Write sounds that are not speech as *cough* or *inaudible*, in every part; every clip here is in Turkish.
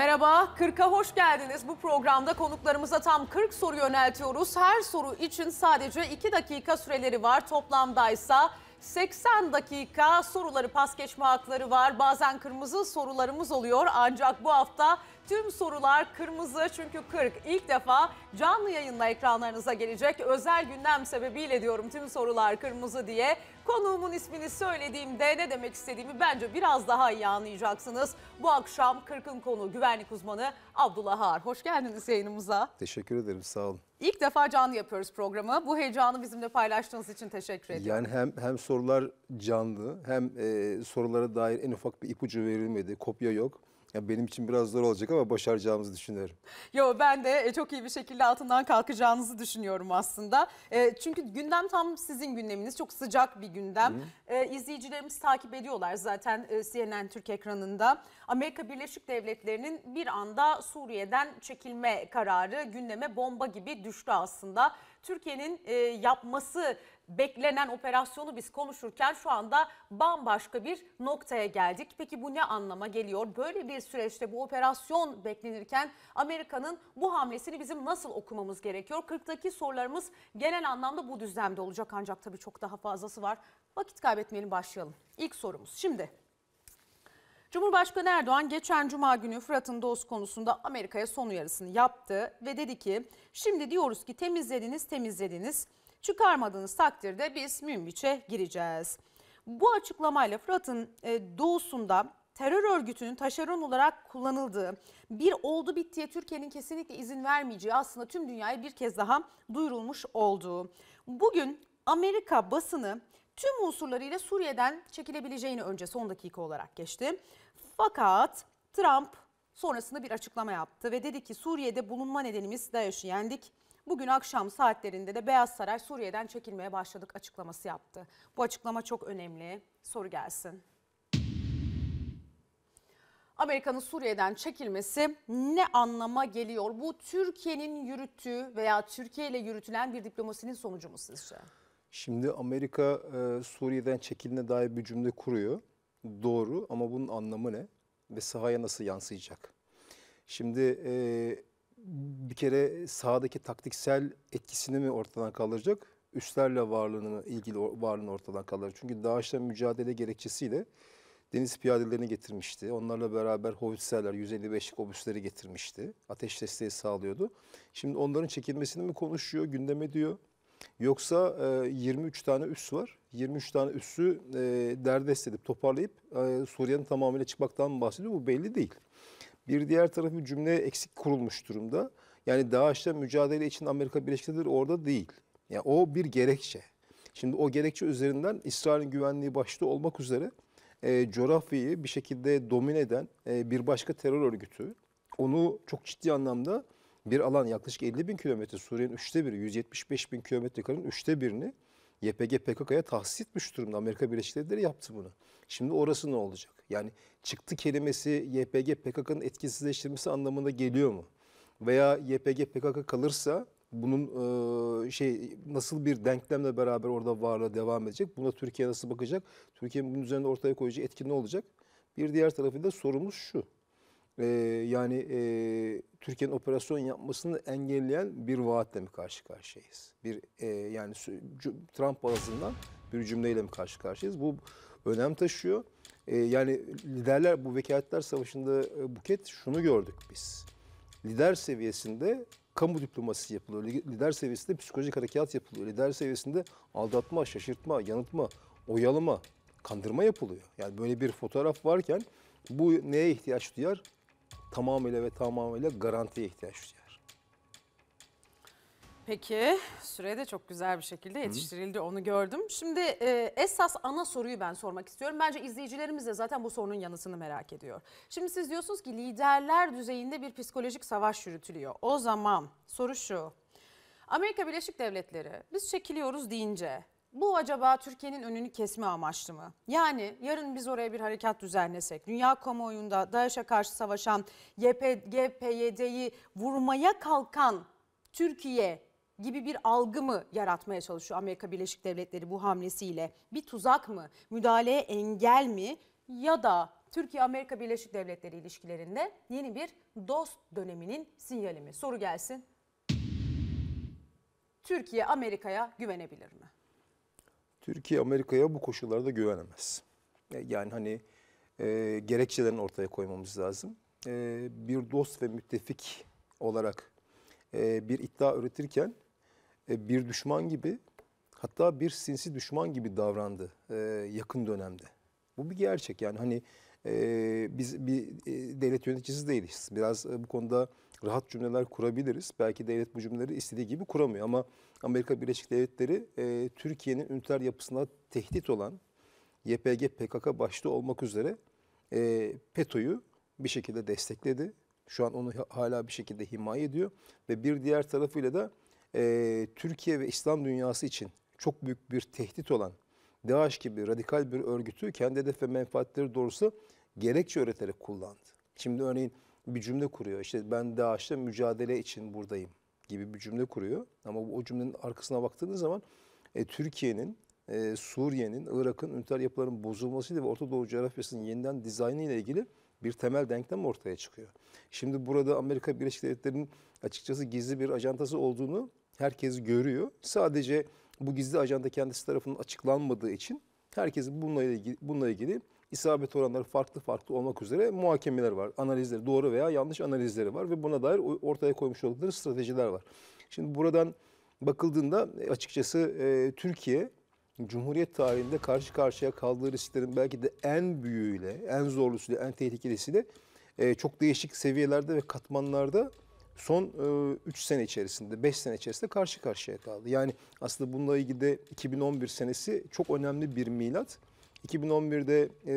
Merhaba, 40'a hoş geldiniz. Bu programda konuklarımıza tam 40 soru yöneltiyoruz. Her soru için sadece 2 dakika süreleri var. Toplamdaysa 80 dakika soruları pas geçme hakları var. Bazen kırmızı sorularımız oluyor. Ancak bu hafta Tüm sorular kırmızı çünkü 40 ilk defa canlı yayınla ekranlarınıza gelecek. Özel gündem sebebiyle diyorum tüm sorular kırmızı diye. Konuğumun ismini söylediğimde ne demek istediğimi bence biraz daha iyi anlayacaksınız. Bu akşam 40'ın konu güvenlik uzmanı Abdullah Ağar. Hoş geldiniz yayınımıza. Teşekkür ederim sağ olun. İlk defa canlı yapıyoruz programı. Bu heyecanı bizimle paylaştığınız için teşekkür ediyorum. Yani hem hem sorular canlı hem e, sorulara dair en ufak bir ipucu verilmedi. Kopya yok. Ya benim için biraz zor olacak ama başaracağımızı düşünüyorum. Yo ben de e, çok iyi bir şekilde altından kalkacağınızı düşünüyorum aslında. E, çünkü gündem tam sizin gündeminiz. Çok sıcak bir gündem. Hı. E, izleyicilerimiz takip ediyorlar zaten e, CNN Türk ekranında. Amerika Birleşik Devletleri'nin bir anda Suriye'den çekilme kararı gündeme bomba gibi düştü aslında. Türkiye'nin e, yapması beklenen operasyonu biz konuşurken şu anda bambaşka bir noktaya geldik. Peki bu ne anlama geliyor? Böyle bir süreçte bu operasyon beklenirken Amerika'nın bu hamlesini bizim nasıl okumamız gerekiyor? 40'taki sorularımız genel anlamda bu düzlemde olacak ancak tabii çok daha fazlası var. Vakit kaybetmeyelim başlayalım. İlk sorumuz şimdi Cumhurbaşkanı Erdoğan geçen cuma günü Fırat'ın doz konusunda Amerika'ya son uyarısını yaptı ve dedi ki şimdi diyoruz ki temizlediniz temizlediniz Çıkarmadığınız takdirde biz Münbiç'e gireceğiz. Bu açıklamayla Fırat'ın e, doğusunda terör örgütünün taşeron olarak kullanıldığı bir oldu bittiye Türkiye'nin kesinlikle izin vermeyeceği aslında tüm dünyaya bir kez daha duyurulmuş olduğu. Bugün Amerika basını tüm unsurlarıyla Suriye'den çekilebileceğini önce son dakika olarak geçti. Fakat Trump sonrasında bir açıklama yaptı ve dedi ki Suriye'de bulunma nedenimiz DAEŞ'i yendik Bugün akşam saatlerinde de Beyaz Saray Suriye'den çekilmeye başladık açıklaması yaptı. Bu açıklama çok önemli. Soru gelsin. Amerika'nın Suriye'den çekilmesi ne anlama geliyor? Bu Türkiye'nin yürüttüğü veya Türkiye ile yürütülen bir diplomasinin sonucu mu sizce? Şimdi Amerika e, Suriye'den çekilme dair bir cümle kuruyor. Doğru ama bunun anlamı ne? Ve sahaya nasıl yansıyacak? Şimdi e, bir kere sahadaki taktiksel etkisini mi ortadan kaldıracak? Üstlerle varlığını, ilgili varlığını ortadan kaldıracak. Çünkü DAEŞ'le mücadele gerekçesiyle deniz piyadelerini getirmişti. Onlarla beraber hovitzerler, 155'lik obüsleri getirmişti. Ateş desteği sağlıyordu. Şimdi onların çekilmesini mi konuşuyor, gündeme diyor. Yoksa e, 23 tane üs var. 23 tane üssü e, derdest edip toparlayıp e, Suriye'nin tamamıyla çıkmaktan mı bahsediyor? Bu belli değil. Bir diğer tarafı cümle eksik kurulmuş durumda. Yani DAEŞ'le mücadele için Amerika Birleşik Devletleri orada değil. Yani o bir gerekçe. Şimdi o gerekçe üzerinden İsrail'in güvenliği başta olmak üzere e, coğrafyayı bir şekilde domine eden e, bir başka terör örgütü onu çok ciddi anlamda bir alan yaklaşık 50 bin kilometre Suriye'nin üçte biri 175 bin kilometre karın üçte birini YPG PKK'ya tahsis etmiş durumda. Amerika Birleşik Devletleri yaptı bunu. Şimdi orası ne olacak? Yani çıktı kelimesi YPG PKK'nın etkisizleştirmesi anlamında geliyor mu? Veya YPG PKK kalırsa bunun e, şey nasıl bir denklemle beraber orada varlığı devam edecek? Buna Türkiye nasıl bakacak? Türkiye'nin bunun üzerinde ortaya koyacağı etki ne olacak? Bir diğer tarafı da sorumuz şu. Ee, yani e, Türkiye'nin operasyon yapmasını engelleyen bir vaatle mi karşı karşıyayız? Bir e, yani Trump ağzından bir cümleyle mi karşı karşıyayız? Bu önem taşıyor. E, yani liderler bu vekaletler savaşında e, Buket şunu gördük biz. Lider seviyesinde kamu diplomasisi yapılıyor. Lider seviyesinde psikolojik harekat yapılıyor. Lider seviyesinde aldatma, şaşırtma, yanıltma, oyalama, kandırma yapılıyor. Yani böyle bir fotoğraf varken bu neye ihtiyaç duyar? tamamıyla ve tamamıyla garantiye ihtiyaç duyar. Peki süre de çok güzel bir şekilde yetiştirildi Hı. onu gördüm. Şimdi e, esas ana soruyu ben sormak istiyorum. Bence izleyicilerimiz de zaten bu sorunun yanısını merak ediyor. Şimdi siz diyorsunuz ki liderler düzeyinde bir psikolojik savaş yürütülüyor. O zaman soru şu. Amerika Birleşik Devletleri biz çekiliyoruz deyince bu acaba Türkiye'nin önünü kesme amaçlı mı? Yani yarın biz oraya bir harekat düzenlesek, dünya kamuoyunda DAEŞ'e karşı savaşan YPG PYD'yi vurmaya kalkan Türkiye gibi bir algı mı yaratmaya çalışıyor Amerika Birleşik Devletleri bu hamlesiyle? Bir tuzak mı? Müdahaleye engel mi? Ya da Türkiye Amerika Birleşik Devletleri ilişkilerinde yeni bir dost döneminin sinyali mi? Soru gelsin. Türkiye Amerika'ya güvenebilir mi? Türkiye Amerika'ya bu koşullarda güvenemez. E, yani hani e, gerekçelerini ortaya koymamız lazım. E, bir dost ve müttefik olarak e, bir iddia üretirken e, bir düşman gibi hatta bir sinsi düşman gibi davrandı e, yakın dönemde. Bu bir gerçek yani hani e, biz bir e, devlet yöneticisi değiliz. Biraz e, bu konuda rahat cümleler kurabiliriz. Belki devlet bu cümleleri istediği gibi kuramıyor ama Amerika Birleşik Devletleri e, Türkiye'nin üniter yapısına tehdit olan YPG, PKK başta olmak üzere e, PETO'yu bir şekilde destekledi. Şu an onu hala bir şekilde himaye ediyor ve bir diğer tarafıyla da e, Türkiye ve İslam dünyası için çok büyük bir tehdit olan DAEŞ gibi radikal bir örgütü kendi hedef ve menfaatleri doğrusu gerekçe öğreterek kullandı. Şimdi örneğin bir cümle kuruyor. İşte ben DAEŞ'le mücadele için buradayım gibi bir cümle kuruyor. Ama o cümlenin arkasına baktığınız zaman e, Türkiye'nin, e, Suriye'nin, Irak'ın üniter yapılarının bozulmasıyla ve Orta Doğu coğrafyasının yeniden dizaynı ile ilgili bir temel denklem ortaya çıkıyor. Şimdi burada Amerika Birleşik Devletleri'nin açıkçası gizli bir ajantası olduğunu herkes görüyor. Sadece bu gizli ajanda kendisi tarafından açıklanmadığı için herkes bununla ilgili, bununla ilgili isabet oranları farklı farklı olmak üzere muhakemeler var. Analizleri doğru veya yanlış analizleri var ve buna dair ortaya koymuş oldukları stratejiler var. Şimdi buradan bakıldığında e, açıkçası e, Türkiye Cumhuriyet tarihinde karşı karşıya kaldığı risklerin belki de en büyüğüyle, en zorlusuyla, en tehlikelisiyle e, çok değişik seviyelerde ve katmanlarda son 3 e, sene içerisinde, 5 sene içerisinde karşı karşıya kaldı. Yani aslında bununla ilgili de 2011 senesi çok önemli bir milat. 2011'de e,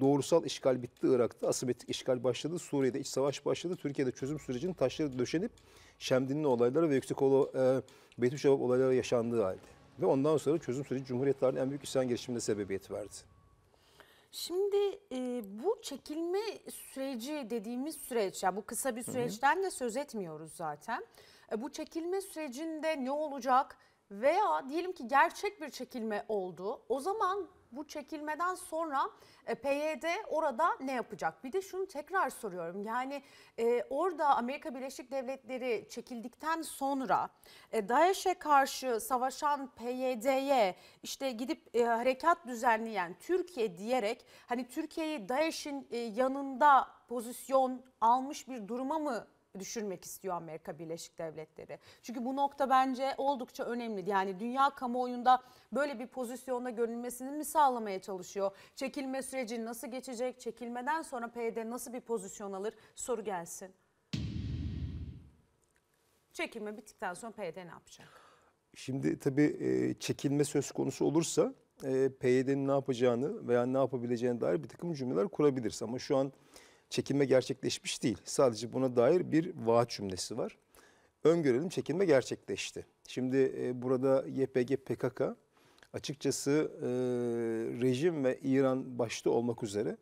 doğrusal işgal bitti Irak'ta, asimetrik işgal başladı, Suriye'de iç savaş başladı, Türkiye'de çözüm sürecinin taşları döşenip Şemdinli olayları ve Yüksek Olo, e, Betüşevap olayları yaşandığı halde. Ve ondan sonra çözüm süreci cumhuriyetlerin en büyük isyan girişimine sebebiyet verdi. Şimdi e, bu çekilme süreci dediğimiz süreç, yani bu kısa bir süreçten de söz etmiyoruz zaten. E, bu çekilme sürecinde ne olacak veya diyelim ki gerçek bir çekilme oldu. O zaman bu çekilmeden sonra e, PYD orada ne yapacak? Bir de şunu tekrar soruyorum. Yani e, orada Amerika Birleşik Devletleri çekildikten sonra e, DAEŞ'e karşı savaşan PYD'ye işte gidip e, harekat düzenleyen Türkiye diyerek hani Türkiye'yi DAEŞ'in e, yanında pozisyon almış bir duruma mı düşürmek istiyor Amerika Birleşik Devletleri. Çünkü bu nokta bence oldukça önemli. Yani dünya kamuoyunda böyle bir pozisyonda görünmesini mi sağlamaya çalışıyor? Çekilme süreci nasıl geçecek? Çekilmeden sonra PYD nasıl bir pozisyon alır? Soru gelsin. Çekilme bittikten sonra PYD ne yapacak? Şimdi tabii e, çekilme söz konusu olursa e, PYD'nin ne yapacağını veya ne yapabileceğine dair bir takım cümleler kurabiliriz. Ama şu an çekinme gerçekleşmiş değil. Sadece buna dair bir vaat cümlesi var. Öngörelim çekinme gerçekleşti. Şimdi e, burada YPG PKK açıkçası e, rejim ve İran başta olmak üzere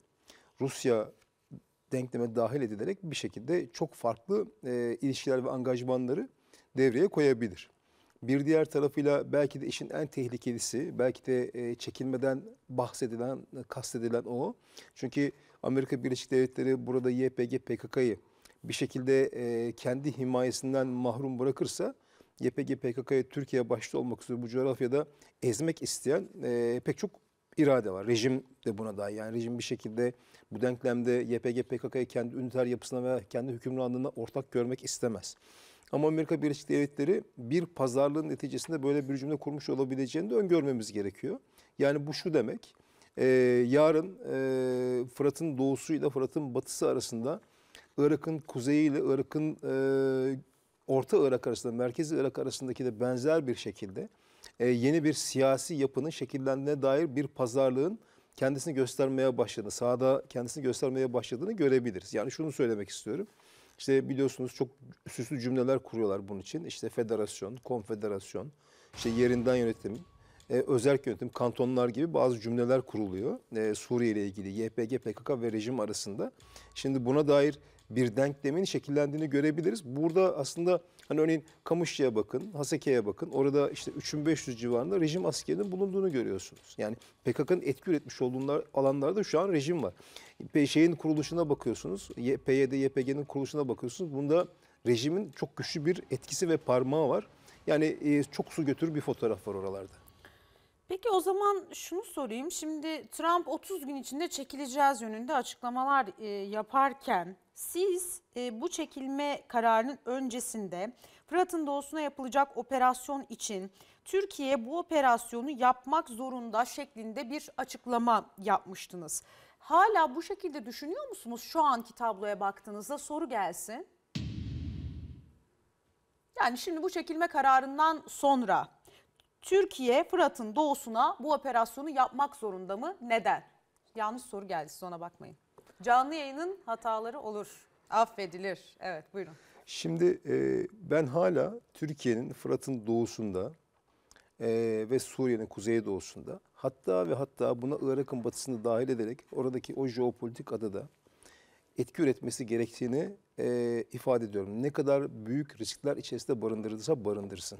Rusya denkleme dahil edilerek bir şekilde çok farklı e, ilişkiler ve angajmanları devreye koyabilir. Bir diğer tarafıyla belki de işin en tehlikelisi, belki de e, çekilmeden bahsedilen, kastedilen o. Çünkü Amerika Birleşik Devletleri burada YPG PKK'yı bir şekilde e, kendi himayesinden mahrum bırakırsa YPG PKK'yı Türkiye başta olmak üzere bu coğrafyada ezmek isteyen e, pek çok irade var. Rejim de buna dair. Yani rejim bir şekilde bu denklemde YPG PKK'yı kendi üniter yapısına veya kendi hükümranlığına ortak görmek istemez. Ama Amerika Birleşik Devletleri bir pazarlığın neticesinde böyle bir cümle kurmuş olabileceğini de öngörmemiz gerekiyor. Yani bu şu demek e, yarın e, Fırat'ın doğusuyla Fırat'ın batısı arasında Irak'ın kuzeyiyle Irak'ın e, Orta Irak arasında, Merkezi Irak arasındaki de benzer bir şekilde e, yeni bir siyasi yapının şekillendiğine dair bir pazarlığın kendisini göstermeye başladığını, sahada kendisini göstermeye başladığını görebiliriz. Yani şunu söylemek istiyorum. İşte biliyorsunuz çok süslü cümleler kuruyorlar bunun için. İşte federasyon, konfederasyon, işte yerinden yönetim, e, özerk yönetim, kantonlar gibi bazı cümleler kuruluyor. E, Suriye ile ilgili YPG, PKK ve rejim arasında. Şimdi buna dair bir denklemin şekillendiğini görebiliriz. Burada aslında hani örneğin Kamışçı'ya bakın, Haseke'ye bakın. Orada işte 3500 civarında rejim askerinin bulunduğunu görüyorsunuz. Yani PKK'nın etki üretmiş olduğu alanlarda şu an rejim var. şeyin kuruluşuna bakıyorsunuz. PYD, YPG'nin kuruluşuna bakıyorsunuz. Bunda rejimin çok güçlü bir etkisi ve parmağı var. Yani e, çok su götürür bir fotoğraf var oralarda. Peki o zaman şunu sorayım. Şimdi Trump 30 gün içinde çekileceğiz yönünde açıklamalar e, yaparken siz e, bu çekilme kararının öncesinde Fırat'ın doğusuna yapılacak operasyon için Türkiye bu operasyonu yapmak zorunda şeklinde bir açıklama yapmıştınız. Hala bu şekilde düşünüyor musunuz şu anki tabloya baktığınızda soru gelsin. Yani şimdi bu çekilme kararından sonra Türkiye Fırat'ın doğusuna bu operasyonu yapmak zorunda mı? Neden? Yanlış soru geldi size ona bakmayın. Canlı yayının hataları olur. Affedilir. Evet buyurun. Şimdi e, ben hala Türkiye'nin Fırat'ın doğusunda e, ve Suriye'nin kuzey doğusunda, hatta ve hatta buna Irak'ın batısını dahil ederek oradaki o jeopolitik adada etki üretmesi gerektiğini e, ifade ediyorum. Ne kadar büyük riskler içerisinde barındırırsa barındırsın.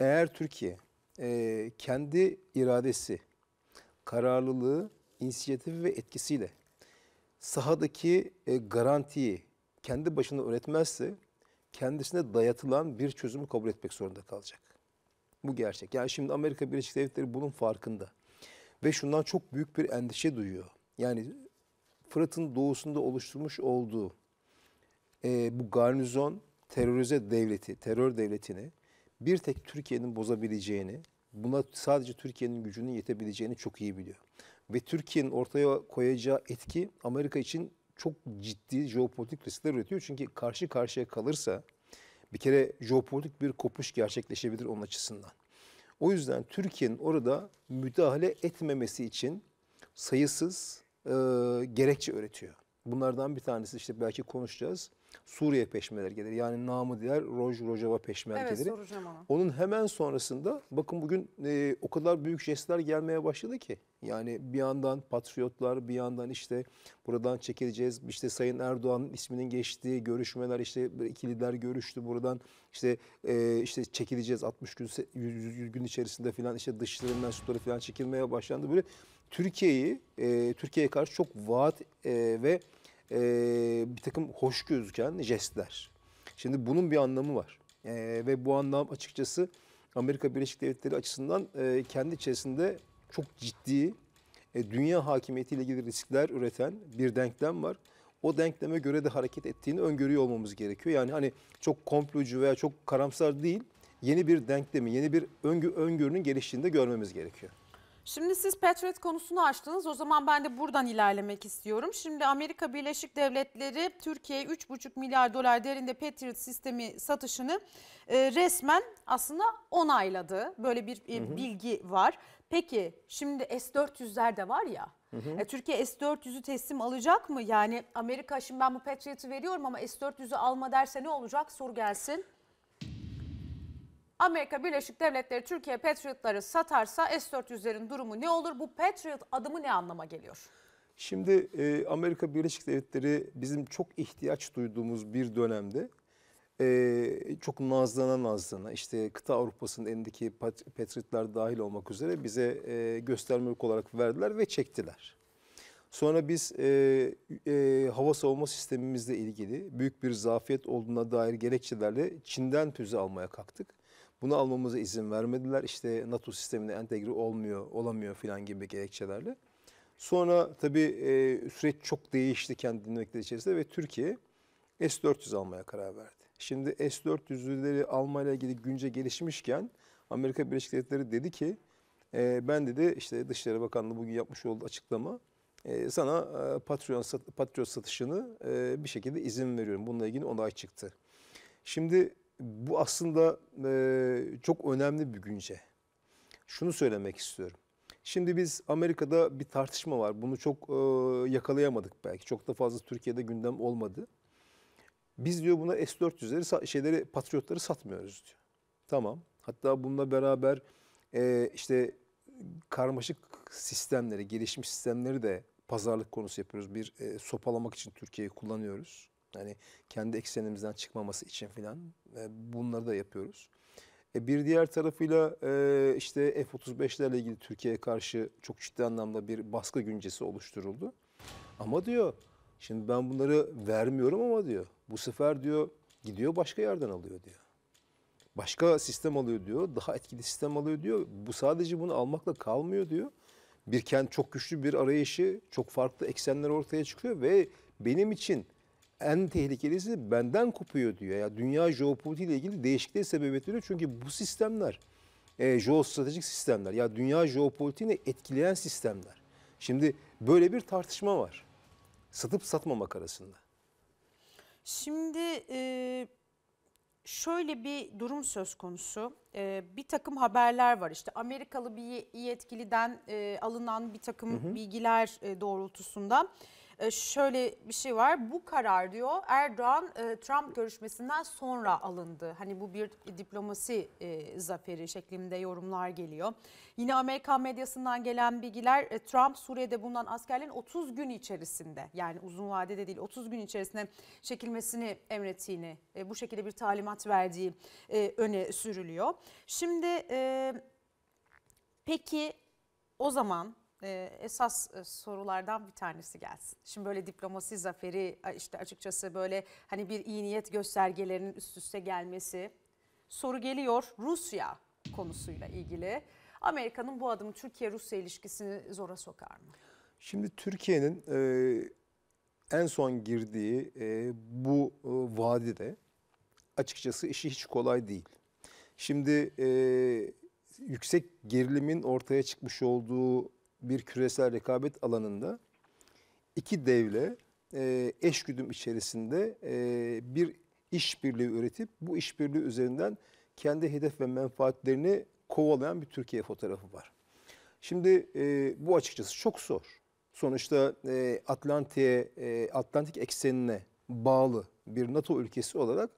Eğer Türkiye e, kendi iradesi, kararlılığı, inisiyatifi ve etkisiyle sahadaki e, garantiyi kendi başına üretmezse kendisine dayatılan bir çözümü kabul etmek zorunda kalacak. Bu gerçek. Yani şimdi Amerika Birleşik Devletleri bunun farkında. Ve şundan çok büyük bir endişe duyuyor. Yani Fırat'ın doğusunda oluşturmuş olduğu e, bu garnizon terörize devleti, terör devletini bir tek Türkiye'nin bozabileceğini, buna sadece Türkiye'nin gücünün yetebileceğini çok iyi biliyor. Ve Türkiye'nin ortaya koyacağı etki Amerika için çok ciddi jeopolitik riskler üretiyor. Çünkü karşı karşıya kalırsa bir kere jeopolitik bir kopuş gerçekleşebilir onun açısından. O yüzden Türkiye'nin orada müdahale etmemesi için sayısız e, gerekçe öğretiyor. Bunlardan bir tanesi işte belki konuşacağız. Suriye peşmergeleri yani namı diğer Roj Rojava peşmergeleri. Evet soracağım onu. Onun hemen sonrasında bakın bugün e, o kadar büyük jestler gelmeye başladı ki. Yani bir yandan patriotlar bir yandan işte buradan çekileceğiz. İşte Sayın Erdoğan'ın isminin geçtiği görüşmeler işte ikililer görüştü buradan işte e, işte çekileceğiz 60 gün 100 gün içerisinde filan işte dışişleri mensupları filan çekilmeye başlandı. Böyle Türkiye'yi e, Türkiye'ye karşı çok vaat e, ve e, bir takım hoş gözüken jestler. Şimdi bunun bir anlamı var. E, ve bu anlam açıkçası Amerika Birleşik Devletleri açısından e, kendi içerisinde çok ciddi e, dünya hakimiyetiyle ilgili riskler üreten bir denklem var. O denkleme göre de hareket ettiğini öngörüyor olmamız gerekiyor. Yani hani çok komplocu veya çok karamsar değil, yeni bir denklemin, yeni bir öngö öngörünün geliştiğini de görmemiz gerekiyor. Şimdi siz Patriot konusunu açtınız. O zaman ben de buradan ilerlemek istiyorum. Şimdi Amerika Birleşik Devletleri Türkiye'ye 3,5 milyar dolar derinde Patriot sistemi satışını e, resmen aslında onayladı. Böyle bir e, bilgi var. Peki şimdi S-400'ler de var ya. E, Türkiye S-400'ü teslim alacak mı? Yani Amerika şimdi ben bu Patriot'ı veriyorum ama S-400'ü alma derse ne olacak? Soru gelsin. Amerika Birleşik Devletleri Türkiye Patriot'ları satarsa S-400'lerin durumu ne olur? Bu Patriot adımı ne anlama geliyor? Şimdi e, Amerika Birleşik Devletleri bizim çok ihtiyaç duyduğumuz bir dönemde e, çok nazlana nazlana işte kıta Avrupa'sının elindeki pat, Patriot'lar dahil olmak üzere bize e, göstermelik olarak verdiler ve çektiler. Sonra biz e, e, hava savunma sistemimizle ilgili büyük bir zafiyet olduğuna dair gerekçelerle Çin'den tüzü almaya kalktık. Bunu almamıza izin vermediler. İşte NATO sistemine entegre olmuyor, olamıyor filan gibi gerekçelerle. Sonra tabii e, süreç çok değişti kendi dinamikleri içerisinde ve Türkiye S-400 almaya karar verdi. Şimdi S-400'leri almayla ilgili günce gelişmişken Amerika Birleşik Devletleri dedi ki e, ben dedi işte Dışişleri Bakanlığı bugün yapmış olduğu açıklama e, sana e, Patriot, sat, Patriot satışını e, bir şekilde izin veriyorum. Bununla ilgili onay çıktı. Şimdi bu aslında e, çok önemli bir günce. Şunu söylemek istiyorum. Şimdi biz Amerika'da bir tartışma var. Bunu çok e, yakalayamadık belki. Çok da fazla Türkiye'de gündem olmadı. Biz diyor buna S-400'leri, şeyleri, Patriotları satmıyoruz diyor. Tamam. Hatta bununla beraber e, işte karmaşık sistemleri, gelişmiş sistemleri de pazarlık konusu yapıyoruz. Bir e, sopalamak için Türkiye'yi kullanıyoruz. Hani kendi eksenimizden çıkmaması için filan e, bunları da yapıyoruz. E, bir diğer tarafıyla e, işte F-35'lerle ilgili Türkiye'ye karşı çok ciddi anlamda bir baskı güncesi oluşturuldu. Ama diyor şimdi ben bunları vermiyorum ama diyor bu sefer diyor gidiyor başka yerden alıyor diyor. Başka sistem alıyor diyor. Daha etkili sistem alıyor diyor. Bu sadece bunu almakla kalmıyor diyor. Bir kent çok güçlü bir arayışı, çok farklı eksenler ortaya çıkıyor ve benim için en tehlikelisi benden kopuyor diyor. Ya dünya jeopolitiği ile ilgili değişikliğe sebebiyet veriyor. Çünkü bu sistemler e, jeostratejik sistemler. Ya dünya jeopolitiğini etkileyen sistemler. Şimdi böyle bir tartışma var. Satıp satmamak arasında. Şimdi e, şöyle bir durum söz konusu. E, bir takım haberler var işte Amerikalı bir yetkiliden e, alınan bir takım hı hı. bilgiler e, doğrultusunda. doğrultusunda ee, şöyle bir şey var. Bu karar diyor Erdoğan e, Trump görüşmesinden sonra alındı. Hani bu bir diplomasi e, zaferi şeklinde yorumlar geliyor. Yine Amerikan medyasından gelen bilgiler e, Trump Suriye'de bulunan askerlerin 30 gün içerisinde yani uzun vadede değil 30 gün içerisinde çekilmesini emrettiğini bu şekilde bir talimat verdiği öne sürülüyor. Şimdi peki o zaman e, esas e, sorulardan bir tanesi gelsin. Şimdi böyle diplomasi zaferi işte açıkçası böyle hani bir iyi niyet göstergelerinin üst üste gelmesi. Soru geliyor Rusya konusuyla ilgili. Amerika'nın bu adımı Türkiye-Rusya ilişkisini zora sokar mı? Şimdi Türkiye'nin e, en son girdiği e, bu e, vadide açıkçası işi hiç kolay değil. Şimdi e, yüksek gerilimin ortaya çıkmış olduğu bir küresel rekabet alanında iki devle e, eşgüdüm içerisinde e, bir işbirliği üretip bu işbirliği üzerinden kendi hedef ve menfaatlerini kovalayan bir Türkiye fotoğrafı var. Şimdi e, bu açıkçası çok zor. Sonuçta e, Atlantik'e, e, Atlantik eksenine bağlı bir NATO ülkesi olarak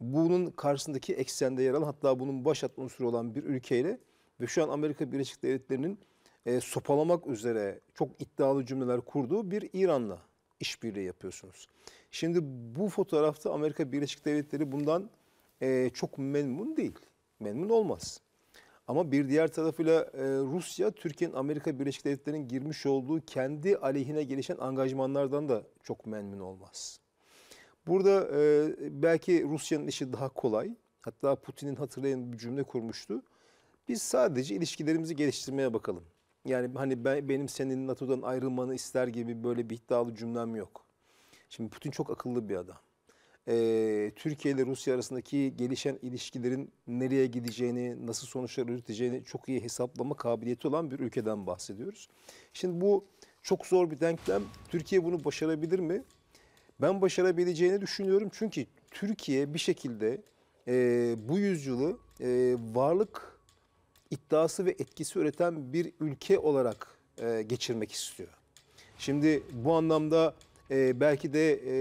bunun karşısındaki eksende yer alan hatta bunun başat unsuru olan bir ülkeyle ve şu an Amerika Birleşik Devletleri'nin e, sopalamak üzere çok iddialı cümleler kurduğu bir İran'la işbirliği yapıyorsunuz. Şimdi bu fotoğrafta Amerika Birleşik Devletleri bundan e, çok memnun değil. Memnun olmaz. Ama bir diğer tarafıyla e, Rusya, Türkiye'nin Amerika Birleşik Devletleri'nin girmiş olduğu kendi aleyhine gelişen angajmanlardan da çok memnun olmaz. Burada e, belki Rusya'nın işi daha kolay. Hatta Putin'in hatırlayın bir cümle kurmuştu. Biz sadece ilişkilerimizi geliştirmeye bakalım. Yani hani ben, benim senin NATO'dan ayrılmanı ister gibi böyle bir iddialı cümlem yok. Şimdi Putin çok akıllı bir adam. Ee, Türkiye ile Rusya arasındaki gelişen ilişkilerin nereye gideceğini, nasıl sonuçlar üreteceğini çok iyi hesaplama kabiliyeti olan bir ülkeden bahsediyoruz. Şimdi bu çok zor bir denklem. Türkiye bunu başarabilir mi? Ben başarabileceğini düşünüyorum çünkü Türkiye bir şekilde e, bu yüzyılı e, varlık iddiası ve etkisi üreten bir ülke olarak e, geçirmek istiyor. Şimdi bu anlamda e, belki de e,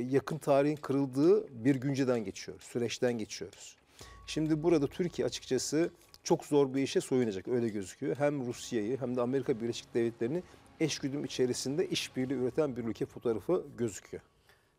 yakın tarihin kırıldığı bir günceden geçiyoruz, süreçten geçiyoruz. Şimdi burada Türkiye açıkçası çok zor bir işe soyunacak öyle gözüküyor. Hem Rusya'yı hem de Amerika Birleşik Devletleri'ni eşgüdüm içerisinde işbirliği üreten bir ülke fotoğrafı gözüküyor.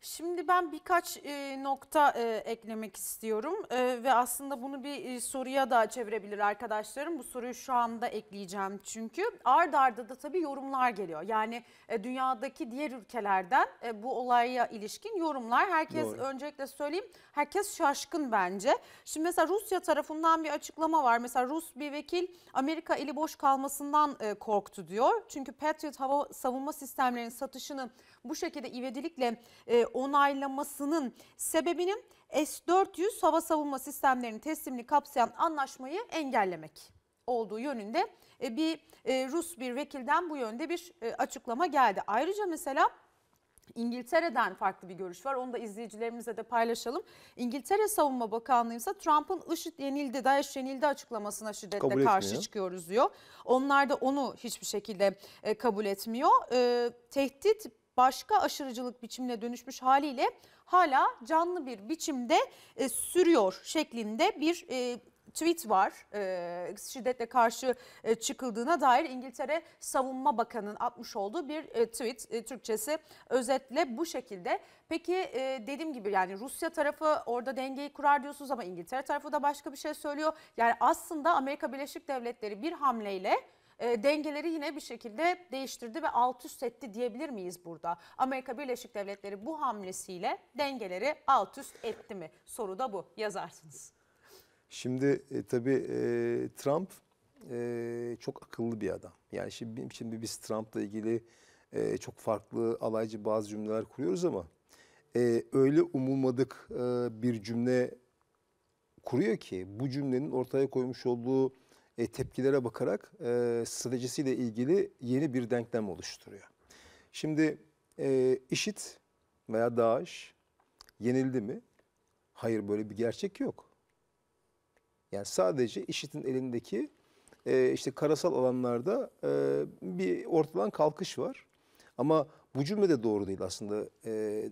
Şimdi ben birkaç e, nokta e, eklemek istiyorum e, ve aslında bunu bir e, soruya da çevirebilir arkadaşlarım. Bu soruyu şu anda ekleyeceğim çünkü ard arda da tabii yorumlar geliyor. Yani e, dünyadaki diğer ülkelerden e, bu olaya ilişkin yorumlar. Herkes Doğru. öncelikle söyleyeyim herkes şaşkın bence. Şimdi mesela Rusya tarafından bir açıklama var. Mesela Rus bir vekil Amerika eli boş kalmasından e, korktu diyor. Çünkü Patriot hava savunma sistemlerinin satışını bu şekilde ivedilikle e, onaylamasının sebebinin S-400 hava savunma sistemlerinin teslimini kapsayan anlaşmayı engellemek olduğu yönünde e, bir e, Rus bir vekilden bu yönde bir e, açıklama geldi. Ayrıca mesela İngiltere'den farklı bir görüş var. Onu da izleyicilerimize de paylaşalım. İngiltere Savunma Bakanlığı ise Trump'ın IŞİD yenildi, DAEŞ yenildi açıklamasına şiddetle kabul karşı etmiyor. çıkıyoruz diyor. Onlar da onu hiçbir şekilde kabul etmiyor. Tehdit başka aşırıcılık biçimine dönüşmüş haliyle hala canlı bir biçimde e, sürüyor şeklinde bir e, tweet var e, şiddetle karşı e, çıkıldığına dair İngiltere Savunma Bakanı'nın atmış olduğu bir e, tweet e, Türkçesi özetle bu şekilde. Peki e, dediğim gibi yani Rusya tarafı orada dengeyi kurar diyorsunuz ama İngiltere tarafı da başka bir şey söylüyor. Yani aslında Amerika Birleşik Devletleri bir hamleyle e, dengeleri yine bir şekilde değiştirdi ve alt üst etti diyebilir miyiz burada? Amerika Birleşik Devletleri bu hamlesiyle dengeleri alt üst etti mi? Soru da bu. Yazarsınız. Şimdi e, tabii e, Trump e, çok akıllı bir adam. Yani şimdi, şimdi biz Trump'la ilgili e, çok farklı alaycı bazı cümleler kuruyoruz ama e, öyle umulmadık e, bir cümle kuruyor ki bu cümlenin ortaya koymuş olduğu e, tepkilere bakarak e, stratejisiyle ilgili yeni bir denklem oluşturuyor. Şimdi e, IŞİD veya DAEŞ yenildi mi? Hayır böyle bir gerçek yok. Yani sadece IŞİD'in elindeki e, işte karasal alanlarda e, bir ortadan kalkış var. Ama bu cümle de doğru değil aslında. E,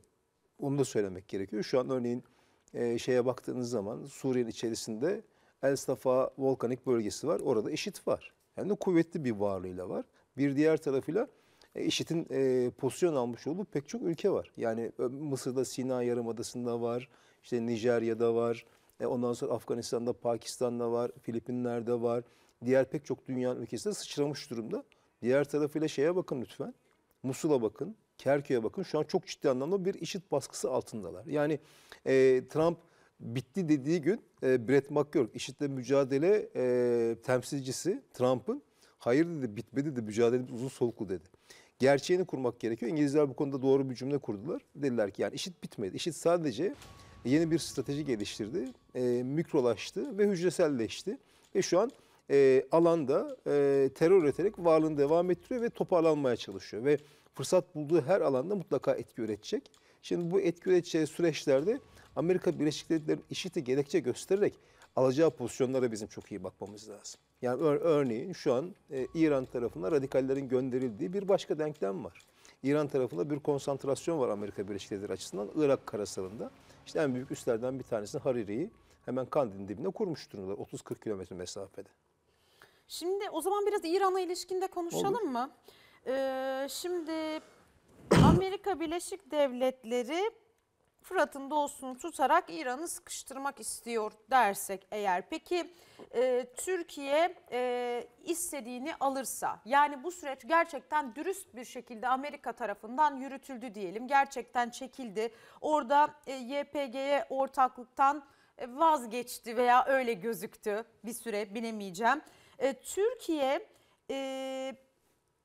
onu da söylemek gerekiyor. Şu an örneğin e, şeye baktığınız zaman Suriye'nin içerisinde El Safa volkanik bölgesi var. Orada IŞİD var. Hem de kuvvetli bir varlığıyla var. Bir diğer tarafıyla e, e pozisyon almış olduğu pek çok ülke var. Yani e, Mısır'da Sina Yarımadası'nda var, işte Nijerya'da var, e, ondan sonra Afganistan'da, Pakistan'da var, Filipinler'de var. Diğer pek çok dünya ülkesinde sıçramış durumda. Diğer tarafıyla şeye bakın lütfen. Musul'a bakın, Kerkük'e bakın. Şu an çok ciddi anlamda bir IŞİD baskısı altındalar. Yani e, Trump bitti dediği gün e, Brett McGurk, IŞİD'le mücadele e, temsilcisi Trump'ın hayır dedi bitmedi dedi mücadelemiz uzun soluklu dedi. Gerçeğini kurmak gerekiyor. İngilizler bu konuda doğru bir cümle kurdular. Dediler ki yani IŞİD bitmedi. IŞİD sadece yeni bir strateji geliştirdi. E, mikrolaştı ve hücreselleşti. Ve şu an e, alanda e, terör üreterek varlığını devam ettiriyor ve toparlanmaya çalışıyor. Ve fırsat bulduğu her alanda mutlaka etki üretecek. Şimdi bu etki üreteceği süreçlerde Amerika Birleşik Devletleri IŞİD'e gerekçe göstererek alacağı pozisyonlara bizim çok iyi bakmamız lazım. Yani ör, örneğin şu an e, İran tarafına radikallerin gönderildiği bir başka denklem var. İran tarafında bir konsantrasyon var Amerika Birleşik Devletleri açısından Irak karasalında. İşte en büyük üslerden bir tanesini Hariri'yi hemen Kandil'in dibine kurmuş durumdalar 30-40 kilometre mesafede. Şimdi o zaman biraz İran'a de konuşalım Olur. mı? Ee, şimdi Amerika Birleşik Devletleri Fırat'ın doğusunu tutarak İran'ı sıkıştırmak istiyor dersek eğer. Peki e, Türkiye e, istediğini alırsa yani bu süreç gerçekten dürüst bir şekilde Amerika tarafından yürütüldü diyelim. Gerçekten çekildi. Orada e, YPG'ye ortaklıktan e, vazgeçti veya öyle gözüktü bir süre bilemeyeceğim. E, Türkiye... E,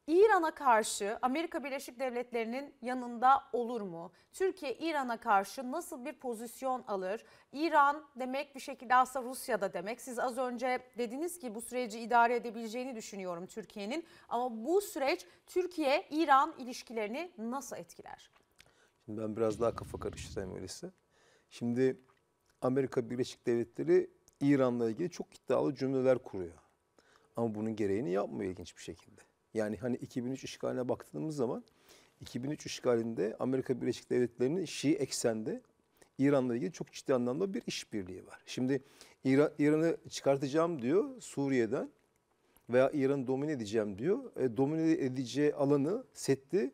İran'a karşı Amerika Birleşik Devletleri'nin yanında olur mu? Türkiye İran'a karşı nasıl bir pozisyon alır? İran demek bir şekilde aslında Rusya'da demek. Siz az önce dediniz ki bu süreci idare edebileceğini düşünüyorum Türkiye'nin. Ama bu süreç Türkiye-İran ilişkilerini nasıl etkiler? Şimdi ben biraz daha kafa karıştırayım öylesi. Şimdi Amerika Birleşik Devletleri İran'la ilgili çok iddialı cümleler kuruyor. Ama bunun gereğini yapmıyor ilginç bir şekilde. Yani hani 2003 işgaline baktığımız zaman 2003 işgalinde Amerika Birleşik Devletleri'nin Şii eksende İran'la ilgili çok ciddi anlamda bir işbirliği var. Şimdi İran, İran'ı çıkartacağım diyor Suriye'den veya İran'ı domine edeceğim diyor. E, domine edeceği alanı, setti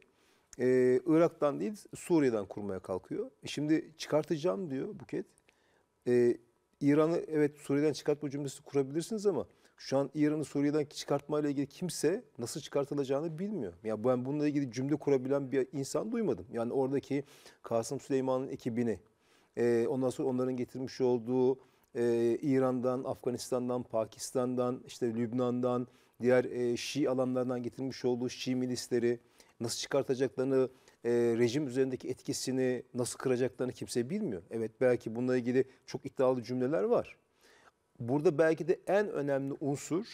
e, Irak'tan değil Suriye'den kurmaya kalkıyor. E, şimdi çıkartacağım diyor Buket. E, İran'ı evet Suriye'den çıkartma cümlesi kurabilirsiniz ama şu an İran'ı Suriye'den çıkartmayla ilgili kimse nasıl çıkartılacağını bilmiyor. Ya yani ben bununla ilgili cümle kurabilen bir insan duymadım. Yani oradaki Kasım Süleyman'ın ekibini, e, ondan sonra onların getirmiş olduğu e, İran'dan, Afganistan'dan, Pakistan'dan, işte Lübnan'dan, diğer e, Şii alanlardan getirmiş olduğu Şii milisleri nasıl çıkartacaklarını, e, rejim üzerindeki etkisini nasıl kıracaklarını kimse bilmiyor. Evet belki bununla ilgili çok iddialı cümleler var. Burada belki de en önemli unsur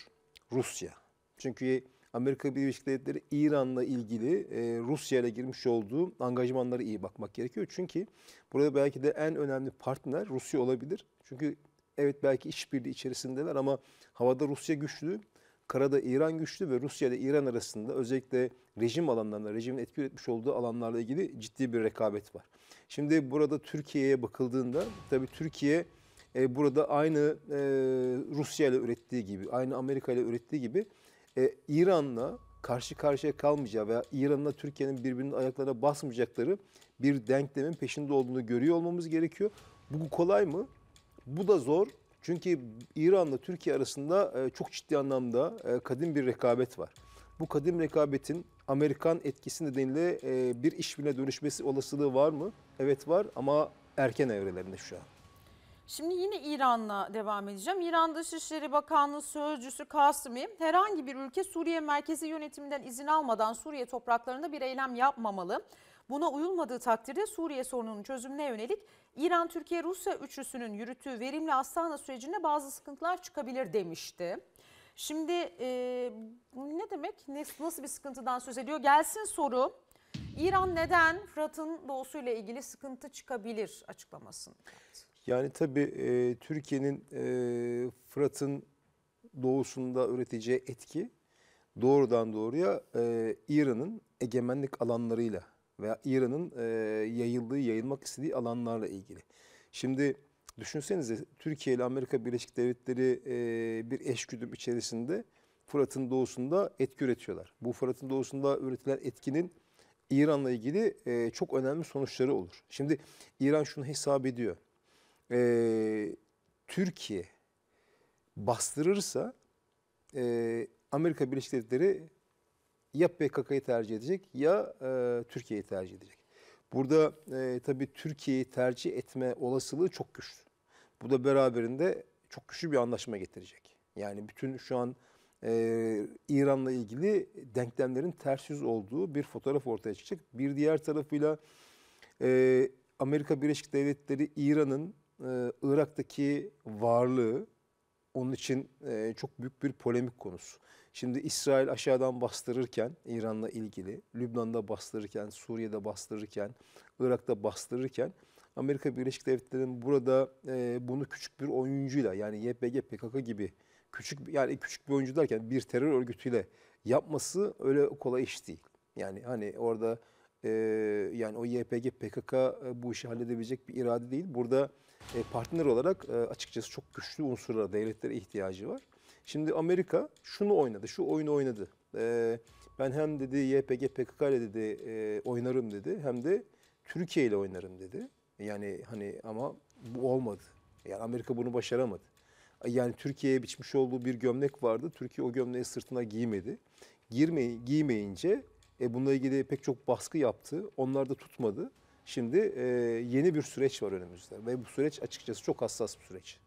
Rusya. Çünkü Amerika Birleşik Devletleri İran'la ilgili e, Rusya ile girmiş olduğu angajmanları iyi bakmak gerekiyor. Çünkü burada belki de en önemli partner Rusya olabilir. Çünkü evet belki işbirliği içerisindeler ama havada Rusya güçlü, karada İran güçlü ve Rusya ile İran arasında özellikle rejim alanlarında, rejimin etki üretmiş olduğu alanlarla ilgili ciddi bir rekabet var. Şimdi burada Türkiye'ye bakıldığında tabii Türkiye e, burada aynı e, Rusya ile ürettiği gibi, aynı Amerika ile ürettiği gibi e, İran'la karşı karşıya kalmayacağı veya İran'la Türkiye'nin birbirinin ayaklarına basmayacakları bir denklemin peşinde olduğunu görüyor olmamız gerekiyor. Bu kolay mı? Bu da zor. Çünkü İran'la Türkiye arasında e, çok ciddi anlamda e, kadim bir rekabet var. Bu kadim rekabetin Amerikan etkisi nedeniyle e, bir işbirine dönüşmesi olasılığı var mı? Evet var ama erken evrelerinde şu an. Şimdi yine İran'la devam edeceğim. İran Dışişleri Bakanlığı Sözcüsü Kasım'i herhangi bir ülke Suriye merkezi yönetiminden izin almadan Suriye topraklarında bir eylem yapmamalı. Buna uyulmadığı takdirde Suriye sorununun çözümüne yönelik İran, Türkiye, Rusya üçlüsünün yürüttüğü verimli Astana sürecinde bazı sıkıntılar çıkabilir demişti. Şimdi e, ne demek? Nasıl bir sıkıntıdan söz ediyor? Gelsin soru. İran neden Fırat'ın doğusuyla ilgili sıkıntı çıkabilir açıklamasını yaptı? Yani tabii e, Türkiye'nin e, Fırat'ın doğusunda üreteceği etki doğrudan doğruya e, İran'ın egemenlik alanlarıyla veya İran'ın e, yayıldığı, yayılmak istediği alanlarla ilgili. Şimdi düşünsenize Türkiye ile Amerika Birleşik Devletleri e, bir eşgüdüm içerisinde Fırat'ın doğusunda etki üretiyorlar. Bu Fırat'ın doğusunda üretilen etkinin İran'la ilgili e, çok önemli sonuçları olur. Şimdi İran şunu hesap ediyor e, Türkiye bastırırsa e, Amerika Birleşik Devletleri ya PKK'yı tercih edecek ya e, Türkiye'yi tercih edecek. Burada e, tabii Türkiye'yi tercih etme olasılığı çok güçlü. Bu da beraberinde çok güçlü bir anlaşma getirecek. Yani bütün şu an e, İran'la ilgili denklemlerin ters yüz olduğu bir fotoğraf ortaya çıkacak. Bir diğer tarafıyla e, Amerika Birleşik Devletleri İran'ın e, Irak'taki varlığı onun için e, çok büyük bir polemik konusu. Şimdi İsrail aşağıdan bastırırken İran'la ilgili, Lübnan'da bastırırken, Suriye'de bastırırken, Irak'ta bastırırken Amerika Birleşik Devletleri'nin burada e, bunu küçük bir oyuncuyla yani YPG, PKK gibi küçük yani küçük bir oyuncu derken bir terör örgütüyle yapması öyle kolay iş değil. Yani hani orada e, yani o YPG, PKK e, bu işi halledebilecek bir irade değil. Burada e, partner olarak e, açıkçası çok güçlü unsurlara, devletlere ihtiyacı var. Şimdi Amerika şunu oynadı, şu oyunu oynadı. E, ben hem dedi YPG, PKK ile dedi e, oynarım dedi hem de Türkiye ile oynarım dedi. Yani hani ama bu olmadı. Yani Amerika bunu başaramadı. Yani Türkiye'ye biçmiş olduğu bir gömlek vardı. Türkiye o gömleği sırtına giymedi. Girmeyi, giymeyince e, bununla ilgili pek çok baskı yaptı. Onlar da tutmadı. Şimdi e, yeni bir süreç var önümüzde ve bu süreç açıkçası çok hassas bir süreç.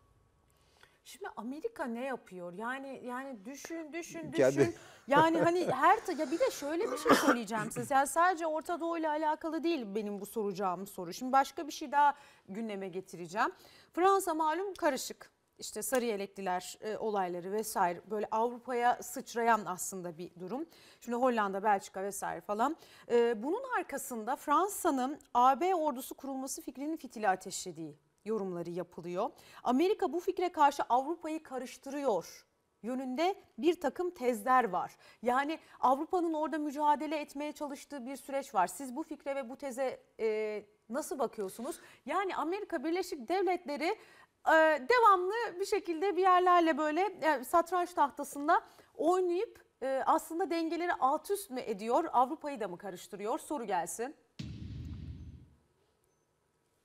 Şimdi Amerika ne yapıyor? Yani yani düşün düşün Kendi. düşün. Yani hani *laughs* her ya bir de şöyle bir şey söyleyeceğim size. Yani sadece Orta Doğu ile alakalı değil benim bu soracağım soru. Şimdi başka bir şey daha gündeme getireceğim. Fransa malum karışık işte sarı yelekliler e, olayları vesaire böyle Avrupa'ya sıçrayan aslında bir durum. Şimdi Hollanda, Belçika vesaire falan. E, bunun arkasında Fransa'nın AB ordusu kurulması fikrinin fitili ateşlediği yorumları yapılıyor. Amerika bu fikre karşı Avrupa'yı karıştırıyor yönünde bir takım tezler var. Yani Avrupa'nın orada mücadele etmeye çalıştığı bir süreç var. Siz bu fikre ve bu teze e, nasıl bakıyorsunuz? Yani Amerika Birleşik Devletleri ee, devamlı bir şekilde bir yerlerle böyle e, satranç tahtasında oynayıp e, aslında dengeleri alt üst mü ediyor, Avrupa'yı da mı karıştırıyor? Soru gelsin.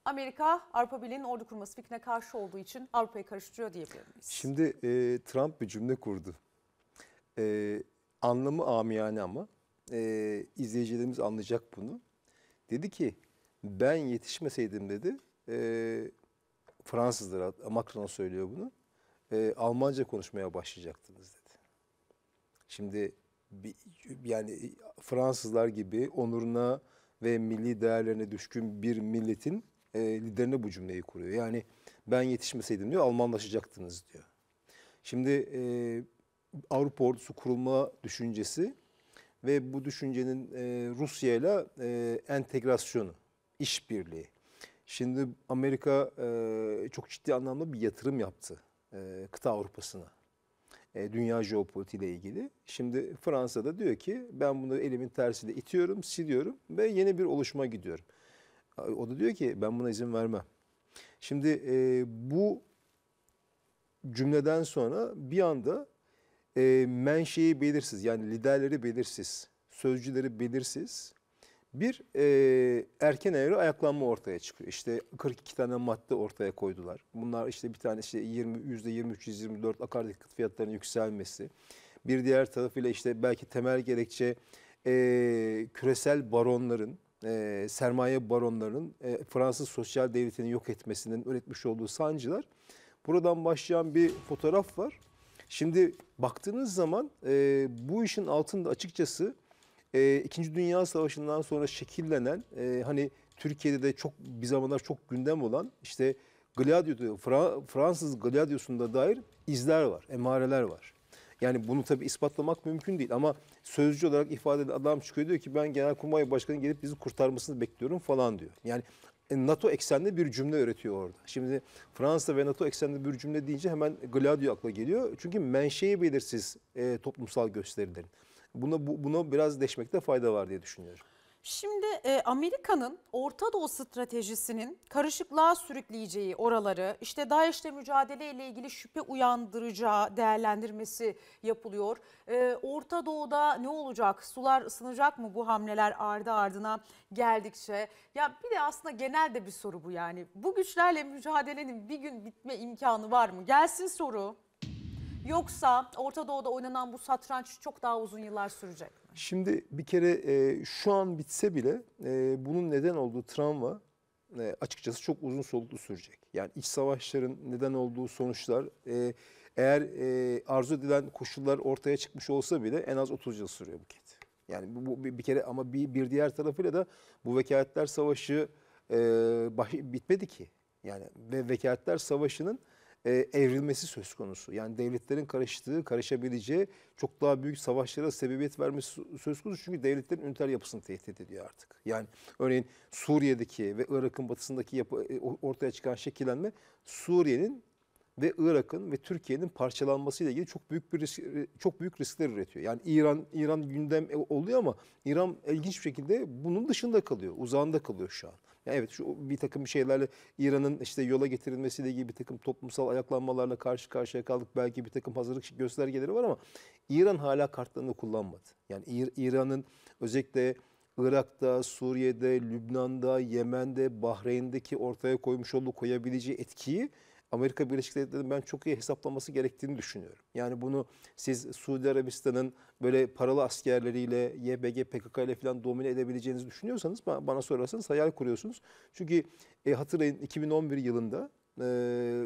Amerika Avrupa Birliği'nin ordu kurması fikrine karşı olduğu için Avrupa'yı karıştırıyor diyebilir miyiz? Şimdi e, Trump bir cümle kurdu. E, anlamı amiyane ama e, izleyicilerimiz anlayacak bunu. Dedi ki ben yetişmeseydim dedi e, Fransızdır Macron söylüyor bunu. E, Almanca konuşmaya başlayacaktınız dedi. Şimdi bir, yani Fransızlar gibi onuruna ve milli değerlerine düşkün bir milletin e, liderine bu cümleyi kuruyor. Yani ben yetişmeseydim diyor Almanlaşacaktınız diyor. Şimdi e, Avrupa ordusu kurulma düşüncesi ve bu düşüncenin e, Rusya ile e, entegrasyonu, işbirliği. Şimdi Amerika e, çok ciddi anlamda bir yatırım yaptı e, kıta Avrupa'sına. E, dünya jeopolitiğiyle ilgili. Şimdi Fransa da diyor ki ben bunu elimin tersiyle itiyorum, siliyorum ve yeni bir oluşuma gidiyorum. O da diyor ki ben buna izin vermem. Şimdi e, bu cümleden sonra bir anda e, menşei belirsiz yani liderleri belirsiz, sözcüleri belirsiz bir e, erken evre ayaklanma ortaya çıkıyor. İşte 42 tane madde ortaya koydular. Bunlar işte bir tane işte 20 %23 24 akaryakıt fiyatlarının yükselmesi. Bir diğer tarafıyla işte belki temel gerekçe e, küresel baronların e, sermaye baronlarının e, Fransız sosyal devletini yok etmesinin üretmiş olduğu sancılar. Buradan başlayan bir fotoğraf var. Şimdi baktığınız zaman e, bu işin altında açıkçası e, İkinci Dünya Savaşı'ndan sonra şekillenen e, hani Türkiye'de de çok bir zamanlar çok gündem olan işte Gladio'da Fra Fransız Gladiyosunda dair izler var, emareler var. Yani bunu tabi ispatlamak mümkün değil ama sözcü olarak ifade eden adam çıkıyor diyor ki ben Genelkurmay Başkanı gelip bizi kurtarmasını bekliyorum falan diyor. Yani e, NATO eksenli bir cümle öğretiyor orada. Şimdi Fransa ve NATO eksenli bir cümle deyince hemen Gladio akla geliyor. Çünkü menşei belirsiz e, toplumsal gösterilerin. Buna, bu, buna biraz deşmekte fayda var diye düşünüyorum. Şimdi e, Amerika'nın Orta Doğu stratejisinin karışıklığa sürükleyeceği oraları, işte DAEŞ'le mücadele ile ilgili şüphe uyandıracağı değerlendirmesi yapılıyor. E, Orta Doğu'da ne olacak? Sular ısınacak mı bu hamleler ardı ardına geldikçe? Ya bir de aslında genel de bir soru bu yani. Bu güçlerle mücadelenin bir gün bitme imkanı var mı? Gelsin soru. Yoksa Orta Doğu'da oynanan bu satranç çok daha uzun yıllar sürecek mi? Şimdi bir kere e, şu an bitse bile e, bunun neden olduğu travma e, açıkçası çok uzun soluklu sürecek. Yani iç savaşların neden olduğu sonuçlar e, eğer e, arzu edilen koşullar ortaya çıkmış olsa bile en az 30 yıl sürüyor bu buket. Yani bu, bu bir kere ama bir, bir diğer tarafıyla da bu vekaletler savaşı e, baş, bitmedi ki. Yani ve vekaletler savaşının e, evrilmesi söz konusu. Yani devletlerin karıştığı, karışabileceği çok daha büyük savaşlara sebebiyet vermesi söz konusu. Çünkü devletlerin üniter yapısını tehdit ediyor artık. Yani örneğin Suriye'deki ve Irak'ın batısındaki yapı, e, ortaya çıkan şekillenme Suriye'nin ve Irak'ın ve Türkiye'nin parçalanmasıyla ilgili çok büyük bir risk, e, çok büyük riskler üretiyor. Yani İran İran gündem e, oluyor ama İran ilginç bir şekilde bunun dışında kalıyor, uzağında kalıyor şu an. Ya evet şu bir takım şeylerle İran'ın işte yola getirilmesiyle ilgili bir takım toplumsal ayaklanmalarla karşı karşıya kaldık. Belki bir takım hazırlık göstergeleri var ama İran hala kartlarını kullanmadı. Yani İran'ın özellikle Irak'ta, Suriye'de, Lübnan'da, Yemen'de, Bahreyn'deki ortaya koymuş olduğu koyabileceği etkiyi Amerika Birleşik Devletleri'nin ben çok iyi hesaplaması gerektiğini düşünüyorum. Yani bunu siz Suudi Arabistan'ın böyle paralı askerleriyle, YBG PKK ile falan domine edebileceğinizi düşünüyorsanız bana sorarsanız hayal kuruyorsunuz. Çünkü e, hatırlayın 2011 yılında e,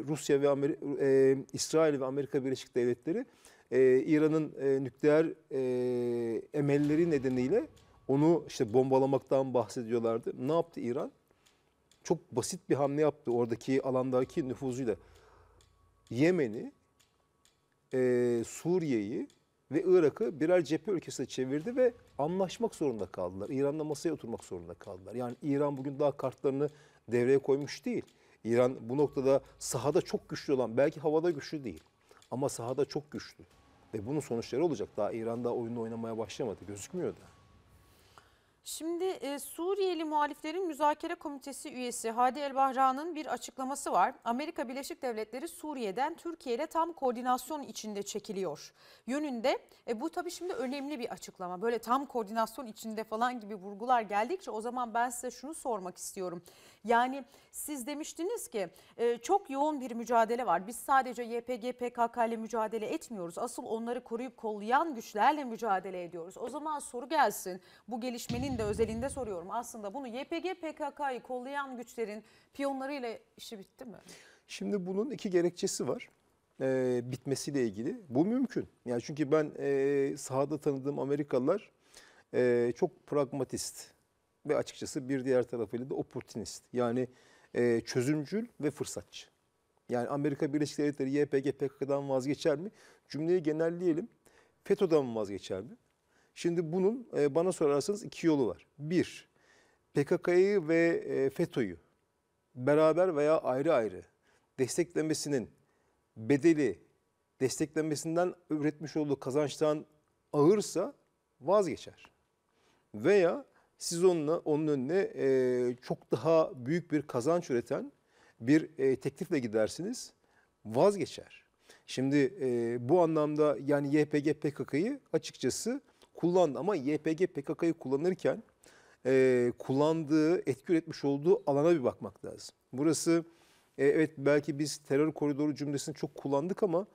Rusya ve Amer e, İsrail ve Amerika Birleşik Devletleri e, İran'ın e, nükleer e, emelleri nedeniyle onu işte bombalamaktan bahsediyorlardı. Ne yaptı İran? çok basit bir hamle yaptı oradaki alandaki nüfuzuyla. Yemen'i, e, Suriye'yi ve Irak'ı birer cephe ülkesine çevirdi ve anlaşmak zorunda kaldılar. İran'la masaya oturmak zorunda kaldılar. Yani İran bugün daha kartlarını devreye koymuş değil. İran bu noktada sahada çok güçlü olan, belki havada güçlü değil ama sahada çok güçlü. Ve bunun sonuçları olacak. Daha İran'da oyunu oynamaya başlamadı. Gözükmüyor da. Şimdi e, Suriyeli muhaliflerin müzakere komitesi üyesi Hadi Elbahra'nın bir açıklaması var. Amerika Birleşik Devletleri Suriye'den Türkiye ile tam koordinasyon içinde çekiliyor yönünde. E, bu tabii şimdi önemli bir açıklama. Böyle tam koordinasyon içinde falan gibi vurgular geldikçe o zaman ben size şunu sormak istiyorum. Yani siz demiştiniz ki e, çok yoğun bir mücadele var. Biz sadece YPG, PKK ile mücadele etmiyoruz. Asıl onları koruyup kollayan güçlerle mücadele ediyoruz. O zaman soru gelsin bu gelişmenin Türkiye'nin de özelinde soruyorum. Aslında bunu YPG PKK'yı kollayan güçlerin piyonlarıyla işi bitti mi? Şimdi bunun iki gerekçesi var e, bitmesiyle ilgili. Bu mümkün. Yani çünkü ben e, sahada tanıdığım Amerikalılar e, çok pragmatist ve açıkçası bir diğer tarafıyla da opportunist. Yani e, çözümcül ve fırsatçı. Yani Amerika Birleşik Devletleri YPG PKK'dan vazgeçer mi? Cümleyi genelleyelim. FETÖ'den mi vazgeçer mi? Şimdi bunun e, bana sorarsanız iki yolu var. Bir, PKK'yı ve e, FETÖ'yü beraber veya ayrı ayrı desteklemesinin bedeli desteklemesinden üretmiş olduğu kazançtan ağırsa vazgeçer. Veya siz onunla, onun önüne e, çok daha büyük bir kazanç üreten bir e, teklifle gidersiniz vazgeçer. Şimdi e, bu anlamda yani YPG PKK'yı açıkçası kullandı. Ama YPG PKK'yı kullanırken e, kullandığı, etki üretmiş olduğu alana bir bakmak lazım. Burası e, evet belki biz terör koridoru cümlesini çok kullandık ama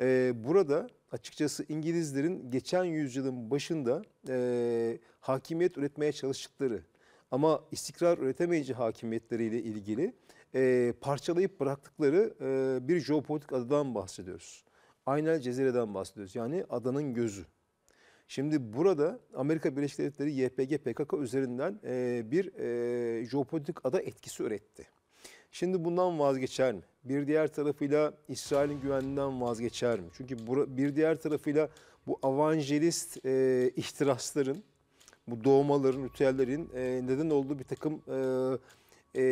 e, burada açıkçası İngilizlerin geçen yüzyılın başında e, hakimiyet üretmeye çalıştıkları ama istikrar üretemeyici hakimiyetleriyle ilgili e, parçalayıp bıraktıkları e, bir jeopolitik adadan bahsediyoruz. Aynel Cezire'den bahsediyoruz. Yani adanın gözü. Şimdi burada Amerika Birleşik Devletleri YPG PKK üzerinden e, bir e, jeopolitik ada etkisi üretti. Şimdi bundan vazgeçer mi? Bir diğer tarafıyla İsrail'in güvenliğinden vazgeçer mi? Çünkü bir diğer tarafıyla bu avanjelist e, ihtirasların, bu doğmaların, ritüellerin e, neden olduğu bir takım e, e,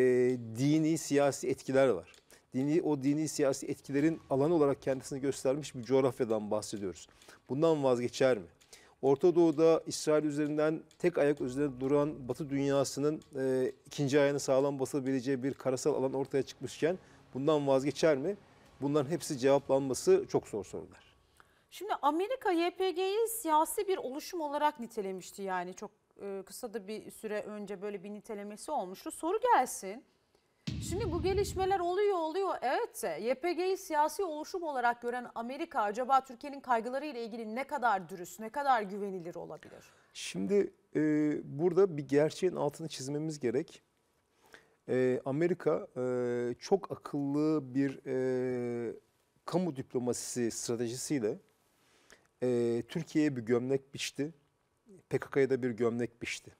dini siyasi etkiler var. Dini, o dini siyasi etkilerin alanı olarak kendisini göstermiş bir coğrafyadan bahsediyoruz. Bundan vazgeçer mi? Orta Doğu'da İsrail üzerinden tek ayak üzerinde duran Batı dünyasının e, ikinci ayağını sağlam basabileceği bir karasal alan ortaya çıkmışken bundan vazgeçer mi? Bunların hepsi cevaplanması çok zor sorular. Şimdi Amerika YPG'yi siyasi bir oluşum olarak nitelemişti yani çok e, kısa da bir süre önce böyle bir nitelemesi olmuştu. Soru gelsin. Şimdi bu gelişmeler oluyor oluyor. Evet YPG'yi siyasi oluşum olarak gören Amerika acaba Türkiye'nin kaygıları ile ilgili ne kadar dürüst, ne kadar güvenilir olabilir? Şimdi e, burada bir gerçeğin altını çizmemiz gerek. E, Amerika e, çok akıllı bir e, kamu diplomasisi stratejisiyle e, Türkiye'ye bir gömlek biçti. PKK'ya da bir gömlek biçti.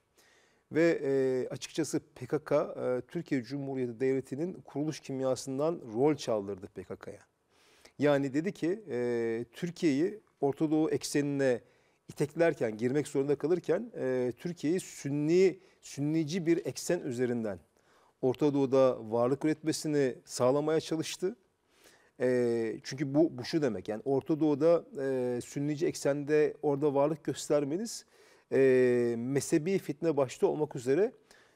Ve e, açıkçası PKK e, Türkiye Cumhuriyeti Devleti'nin kuruluş kimyasından rol çaldırdı PKK'ya. Yani dedi ki e, Türkiye'yi Orta Doğu eksenine iteklerken, girmek zorunda kalırken e, Türkiye'yi sünni, sünnici bir eksen üzerinden Orta Doğu'da varlık üretmesini sağlamaya çalıştı. E, çünkü bu, bu şu demek yani Orta Doğu'da e, sünnici eksende orada varlık göstermeniz e, mezhebi fitne başta olmak üzere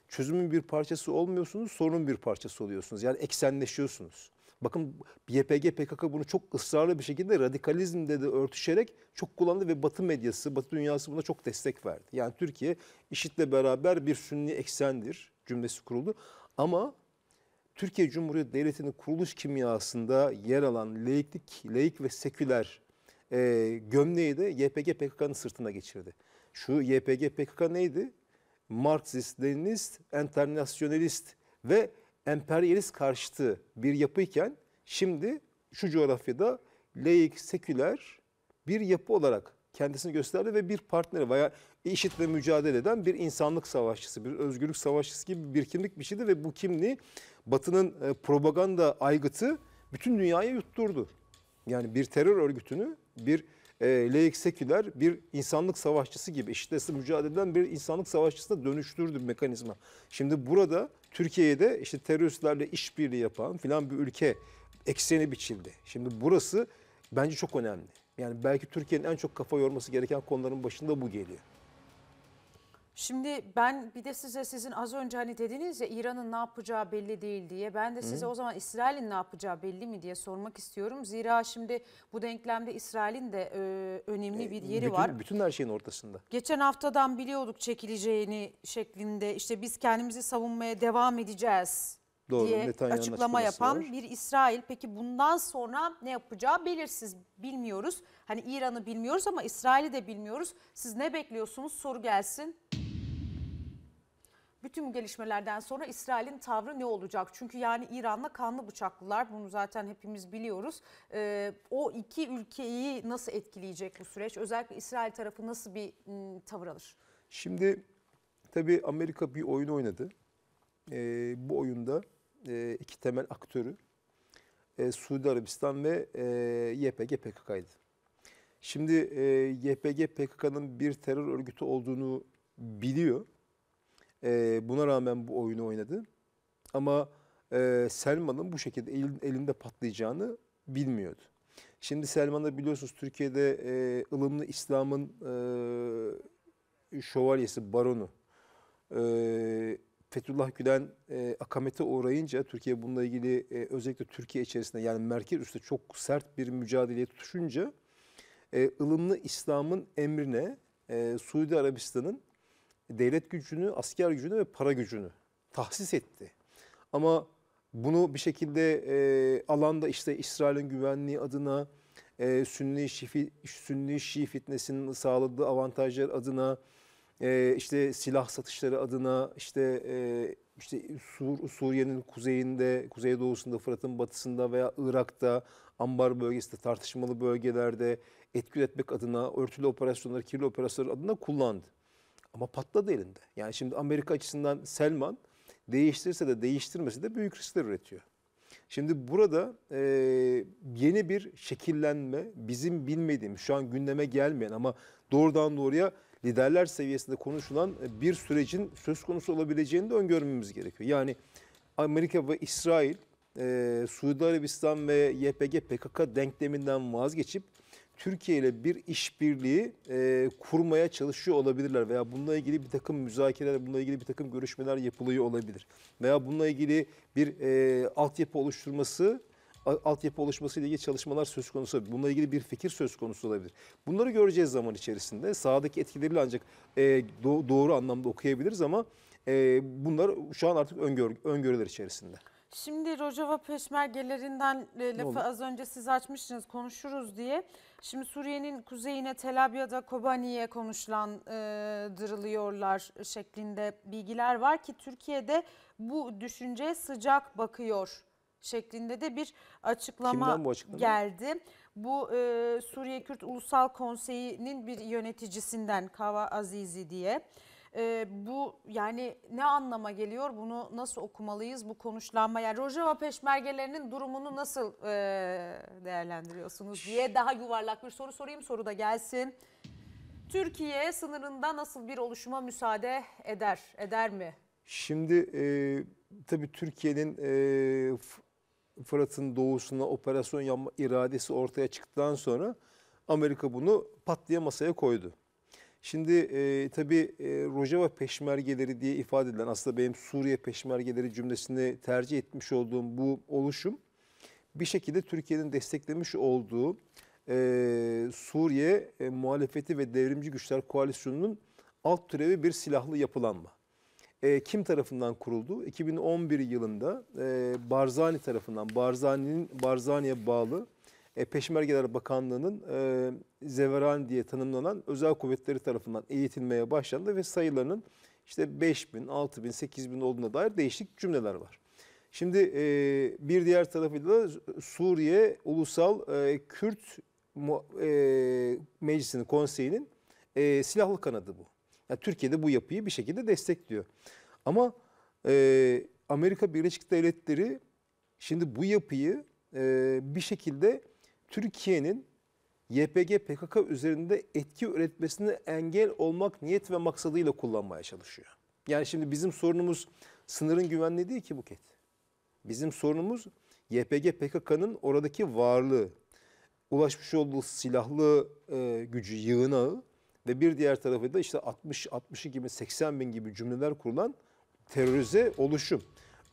çözümün bir parçası olmuyorsunuz, sorunun bir parçası oluyorsunuz. Yani eksenleşiyorsunuz. Bakın YPG, PKK bunu çok ısrarlı bir şekilde radikalizmle de örtüşerek çok kullandı ve Batı medyası, Batı dünyası buna çok destek verdi. Yani Türkiye işitle beraber bir sünni eksendir cümlesi kuruldu. Ama Türkiye Cumhuriyeti Devleti'nin kuruluş kimyasında yer alan laiklik, laik ve seküler e, gömleği de YPG PKK'nın sırtına geçirdi. Şu YPG PKK neydi? Marksist, Leninist, enternasyonalist ve emperyalist karşıtı bir yapıyken şimdi şu coğrafyada laik, seküler bir yapı olarak kendisini gösterdi ve bir partneri veya IŞİD'le mücadele eden bir insanlık savaşçısı, bir özgürlük savaşçısı gibi bir kimlik bir şeydi ve bu kimliği Batı'nın e, propaganda aygıtı bütün dünyayı yutturdu. Yani bir terör örgütünü, bir e, laik seküler bir insanlık savaşçısı gibi eşitleşti mücadeleden bir insanlık savaşçısına dönüştürdü mekanizma. Şimdi burada Türkiye'de işte teröristlerle işbirliği yapan filan bir ülke ekseni biçildi. Şimdi burası bence çok önemli. Yani belki Türkiye'nin en çok kafa yorması gereken konuların başında bu geliyor. Şimdi ben bir de size sizin az önce hani dediniz ya İran'ın ne yapacağı belli değil diye. Ben de size Hı. o zaman İsrail'in ne yapacağı belli mi diye sormak istiyorum. Zira şimdi bu denklemde İsrail'in de e, önemli e, bir yeri bütün, var. Bütün her şeyin ortasında. Geçen haftadan biliyorduk çekileceğini şeklinde işte biz kendimizi savunmaya devam edeceğiz Doğru, diye açıklama yapan var. bir İsrail. Peki bundan sonra ne yapacağı belirsiz bilmiyoruz. Hani İran'ı bilmiyoruz ama İsrail'i de bilmiyoruz. Siz ne bekliyorsunuz soru gelsin. Bütün bu gelişmelerden sonra İsrail'in tavrı ne olacak? Çünkü yani İran'la kanlı bıçaklılar bunu zaten hepimiz biliyoruz. E, o iki ülkeyi nasıl etkileyecek bu süreç? Özellikle İsrail tarafı nasıl bir m, ıı, tavır alır? Şimdi tabii Amerika bir oyun oynadı. E, bu oyunda e, iki temel aktörü e, Suudi Arabistan ve e, YPG PKK'ydı. Şimdi e, YPG PKK'nın bir terör örgütü olduğunu biliyor e, buna rağmen bu oyunu oynadı. Ama e, Selman'ın bu şekilde el, elinde patlayacağını bilmiyordu. Şimdi Selman da biliyorsunuz Türkiye'de e, ılımlı İslam'ın e, şövalyesi, baronu e, Fethullah Gülen e, akamete uğrayınca Türkiye bununla ilgili e, özellikle Türkiye içerisinde yani merkez üstte çok sert bir mücadeleye tutuşunca e, ılımlı İslam'ın emrine e, Suudi Arabistan'ın devlet gücünü, asker gücünü ve para gücünü tahsis etti. Ama bunu bir şekilde e, alanda işte İsrail'in güvenliği adına, e, Sünni, Şii, Sünni Şii fitnesinin sağladığı avantajlar adına, e, işte silah satışları adına, işte e, işte Sur, Suriye'nin kuzeyinde, kuzeydoğusunda, Fırat'ın batısında veya Irak'ta, ambar bölgesinde, tartışmalı bölgelerde etki üretmek adına, örtülü operasyonları, kirli operasyonlar adına kullandı. Ama patladı elinde. Yani şimdi Amerika açısından Selman değiştirse de değiştirmesi de büyük riskler üretiyor. Şimdi burada e, yeni bir şekillenme bizim bilmediğimiz şu an gündeme gelmeyen ama doğrudan doğruya liderler seviyesinde konuşulan e, bir sürecin söz konusu olabileceğini de öngörmemiz gerekiyor. Yani Amerika ve İsrail, e, Suudi Arabistan ve YPG PKK denkleminden vazgeçip Türkiye ile bir işbirliği e, kurmaya çalışıyor olabilirler veya bununla ilgili bir takım müzakereler, bununla ilgili bir takım görüşmeler yapılıyor olabilir. Veya bununla ilgili bir e, altyapı oluşturması altyapı oluşması ile ilgili çalışmalar söz konusu olabilir. Bununla ilgili bir fikir söz konusu olabilir. Bunları göreceğiz zaman içerisinde. Sağdaki etkileriyle ancak e, do doğru anlamda okuyabiliriz ama e, bunlar şu an artık öngör öngörüler içerisinde. Şimdi Rojava peşmergelerinden e, lafı az önce siz açmıştınız konuşuruz diye. Şimdi Suriye'nin kuzeyine Tel Abya'da Kobani'ye konuşlandırılıyorlar şeklinde bilgiler var ki Türkiye'de bu düşünceye sıcak bakıyor şeklinde de bir açıklama, bu açıklama? geldi. Bu e, Suriye Kürt Ulusal Konseyi'nin bir yöneticisinden Kava Azizi diye. E, bu yani ne anlama geliyor? Bunu nasıl okumalıyız? Bu konuşlanma yani Rojava peşmergelerinin durumunu nasıl e, değerlendiriyorsunuz diye daha yuvarlak bir soru sorayım soru da gelsin. Türkiye sınırında nasıl bir oluşuma müsaade eder? Eder mi? Şimdi e, tabii Türkiye'nin e, Fırat'ın doğusuna operasyon yapma iradesi ortaya çıktıktan sonra Amerika bunu pat diye masaya koydu. Şimdi e, tabii e, Rojava peşmergeleri diye ifade edilen aslında benim Suriye peşmergeleri cümlesini tercih etmiş olduğum bu oluşum bir şekilde Türkiye'nin desteklemiş olduğu e, Suriye e, muhalefeti ve devrimci güçler koalisyonunun alt türevi bir silahlı yapılanma. E, kim tarafından kuruldu? 2011 yılında e, Barzani tarafından, Barzani'nin Barzani'ye bağlı e, Peşmergeler Bakanlığı'nın e, Zeveran diye tanımlanan özel kuvvetleri tarafından eğitilmeye başlandı ve sayılarının işte 5 bin, 6 bin, 8 bin olduğuna dair değişik cümleler var. Şimdi e, bir diğer tarafıyla da Suriye Ulusal e, Kürt mu, e, Meclisi'nin, konseyinin e, silahlı kanadı bu. Yani Türkiye'de bu yapıyı bir şekilde destekliyor. Ama e, Amerika Birleşik Devletleri şimdi bu yapıyı e, bir şekilde Türkiye'nin YPG PKK üzerinde etki üretmesine engel olmak niyet ve maksadıyla kullanmaya çalışıyor. Yani şimdi bizim sorunumuz sınırın güvenliği değil ki Buket. Bizim sorunumuz YPG PKK'nın oradaki varlığı, ulaşmış olduğu silahlı e, gücü yığınağı ve bir diğer tarafı da işte 60, 62 gibi 80 bin gibi cümleler kurulan terörize oluşum.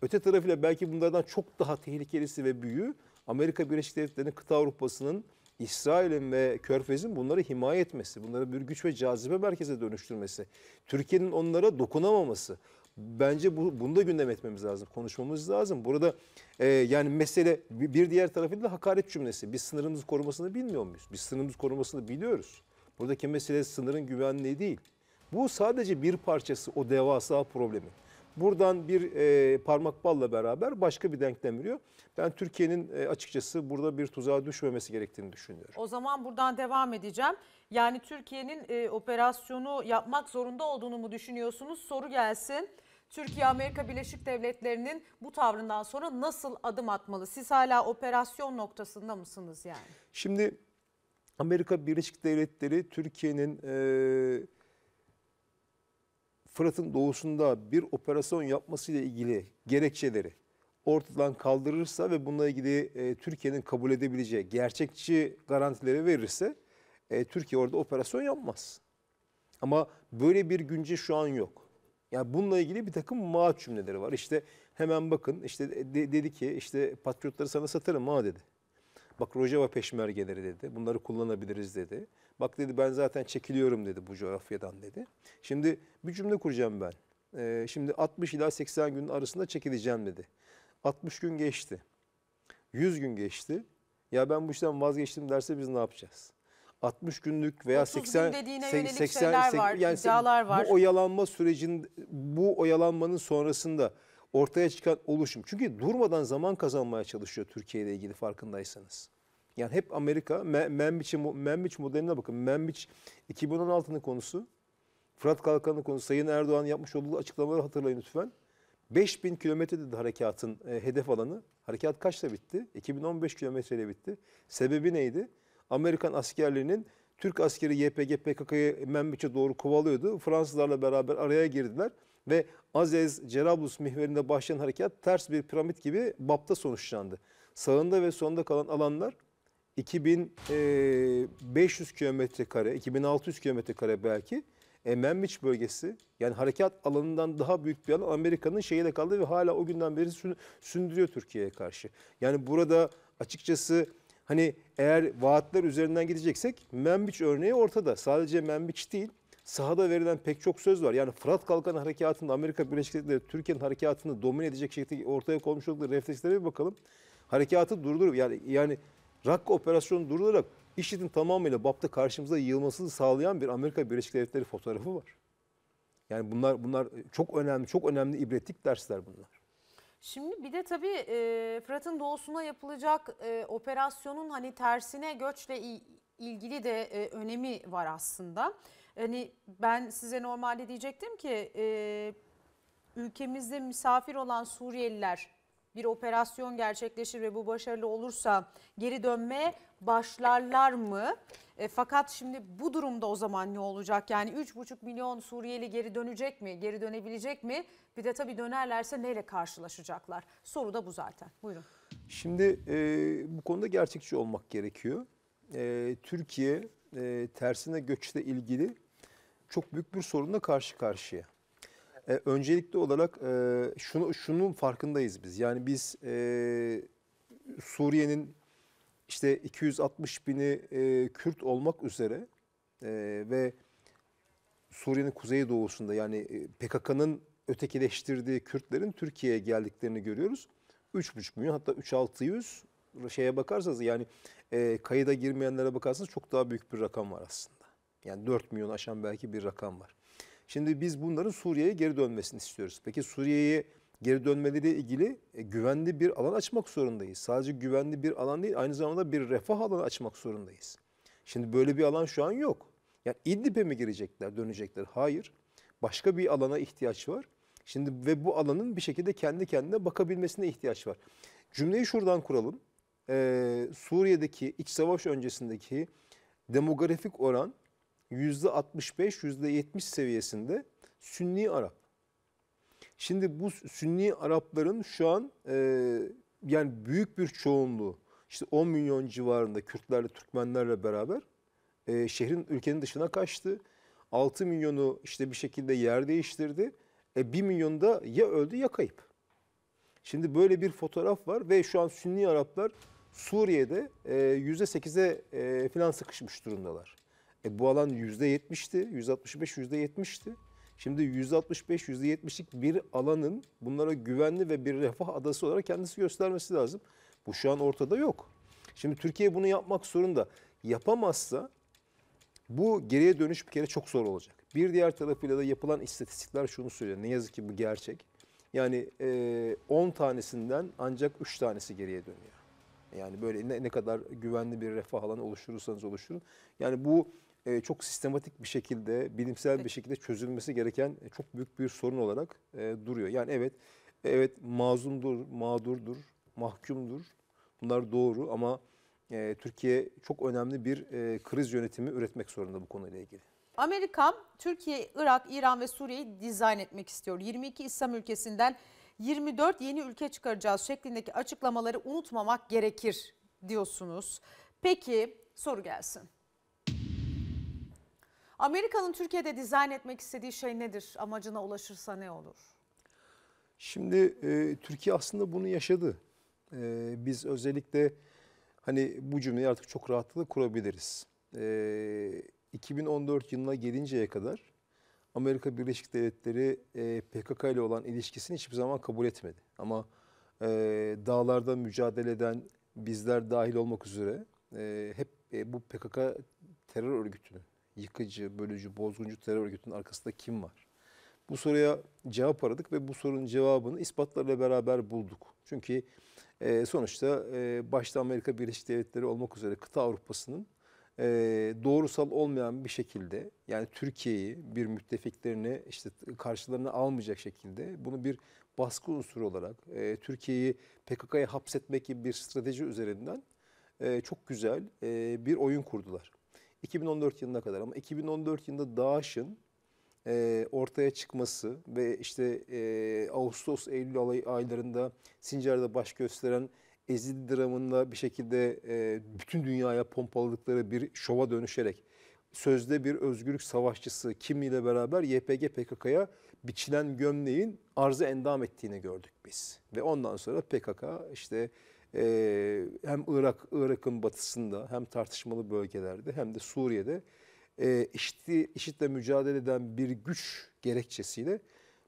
Öte tarafıyla belki bunlardan çok daha tehlikelisi ve büyüğü Amerika Birleşik Devletleri'nin kıta Avrupa'sının İsrail'in ve Körfez'in bunları himaye etmesi, bunları bir güç ve cazibe merkeze dönüştürmesi, Türkiye'nin onlara dokunamaması. Bence bu, bunu da gündem etmemiz lazım, konuşmamız lazım. Burada e, yani mesele bir diğer tarafıyla da hakaret cümlesi. Biz sınırımızı korumasını bilmiyor muyuz? Biz sınırımızı korumasını biliyoruz. Buradaki mesele sınırın güvenliği değil. Bu sadece bir parçası o devasa problemin. Buradan bir e, parmak balla beraber başka bir denklem veriyor. Ben Türkiye'nin e, açıkçası burada bir tuzağa düşmemesi gerektiğini düşünüyorum. O zaman buradan devam edeceğim. Yani Türkiye'nin e, operasyonu yapmak zorunda olduğunu mu düşünüyorsunuz? Soru gelsin. Türkiye Amerika Birleşik Devletleri'nin bu tavrından sonra nasıl adım atmalı? Siz hala operasyon noktasında mısınız yani? Şimdi Amerika Birleşik Devletleri Türkiye'nin e, Fırat'ın doğusunda bir operasyon yapmasıyla ilgili gerekçeleri ortadan kaldırırsa ve bununla ilgili e, Türkiye'nin kabul edebileceği gerçekçi garantileri verirse e, Türkiye orada operasyon yapmaz. Ama böyle bir günce şu an yok. Yani bununla ilgili bir takım maat cümleleri var. İşte hemen bakın işte de, dedi ki işte patriotları sana satarım ha dedi. Bak Rojava peşmergeleri dedi. Bunları kullanabiliriz dedi. Bak dedi ben zaten çekiliyorum dedi bu coğrafyadan dedi. Şimdi bir cümle kuracağım ben. Ee, şimdi 60 ila 80 gün arasında çekileceğim dedi. 60 gün geçti. 100 gün geçti. Ya ben bu işten vazgeçtim derse biz ne yapacağız? 60 günlük veya 80 gün 80, 80 var, yani var. Bu oyalanma sürecin bu oyalanmanın sonrasında ortaya çıkan oluşum. Çünkü durmadan zaman kazanmaya çalışıyor Türkiye ile ilgili farkındaysanız. Yani hep Amerika, Membiç, Membiç modeline bakın. Membiç 2016'nın konusu. Fırat Kalkanı konusu. Sayın Erdoğan yapmış olduğu açıklamaları hatırlayın lütfen. 5000 kilometre dedi harekatın e, hedef alanı. Harekat kaçta bitti? 2015 kilometreyle bitti. Sebebi neydi? Amerikan askerlerinin Türk askeri YPG PKK'yı Membiç'e doğru kovalıyordu. Fransızlarla beraber araya girdiler. Ve Azez, Cerablus mihverinde başlayan harekat ters bir piramit gibi bapta sonuçlandı. Sağında ve sonunda kalan alanlar 2500 e, kilometre kare, 2600 kilometre kare belki e, Memmiç bölgesi yani harekat alanından daha büyük bir alan Amerika'nın şeyiyle kaldı ve hala o günden beri sündürüyor Türkiye'ye karşı. Yani burada açıkçası hani eğer vaatler üzerinden gideceksek Membiç örneği ortada. Sadece Membiç değil sahada verilen pek çok söz var. Yani Fırat Kalkan Harekatı'nda Amerika Birleşik Devletleri Türkiye'nin harekatını domine edecek şekilde ortaya konmuş oldukları reflekslere bir bakalım. Harekatı durdurup yani, yani Rakka operasyonu durdurarak IŞİD'in tamamıyla BAP'ta karşımıza yığılmasını sağlayan bir Amerika Birleşik Devletleri fotoğrafı var. Yani bunlar bunlar çok önemli, çok önemli ibretlik dersler bunlar. Şimdi bir de tabii e, Fırat'ın doğusuna yapılacak e, operasyonun hani tersine göçle ilgili de e, önemi var aslında. Hani ben size normalde diyecektim ki e, ülkemizde misafir olan Suriyeliler bir operasyon gerçekleşir ve bu başarılı olursa geri dönmeye başlarlar mı? E, fakat şimdi bu durumda o zaman ne olacak? Yani 3,5 milyon Suriyeli geri dönecek mi? Geri dönebilecek mi? Bir de tabii dönerlerse neyle karşılaşacaklar? Soru da bu zaten. Buyurun. Şimdi e, bu konuda gerçekçi olmak gerekiyor. E, Türkiye e, tersine göçle ilgili çok büyük bir sorunla karşı karşıya. E, öncelikli olarak e, şunu şunun farkındayız biz. Yani biz e, Suriye'nin işte 260 bini e, Kürt olmak üzere e, ve Suriye'nin kuzey doğusunda yani e, PKK'nın ötekileştirdiği Kürtlerin Türkiye'ye geldiklerini görüyoruz. 3,5 milyon hatta 3-600 şeye bakarsanız yani e, kayıda girmeyenlere bakarsanız çok daha büyük bir rakam var aslında. Yani 4 milyon aşan belki bir rakam var. Şimdi biz bunların Suriye'ye geri dönmesini istiyoruz. Peki Suriye'ye geri dönmeleri ilgili e, güvenli bir alan açmak zorundayız. Sadece güvenli bir alan değil, aynı zamanda bir refah alanı açmak zorundayız. Şimdi böyle bir alan şu an yok. Yani İdlib'e mi girecekler, dönecekler? Hayır. Başka bir alana ihtiyaç var. Şimdi ve bu alanın bir şekilde kendi kendine bakabilmesine ihtiyaç var. Cümleyi şuradan kuralım. Ee, Suriye'deki iç savaş öncesindeki demografik oran %65-%70 seviyesinde Sünni Arap. Şimdi bu Sünni Arapların şu an e, yani büyük bir çoğunluğu işte 10 milyon civarında Kürtlerle Türkmenlerle beraber e, şehrin ülkenin dışına kaçtı. 6 milyonu işte bir şekilde yer değiştirdi. E, 1 milyon da ya öldü ya kayıp. Şimdi böyle bir fotoğraf var ve şu an Sünni Araplar Suriye'de e, %8'e e, falan sıkışmış durumdalar. E bu alan %70'ti. 165 %70'ti. Şimdi 165 %70'lik bir alanın bunlara güvenli ve bir refah adası olarak kendisi göstermesi lazım. Bu şu an ortada yok. Şimdi Türkiye bunu yapmak zorunda. Yapamazsa bu geriye dönüş bir kere çok zor olacak. Bir diğer tarafıyla da yapılan istatistikler şunu söylüyor. Ne yazık ki bu gerçek. Yani 10 e, tanesinden ancak 3 tanesi geriye dönüyor. Yani böyle ne, ne kadar güvenli bir refah alanı oluşturursanız oluşturun. Yani bu e, çok sistematik bir şekilde, bilimsel bir şekilde çözülmesi gereken e, çok büyük bir sorun olarak e, duruyor. Yani evet, evet mazlumdur, mağdurdur, mahkumdur. Bunlar doğru ama Türkiye çok önemli bir kriz yönetimi üretmek zorunda bu konuyla ilgili. Amerika, Türkiye, Irak, İran ve Suriye'yi dizayn etmek istiyor. 22 İslam ülkesinden 24 yeni ülke çıkaracağız şeklindeki açıklamaları unutmamak gerekir diyorsunuz. Peki soru gelsin. Amerika'nın Türkiye'de dizayn etmek istediği şey nedir? Amacına ulaşırsa ne olur? Şimdi e, Türkiye aslında bunu yaşadı. E, biz özellikle hani bu cümleyi artık çok rahatlıkla kurabiliriz. E, 2014 yılına gelinceye kadar Amerika Birleşik Devletleri e, PKK ile olan ilişkisini hiçbir zaman kabul etmedi. Ama e, dağlarda mücadele eden bizler dahil olmak üzere e, hep e, bu PKK terör örgütünü yıkıcı, bölücü, bozguncu terör örgütünün arkasında kim var? Bu soruya cevap aradık ve bu sorunun cevabını ispatlarla beraber bulduk. Çünkü e, sonuçta e, başta Amerika Birleşik Devletleri olmak üzere kıta Avrupa'sının e, doğrusal olmayan bir şekilde yani Türkiye'yi bir müttefiklerini işte karşılarına almayacak şekilde bunu bir baskı unsuru olarak Türkiye'yi PKK'ya hapsetmek gibi bir strateji üzerinden çok güzel bir oyun kurdular. 2014 yılına kadar ama 2014 yılında DAEŞ'in e, ortaya çıkması ve işte e, Ağustos, Eylül aylarında Sincar'da baş gösteren Ezid dramında bir şekilde e, bütün dünyaya pompaladıkları bir şova dönüşerek sözde bir özgürlük savaşçısı kimiyle beraber YPG PKK'ya biçilen gömleğin arzı endam ettiğini gördük biz. Ve ondan sonra PKK işte e, hem Irak, Irak'ın batısında hem tartışmalı bölgelerde hem de Suriye'de e, IŞİD'i, IŞİD'le mücadele eden bir güç gerekçesiyle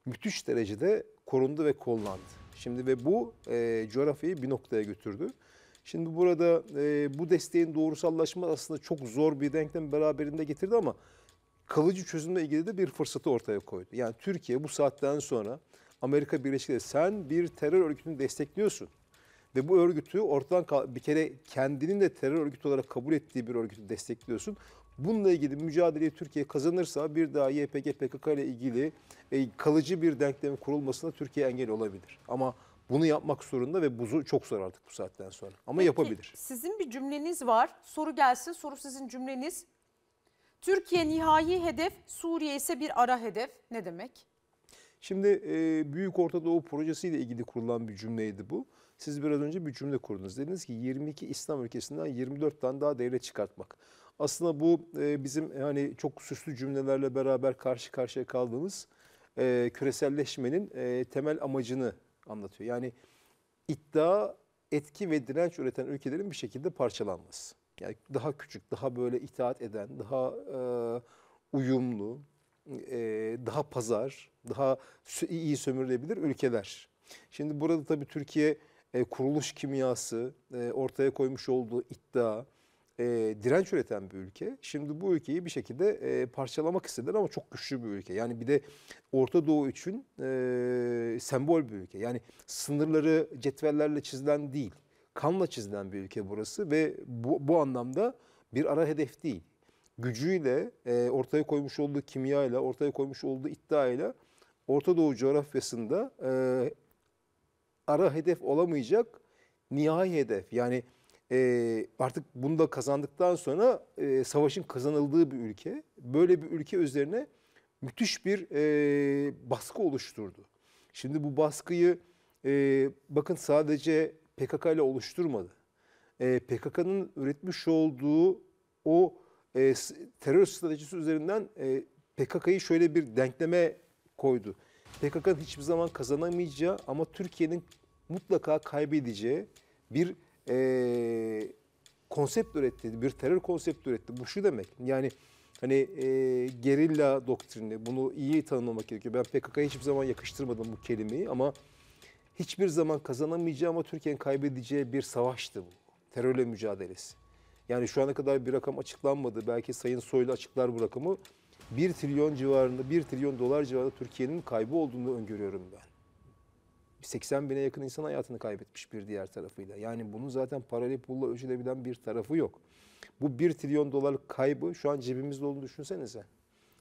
müthiş derecede korundu ve kollandı. Şimdi ve bu e, coğrafyayı bir noktaya götürdü. Şimdi burada e, bu desteğin doğrusallaşması aslında çok zor bir denklem beraberinde getirdi ama kalıcı çözümle ilgili de bir fırsatı ortaya koydu. Yani Türkiye bu saatten sonra Amerika Birleşik Devletleri sen bir terör örgütünü destekliyorsun. Ve bu örgütü ortadan bir kere kendinin de terör örgütü olarak kabul ettiği bir örgütü destekliyorsun. Bununla ilgili mücadeleyi Türkiye kazanırsa bir daha YPG PKK ile ilgili e, kalıcı bir denklemin kurulmasına Türkiye engel olabilir. Ama bunu yapmak zorunda ve buzu çok zor artık bu saatten sonra. Ama Peki, yapabilir. Sizin bir cümleniz var. Soru gelsin. Soru sizin cümleniz. Türkiye nihai hedef, Suriye ise bir ara hedef. Ne demek? Şimdi e, Büyük Orta Doğu Projesi ile ilgili kurulan bir cümleydi bu. Siz biraz önce bir cümle kurdunuz. Dediniz ki 22 İslam ülkesinden 24 tane daha devlet çıkartmak. Aslında bu e, bizim e, hani çok süslü cümlelerle beraber karşı karşıya kaldığımız e, küreselleşmenin temel amacını anlatıyor. Yani iddia, etki ve direnç üreten ülkelerin bir şekilde parçalanması. Yani daha küçük, daha böyle itaat eden, daha uyumlu, daha pazar, daha iyi sömürülebilir ülkeler. Şimdi burada tabii Türkiye e, kuruluş kimyası, e, ortaya koymuş olduğu iddia, e, direnç üreten bir ülke. Şimdi bu ülkeyi bir şekilde e, parçalamak istediler ama çok güçlü bir ülke. Yani bir de Orta Doğu için sembol bir ülke. Yani sınırları cetvellerle çizilen değil, kanla çizilen bir ülke burası ve bu, bu anlamda bir ara hedef değil. Gücüyle, ortaya koymuş olduğu kimyayla, ortaya koymuş olduğu iddiayla Orta Doğu coğrafyasında ara hedef olamayacak nihai hedef. Yani e, artık bunu da kazandıktan sonra e, savaşın kazanıldığı bir ülke. Böyle bir ülke üzerine müthiş bir e, baskı oluşturdu. Şimdi bu baskıyı e, bakın sadece PKK ile oluşturmadı. E, PKK'nın üretmiş olduğu o e, terör stratejisi üzerinden e, PKK'yı şöyle bir denkleme koydu. PKK'nın hiçbir zaman kazanamayacağı ama Türkiye'nin mutlaka kaybedeceği bir e, konsept üretti, bir terör konsept üretti. Bu şu demek. Yani hani e, gerilla doktrini bunu iyi tanımlamak gerekiyor. Ben PKK'ya hiçbir zaman yakıştırmadım bu kelimeyi ama hiçbir zaman kazanamayacağı ama Türkiye'nin kaybedeceği bir savaştı bu. Terörle mücadelesi. Yani şu ana kadar bir rakam açıklanmadı. Belki Sayın Soylu açıklar bu rakamı. 1 trilyon civarında, 1 trilyon dolar civarında Türkiye'nin kaybı olduğunu öngörüyorum ben. 80 bine yakın insan hayatını kaybetmiş bir diğer tarafıyla. Yani bunun zaten paralel pulla ölçülebilen bir tarafı yok. Bu 1 trilyon dolarlık kaybı şu an cebimizde olduğunu düşünsenize.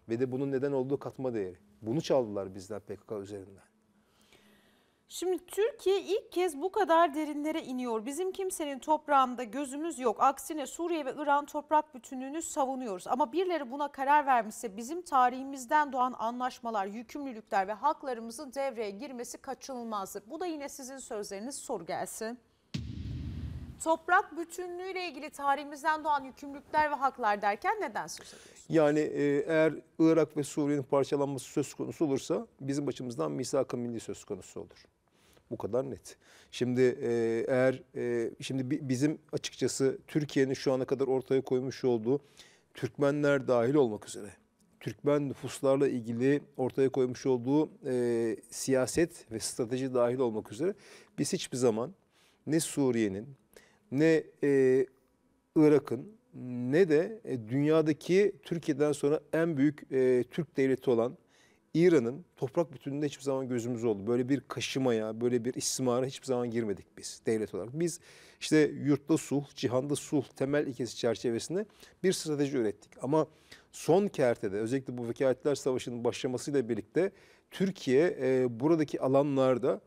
Ve de bunun neden olduğu katma değeri. Bunu çaldılar bizden PKK üzerinden. Şimdi Türkiye ilk kez bu kadar derinlere iniyor. Bizim kimsenin toprağında gözümüz yok. Aksine Suriye ve İran toprak bütünlüğünü savunuyoruz. Ama birileri buna karar vermişse bizim tarihimizden doğan anlaşmalar, yükümlülükler ve haklarımızın devreye girmesi kaçınılmazdır. Bu da yine sizin sözleriniz soru gelsin. Toprak bütünlüğüyle ilgili tarihimizden doğan yükümlülükler ve haklar derken neden söz ediyorsunuz? Yani e, eğer Irak ve Suriye'nin parçalanması söz konusu olursa bizim açımızdan misak-ı milli söz konusu olur. Bu kadar net. Şimdi e, eğer e, şimdi bizim açıkçası Türkiye'nin şu ana kadar ortaya koymuş olduğu Türkmenler dahil olmak üzere Türkmen nüfuslarla ilgili ortaya koymuş olduğu e, siyaset ve strateji dahil olmak üzere biz hiçbir zaman ne Suriye'nin ne e, Irak'ın ne de e, dünyadaki Türkiye'den sonra en büyük e, Türk devleti olan İran'ın toprak bütünlüğünde hiçbir zaman gözümüz oldu. Böyle bir kaşımaya, böyle bir istismara hiçbir zaman girmedik biz devlet olarak. Biz işte yurtta sulh, cihanda sulh temel ilkesi çerçevesinde bir strateji ürettik. Ama son kertede özellikle bu vekaletler savaşının başlamasıyla birlikte Türkiye e, buradaki alanlarda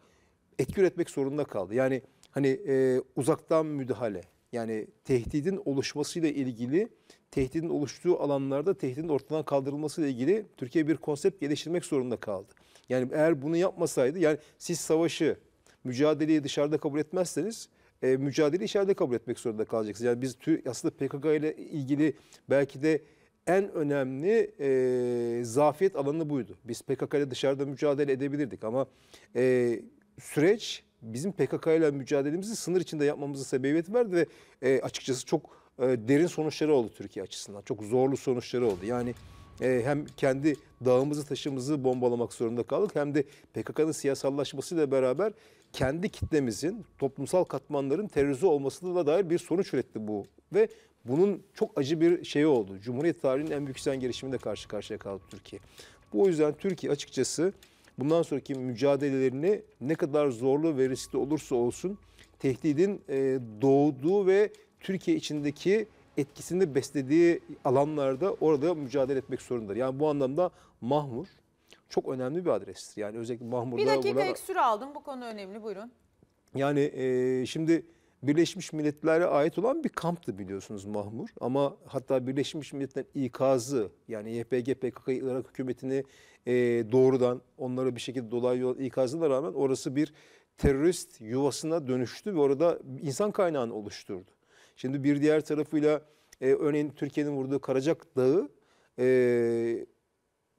etki üretmek zorunda kaldı. Yani hani e, uzaktan müdahale yani tehdidin oluşmasıyla ilgili tehdidin oluştuğu alanlarda tehdidin ortadan kaldırılması ile ilgili Türkiye bir konsept geliştirmek zorunda kaldı. Yani eğer bunu yapmasaydı yani siz savaşı, mücadeleyi dışarıda kabul etmezseniz e, mücadele içeride kabul etmek zorunda kalacaksınız. Yani biz aslında PKK ile ilgili belki de en önemli e, zafiyet alanı buydu. Biz PKK ile dışarıda mücadele edebilirdik ama e, süreç bizim PKK ile mücadelemizi sınır içinde yapmamızı sebebiyet verdi ve e, açıkçası çok e, derin sonuçları oldu Türkiye açısından. Çok zorlu sonuçları oldu. Yani e, hem kendi dağımızı taşımızı bombalamak zorunda kaldık hem de PKK'nın siyasallaşmasıyla beraber kendi kitlemizin, toplumsal katmanların terörize olmasına dair bir sonuç üretti bu. Ve bunun çok acı bir şeyi oldu. Cumhuriyet tarihinin en büyük gelişiminde karşı karşıya kaldı Türkiye. Bu o yüzden Türkiye açıkçası bundan sonraki mücadelelerini ne kadar zorlu ve riskli olursa olsun tehdidin e, doğduğu ve Türkiye içindeki etkisini beslediği alanlarda orada mücadele etmek zorundadır. Yani bu anlamda Mahmur çok önemli bir adrestir. Yani özellikle Mahmur'da... Bir dakika buna... ek süre aldım. Bu konu önemli. Buyurun. Yani e, şimdi Birleşmiş Milletler'e ait olan bir kamptı biliyorsunuz Mahmur. Ama hatta Birleşmiş Milletler ikazı yani YPG, PKK, Irak hükümetini e, doğrudan onlara bir şekilde dolaylı yol ikazına rağmen orası bir terörist yuvasına dönüştü ve orada insan kaynağını oluşturdu. Şimdi bir diğer tarafıyla e, örneğin Türkiye'nin vurduğu Karacak Dağı e,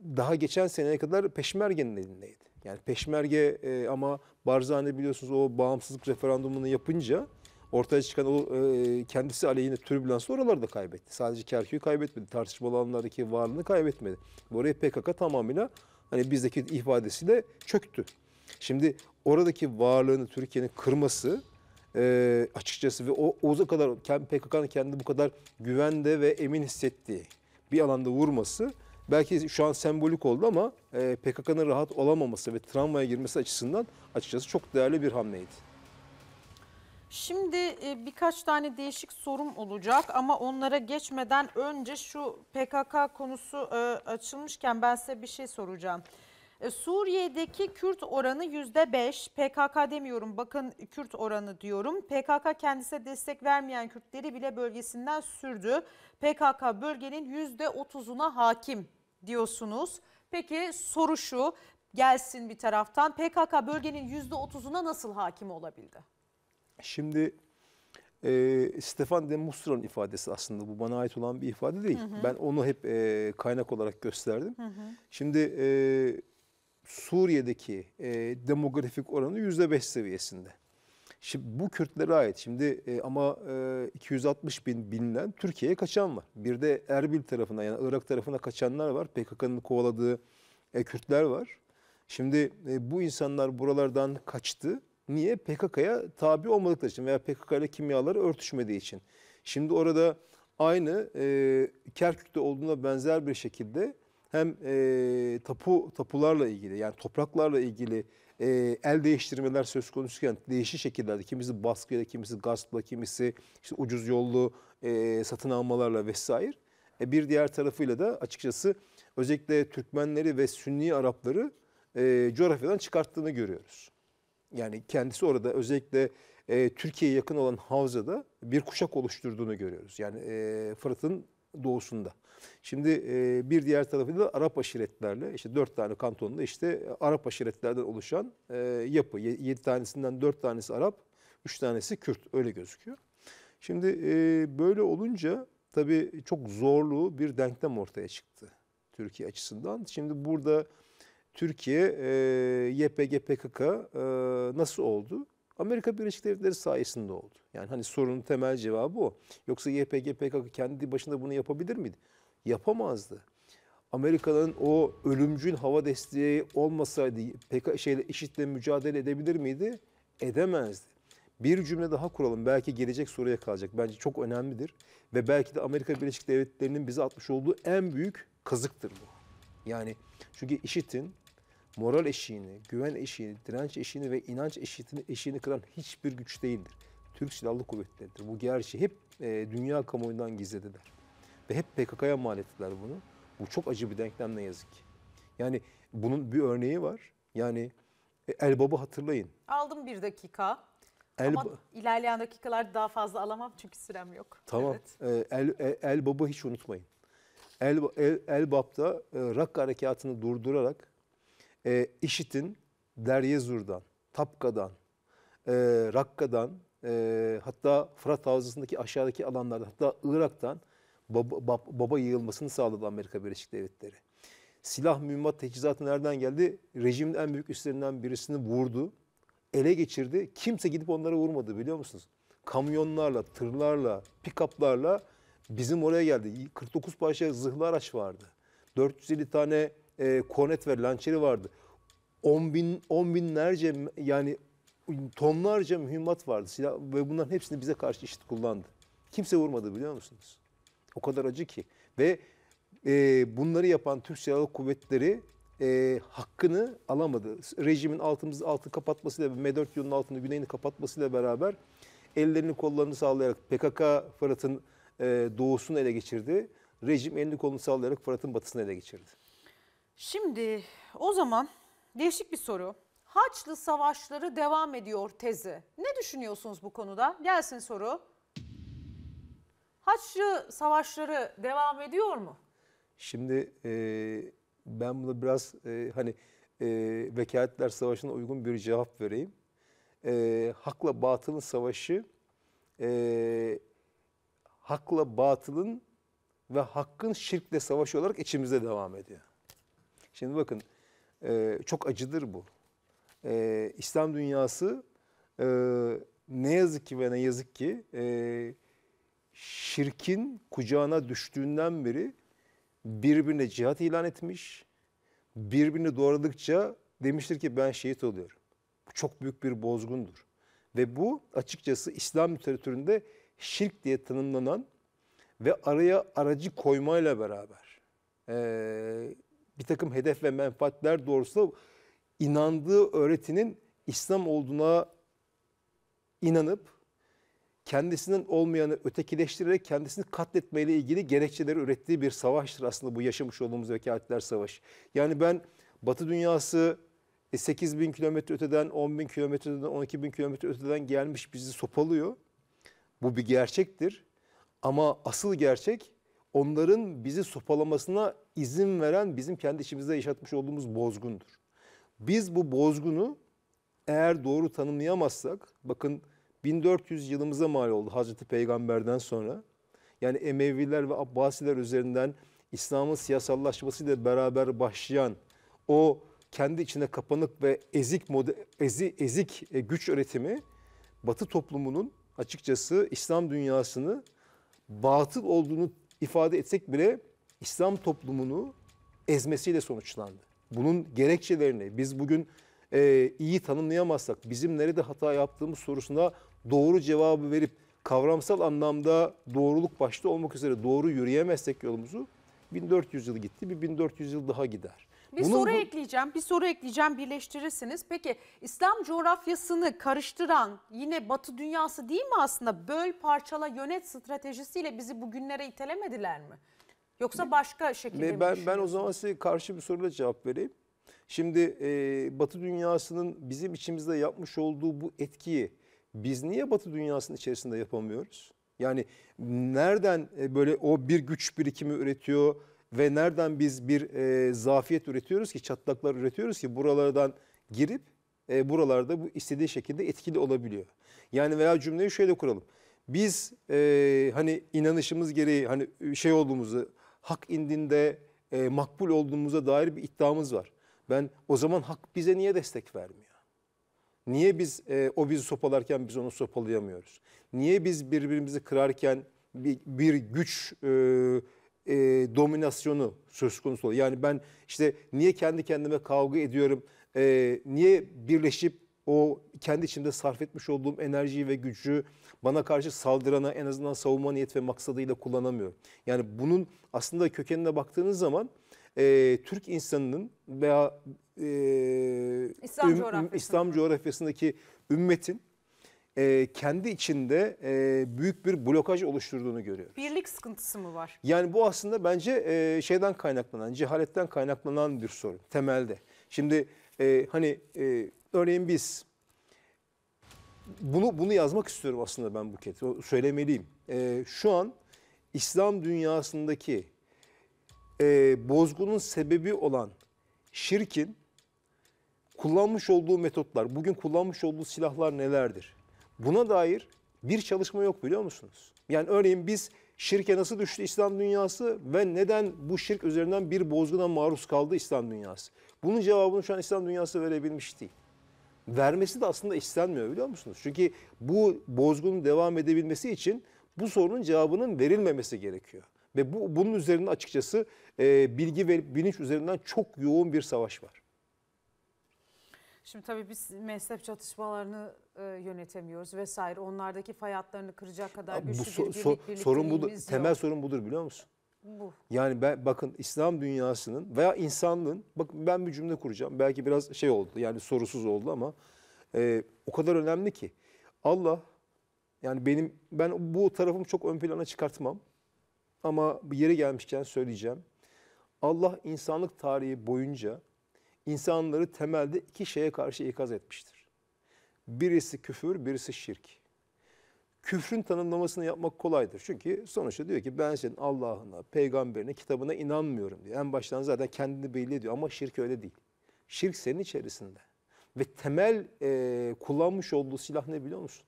daha geçen seneye kadar Peşmerge'nin elindeydi. Yani Peşmerge e, ama Barzani biliyorsunuz o bağımsızlık referandumunu yapınca ortaya çıkan o e, kendisi aleyhine türbülansı oralarda kaybetti. Sadece Kerkük'ü kaybetmedi. Tartışmalı alanlardaki varlığını kaybetmedi. Oraya PKK tamamıyla hani bizdeki ifadesiyle çöktü. Şimdi oradaki varlığını Türkiye'nin kırması e, açıkçası ve o, oza kadar PKK'nın kendi bu kadar güvende ve emin hissettiği bir alanda vurması belki şu an sembolik oldu ama e, PKK'nın rahat olamaması ve travmaya girmesi açısından açıkçası çok değerli bir hamleydi. Şimdi e, birkaç tane değişik sorum olacak ama onlara geçmeden önce şu PKK konusu e, açılmışken ben size bir şey soracağım. E, Suriye'deki Kürt oranı %5. PKK demiyorum bakın Kürt oranı diyorum. PKK kendisine destek vermeyen Kürtleri bile bölgesinden sürdü. PKK bölgenin %30'una hakim diyorsunuz. Peki soru şu gelsin bir taraftan PKK bölgenin %30'una nasıl hakim olabildi? Şimdi e, Stefan de Mustra'nın ifadesi aslında bu bana ait olan bir ifade değil. Hı hı. Ben onu hep e, kaynak olarak gösterdim. Hı hı. Şimdi e, Suriye'deki e, demografik oranı yüzde beş seviyesinde. Şimdi bu Kürtlere ait. Şimdi e, ama e, 260 bin bilinen Türkiye'ye kaçan var. Bir de Erbil tarafına yani Irak tarafına kaçanlar var. PKK'nın kovaladığı e, Kürtler var. Şimdi e, bu insanlar buralardan kaçtı. Niye? PKK'ya tabi olmadıkları için veya PKK ile kimyaları örtüşmediği için. Şimdi orada aynı e, Kerkük'te olduğuna benzer bir şekilde hem e, tapu tapularla ilgili yani topraklarla ilgili e, el değiştirmeler söz konusuyken değişik şekillerde kimisi baskıyla, kimisi gaspla, kimisi işte ucuz yollu e, satın almalarla vesaire. E, bir diğer tarafıyla da açıkçası özellikle Türkmenleri ve Sünni Arapları e, coğrafyadan çıkarttığını görüyoruz. Yani kendisi orada özellikle e, Türkiye'ye yakın olan Havza'da bir kuşak oluşturduğunu görüyoruz. Yani e, Fırat'ın doğusunda. Şimdi bir diğer tarafı da Arap aşiretlerle işte dört tane kantonda işte Arap aşiretlerden oluşan yapı. Yedi tanesinden dört tanesi Arap, üç tanesi Kürt öyle gözüküyor. Şimdi böyle olunca tabii çok zorlu bir denklem ortaya çıktı Türkiye açısından. Şimdi burada Türkiye YPG PKK nasıl oldu? Amerika Birleşik Devletleri sayesinde oldu. Yani hani sorunun temel cevabı o. Yoksa YPG PKK kendi başına bunu yapabilir miydi? yapamazdı. Amerika'nın o ölümcül hava desteği olmasaydı PK şeyle IŞİD'le mücadele edebilir miydi? Edemezdi. Bir cümle daha kuralım. Belki gelecek soruya kalacak. Bence çok önemlidir. Ve belki de Amerika Birleşik Devletleri'nin bize atmış olduğu en büyük kazıktır bu. Yani çünkü IŞİD'in moral eşiğini, güven eşiğini, direnç eşiğini ve inanç eşiğini, eşiğini kıran hiçbir güç değildir. Türk Silahlı Kuvvetleri'dir. Bu gerçeği hep e, dünya kamuoyundan gizlediler. Ve hep PKK'ya mal ettiler bunu. Bu çok acı bir denklem ne yazık ki. Yani bunun bir örneği var. Yani e, Elbab'ı hatırlayın. Aldım bir dakika. El... Ama ilerleyen dakikalarda daha fazla alamam çünkü sürem yok. Tamam. Evet. E, el, e, el, Elbab'ı hiç unutmayın. El, el, Elbap'ta e, Rakka harekatını durdurarak e, IŞİD'in Deryezur'dan, Tapka'dan, e, Rakka'dan e, hatta Fırat Havzası'ndaki aşağıdaki alanlarda hatta Irak'tan baba, baba, yığılmasını sağladı Amerika Birleşik Devletleri. Silah, mühimmat, teçhizatı nereden geldi? Rejimin en büyük üstlerinden birisini vurdu, ele geçirdi. Kimse gidip onlara vurmadı biliyor musunuz? Kamyonlarla, tırlarla, pikaplarla bizim oraya geldi. 49 parça zırhlı araç vardı. 450 tane e, kornet ve lançeri vardı. 10 bin, 10 binlerce yani tonlarca mühimmat vardı silah ve bunların hepsini bize karşı işit kullandı. Kimse vurmadı biliyor musunuz? O kadar acı ki. Ve e, bunları yapan Türk Silahlı Kuvvetleri e, hakkını alamadı. Rejimin altımız altı kapatmasıyla M4 altını güneyini kapatmasıyla beraber ellerini kollarını sağlayarak PKK Fırat'ın e, doğusunu ele geçirdi. Rejim elini kolunu sağlayarak Fırat'ın batısını ele geçirdi. Şimdi o zaman değişik bir soru. Haçlı savaşları devam ediyor tezi. Ne düşünüyorsunuz bu konuda? Gelsin soru. Haçlı savaşları devam ediyor mu? Şimdi e, ben bunu biraz e, hani e, vekaletler savaşına uygun bir cevap vereyim. E, hakla batılın savaşı e, hakla batılın ve hakkın şirkle savaşı olarak içimizde devam ediyor. Şimdi bakın e, çok acıdır bu. E, İslam dünyası e, ne yazık ki ve ne yazık ki e, şirkin kucağına düştüğünden beri birbirine cihat ilan etmiş, birbirini doğradıkça demiştir ki ben şehit oluyorum. Bu çok büyük bir bozgundur. Ve bu açıkçası İslam literatüründe şirk diye tanımlanan ve araya aracı koymayla beraber e, bir takım hedef ve menfaatler doğrusu inandığı öğretinin İslam olduğuna inanıp kendisinden olmayanı ötekileştirerek kendisini katletmeyle ilgili gerekçeleri ürettiği bir savaştır aslında bu yaşamış olduğumuz vekaletler savaşı. Yani ben Batı dünyası 8 e, bin kilometre öteden, 10 bin kilometre öteden, 12 bin kilometre öteden gelmiş bizi sopalıyor. Bu bir gerçektir. Ama asıl gerçek onların bizi sopalamasına izin veren bizim kendi içimizde yaşatmış olduğumuz bozgundur. Biz bu bozgunu eğer doğru tanımlayamazsak, bakın 1400 yılımıza mal oldu Hazreti Peygamber'den sonra. Yani Emeviler ve Abbasiler üzerinden İslam'ın siyasallaşmasıyla beraber başlayan o kendi içine kapanık ve ezik mode, ezi, ezik e, güç üretimi Batı toplumunun açıkçası İslam dünyasını batıl olduğunu ifade etsek bile İslam toplumunu ezmesiyle sonuçlandı. Bunun gerekçelerini biz bugün e, iyi tanımlayamazsak bizim nerede hata yaptığımız sorusunda doğru cevabı verip kavramsal anlamda doğruluk başta olmak üzere doğru yürüyemezsek yolumuzu 1400 yıl gitti bir 1400 yıl daha gider. Bir Bunun soru bu... ekleyeceğim, bir soru ekleyeceğim birleştirirsiniz. Peki İslam coğrafyasını karıştıran yine Batı dünyası değil mi aslında böl parçala yönet stratejisiyle bizi bugünlere itelemediler mi? Yoksa başka şekilde mi ben, Ben o zaman size karşı bir soruyla cevap vereyim. Şimdi e, Batı dünyasının bizim içimizde yapmış olduğu bu etkiyi biz niye Batı dünyasının içerisinde yapamıyoruz? Yani nereden e, böyle o bir güç birikimi üretiyor ve nereden biz bir e, zafiyet üretiyoruz ki çatlaklar üretiyoruz ki buralardan girip e, buralarda bu istediği şekilde etkili olabiliyor. Yani veya cümleyi şöyle kuralım. Biz e, hani inanışımız gereği hani şey olduğumuzu hak indinde e, makbul olduğumuza dair bir iddiamız var. Ben o zaman hak bize niye destek vermiyor? Niye biz e, o bizi sopalarken biz onu sopalayamıyoruz? Niye biz birbirimizi kırarken bir, bir güç e, e, dominasyonu söz konusu oluyor? Yani ben işte niye kendi kendime kavga ediyorum? E, niye birleşip o kendi içimde sarf etmiş olduğum enerjiyi ve gücü bana karşı saldırana en azından savunma niyet ve maksadıyla kullanamıyorum. Yani bunun aslında kökenine baktığınız zaman e, Türk insanının veya İslam, üm, coğrafyasında. İslam coğrafyasındaki ümmetin e, kendi içinde e, büyük bir blokaj oluşturduğunu görüyoruz. Birlik sıkıntısı mı var? Yani bu aslında bence e, şeyden kaynaklanan, cehaletten kaynaklanan bir sorun temelde. Şimdi e, hani e, örneğin biz bunu bunu yazmak istiyorum aslında ben Buket. Söylemeliyim. E, şu an İslam dünyasındaki e, bozgunun sebebi olan şirkin kullanmış olduğu metotlar, bugün kullanmış olduğu silahlar nelerdir? Buna dair bir çalışma yok biliyor musunuz? Yani örneğin biz şirke nasıl düştü İslam dünyası ve neden bu şirk üzerinden bir bozguna maruz kaldı İslam dünyası? Bunun cevabını şu an İslam dünyası verebilmiş değil. Vermesi de aslında istenmiyor biliyor musunuz? Çünkü bu bozgunun devam edebilmesi için bu sorunun cevabının verilmemesi gerekiyor. Ve bu, bunun üzerinde açıkçası e, bilgi ve bilinç üzerinden çok yoğun bir savaş var. Şimdi tabii biz mezhep çatışmalarını e, yönetemiyoruz vesaire. Onlardaki fay kıracak kadar ya güçlü bu so, bir so, sorun budur. Yok. Temel sorun budur biliyor musun? Bu. Yani ben bakın İslam dünyasının veya insanlığın bakın ben bir cümle kuracağım. Belki biraz şey oldu yani sorusuz oldu ama e, o kadar önemli ki Allah yani benim ben bu tarafımı çok ön plana çıkartmam. Ama yere gelmişken söyleyeceğim. Allah insanlık tarihi boyunca insanları temelde iki şeye karşı ikaz etmiştir. Birisi küfür, birisi şirk. Küfrün tanımlamasını yapmak kolaydır. Çünkü sonuçta diyor ki ben senin Allah'ına, peygamberine, kitabına inanmıyorum diyor. En baştan zaten kendini belli ediyor ama şirk öyle değil. Şirk senin içerisinde. Ve temel e, kullanmış olduğu silah ne biliyor musun?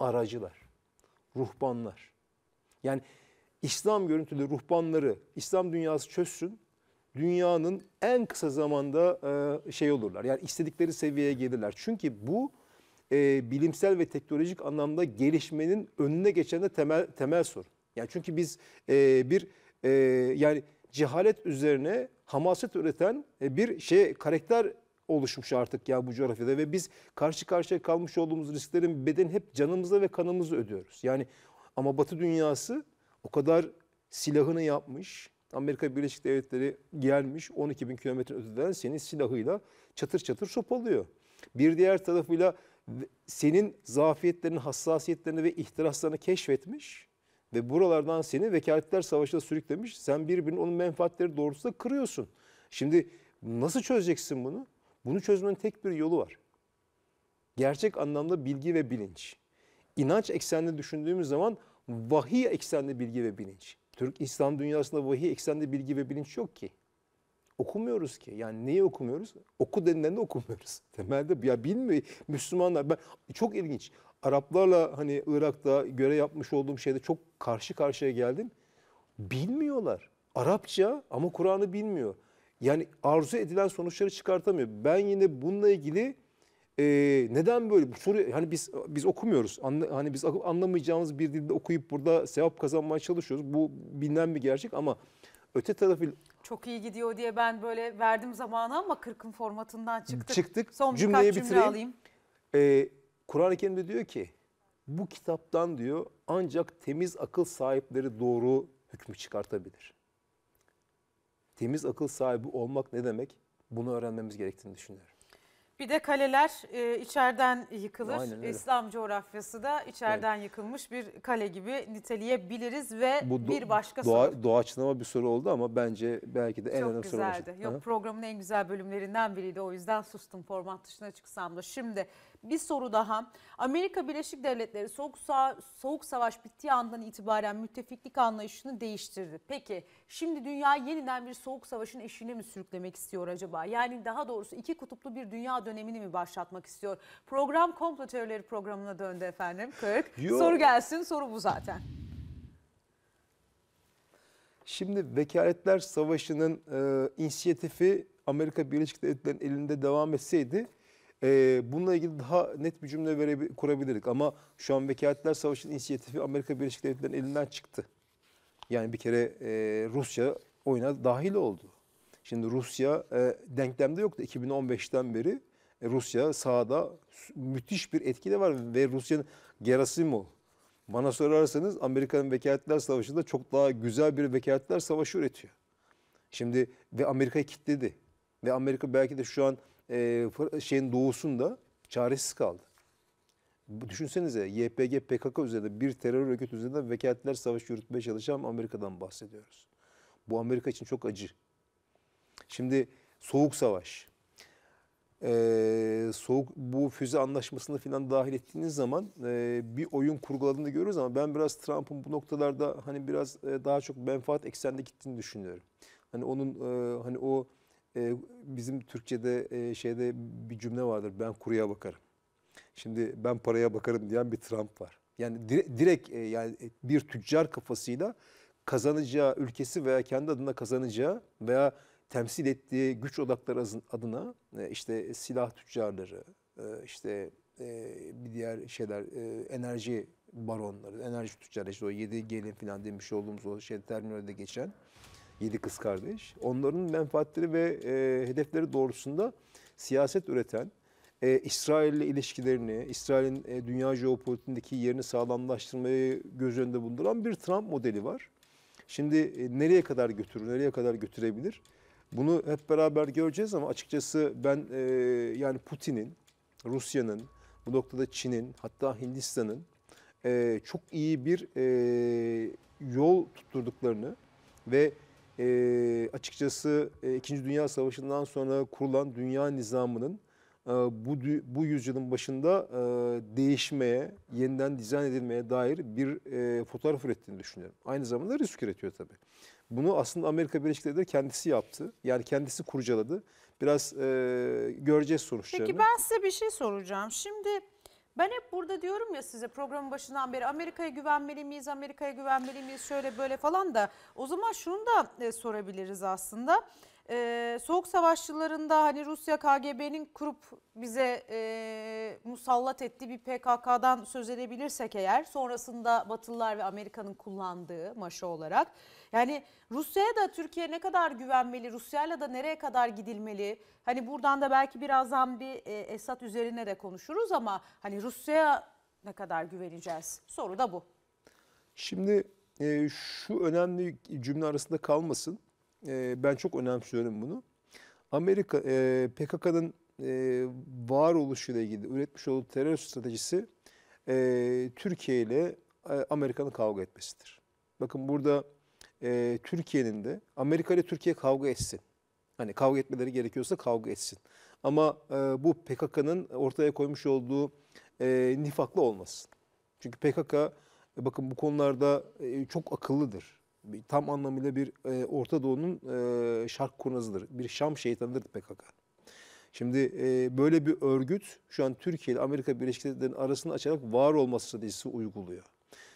Aracılar, ruhbanlar. Yani İslam görüntülü ruhbanları İslam dünyası çözsün, dünyanın en kısa zamanda e, şey olurlar. Yani istedikleri seviyeye gelirler. Çünkü bu e, bilimsel ve teknolojik anlamda gelişmenin önüne geçen de temel temel sorun. Yani çünkü biz e, bir e, yani cehalet üzerine hamaset üreten e, bir şey karakter oluşmuş artık ya bu coğrafyada ve biz karşı karşıya kalmış olduğumuz risklerin beden hep canımızda ve kanımızı ödüyoruz. Yani ama Batı dünyası o kadar silahını yapmış, Amerika Birleşik Devletleri gelmiş 12 bin kilometre öteden senin silahıyla çatır çatır sopalıyor. Bir diğer tarafıyla senin zafiyetlerini, hassasiyetlerini ve ihtiraslarını keşfetmiş ve buralardan seni vekaletler savaşına sürüklemiş. Sen birbirinin onun menfaatleri doğrultusunda kırıyorsun. Şimdi nasıl çözeceksin bunu? Bunu çözmenin tek bir yolu var. Gerçek anlamda bilgi ve bilinç. İnanç eksenli düşündüğümüz zaman vahiy eksenli bilgi ve bilinç. Türk İslam dünyasında vahiy eksende bilgi ve bilinç yok ki. Okumuyoruz ki. Yani neyi okumuyoruz? Oku denilen de okumuyoruz. *laughs* Temelde ya bilmiyor. Müslümanlar ben çok ilginç. Araplarla hani Irak'ta göre yapmış olduğum şeyde çok karşı karşıya geldim. Bilmiyorlar. Arapça ama Kur'an'ı bilmiyor. Yani arzu edilen sonuçları çıkartamıyor. Ben yine bununla ilgili e, neden böyle? Bu soru hani biz biz okumuyoruz. Anla, hani biz anlamayacağımız bir dilde okuyup burada sevap kazanmaya çalışıyoruz. Bu bilinen bir gerçek ama öte tarafı çok iyi gidiyor diye ben böyle verdim zamanı ama kırkın formatından çıktık. Çıktık. Son cümleyi bitireyim. Cümle alayım. Ee, Kur'an-ı Kerim'de diyor ki bu kitaptan diyor ancak temiz akıl sahipleri doğru hükmü çıkartabilir. Temiz akıl sahibi olmak ne demek? Bunu öğrenmemiz gerektiğini düşünüyorum. Bir de kaleler e, içeriden yıkılır. Aynen öyle. İslam coğrafyası da içeriden evet. yıkılmış bir kale gibi niteleyebiliriz ve Bu bir başka doğa, soru. Doğaçlama bir soru oldu ama bence belki de en Çok önemli soru. Çok güzeldi. Yok Hı? programın en güzel bölümlerinden biriydi. O yüzden sustum format dışına çıksam da. Şimdi bir soru daha. Amerika Birleşik Devletleri soğuk, soğuk savaş bittiği andan itibaren müttefiklik anlayışını değiştirdi. Peki şimdi dünya yeniden bir soğuk savaşın eşiğine mi sürüklemek istiyor acaba? Yani daha doğrusu iki kutuplu bir dünya dönemini mi başlatmak istiyor? Program komplo teorileri programına döndü efendim. 40. Soru gelsin soru bu zaten. Şimdi vekaletler savaşının e, inisiyatifi Amerika Birleşik Devletleri'nin elinde devam etseydi e, bununla ilgili daha net bir cümle vere, kurabilirdik. Ama şu an Vekaletler Savaşı'nın inisiyatifi Amerika Birleşik Devletleri'nin elinden çıktı. Yani bir kere e, Rusya oyuna dahil oldu. Şimdi Rusya e, denklemde yoktu 2015'ten beri. E, Rusya sahada müthiş bir etki de var ve Rusya'nın Gerasimov bana sorarsanız Amerika'nın vekaletler savaşında çok daha güzel bir vekaletler savaşı üretiyor. Şimdi ve Amerika kitledi Ve Amerika belki de şu an e, şeyin doğusunda çaresiz kaldı. Düşünsenize YPG, PKK üzerinde bir terör örgütü üzerinde vekaletler savaş yürütmeye çalışan Amerika'dan bahsediyoruz. Bu Amerika için çok acı. Şimdi soğuk savaş. Ee, soğuk bu füze anlaşmasını falan dahil ettiğiniz zaman e, bir oyun kurguladığını görüyoruz ama ben biraz Trump'ın bu noktalarda hani biraz e, daha çok menfaat eksende gittiğini düşünüyorum. Hani onun e, hani o e, bizim Türkçe'de e, şeyde bir cümle vardır. Ben kuruya bakarım. Şimdi ben paraya bakarım diyen bir Trump var. Yani dire, direkt e, yani bir tüccar kafasıyla kazanacağı ülkesi veya kendi adına kazanacağı veya temsil ettiği güç odakları adına e, işte silah tüccarları, e, işte e, bir diğer şeyler e, enerji baronları, enerji tüccarları, işte o 7 gelin falan demiş olduğumuz o şey terminalde geçen yedi kız kardeş. Onların menfaatleri ve e, hedefleri doğrusunda siyaset üreten, e, İsrail ile ilişkilerini, İsrail'in e, dünya jeopolitiğindeki yerini sağlamlaştırmayı göz önünde bulunduran bir Trump modeli var. Şimdi e, nereye kadar götürür, nereye kadar götürebilir? Bunu hep beraber göreceğiz ama açıkçası ben e, yani Putin'in, Rusya'nın, bu noktada Çin'in hatta Hindistan'ın e, çok iyi bir e, yol tutturduklarını ve e, açıkçası e, İkinci Dünya Savaşı'ndan sonra kurulan dünya nizamının e, bu bu yüzyılın başında e, değişmeye, yeniden dizayn edilmeye dair bir e, fotoğraf ürettiğini düşünüyorum. Aynı zamanda risk üretiyor tabii. Bunu aslında Amerika Birleşik Devletleri kendisi yaptı. Yani kendisi kurcaladı. Biraz e, göreceğiz sonuçlarını. Peki ben size bir şey soracağım. Şimdi ben hep burada diyorum ya size programın başından beri Amerika'ya güvenmeli miyiz, Amerika'ya güvenmeli miyiz şöyle böyle falan da o zaman şunu da e, sorabiliriz aslında. Ee, Soğuk Savaş yıllarında hani Rusya KGB'nin kurup bize e, musallat ettiği bir PKK'dan söz edebilirsek eğer sonrasında Batılılar ve Amerika'nın kullandığı maşa olarak yani Rusya'ya da Türkiye ne kadar güvenmeli, Rusya'yla da nereye kadar gidilmeli? Hani buradan da belki birazdan bir e, esat üzerine de konuşuruz ama hani Rusya'ya ne kadar güveneceğiz? Soru da bu. Şimdi e, şu önemli cümle arasında kalmasın. E, ben çok önemsiyorum bunu. Amerika e, PKK'nın e, varoluşuyla ilgili üretmiş olduğu terör stratejisi e, Türkiye ile e, Amerika'nın kavga etmesidir. Bakın burada e, Türkiye'nin de Amerika ile Türkiye kavga etsin. Hani kavga etmeleri gerekiyorsa kavga etsin. Ama e, bu PKK'nın ortaya koymuş olduğu e, nifaklı olmasın. Çünkü PKK e, bakın bu konularda e, çok akıllıdır. Bir, tam anlamıyla bir e, Orta Doğu'nun e, şark kurnazıdır. Bir Şam şeytanıdır PKK. Şimdi e, böyle bir örgüt şu an Türkiye ile Amerika Birleşik Devletleri'nin arasını açarak var olma stratejisi uyguluyor.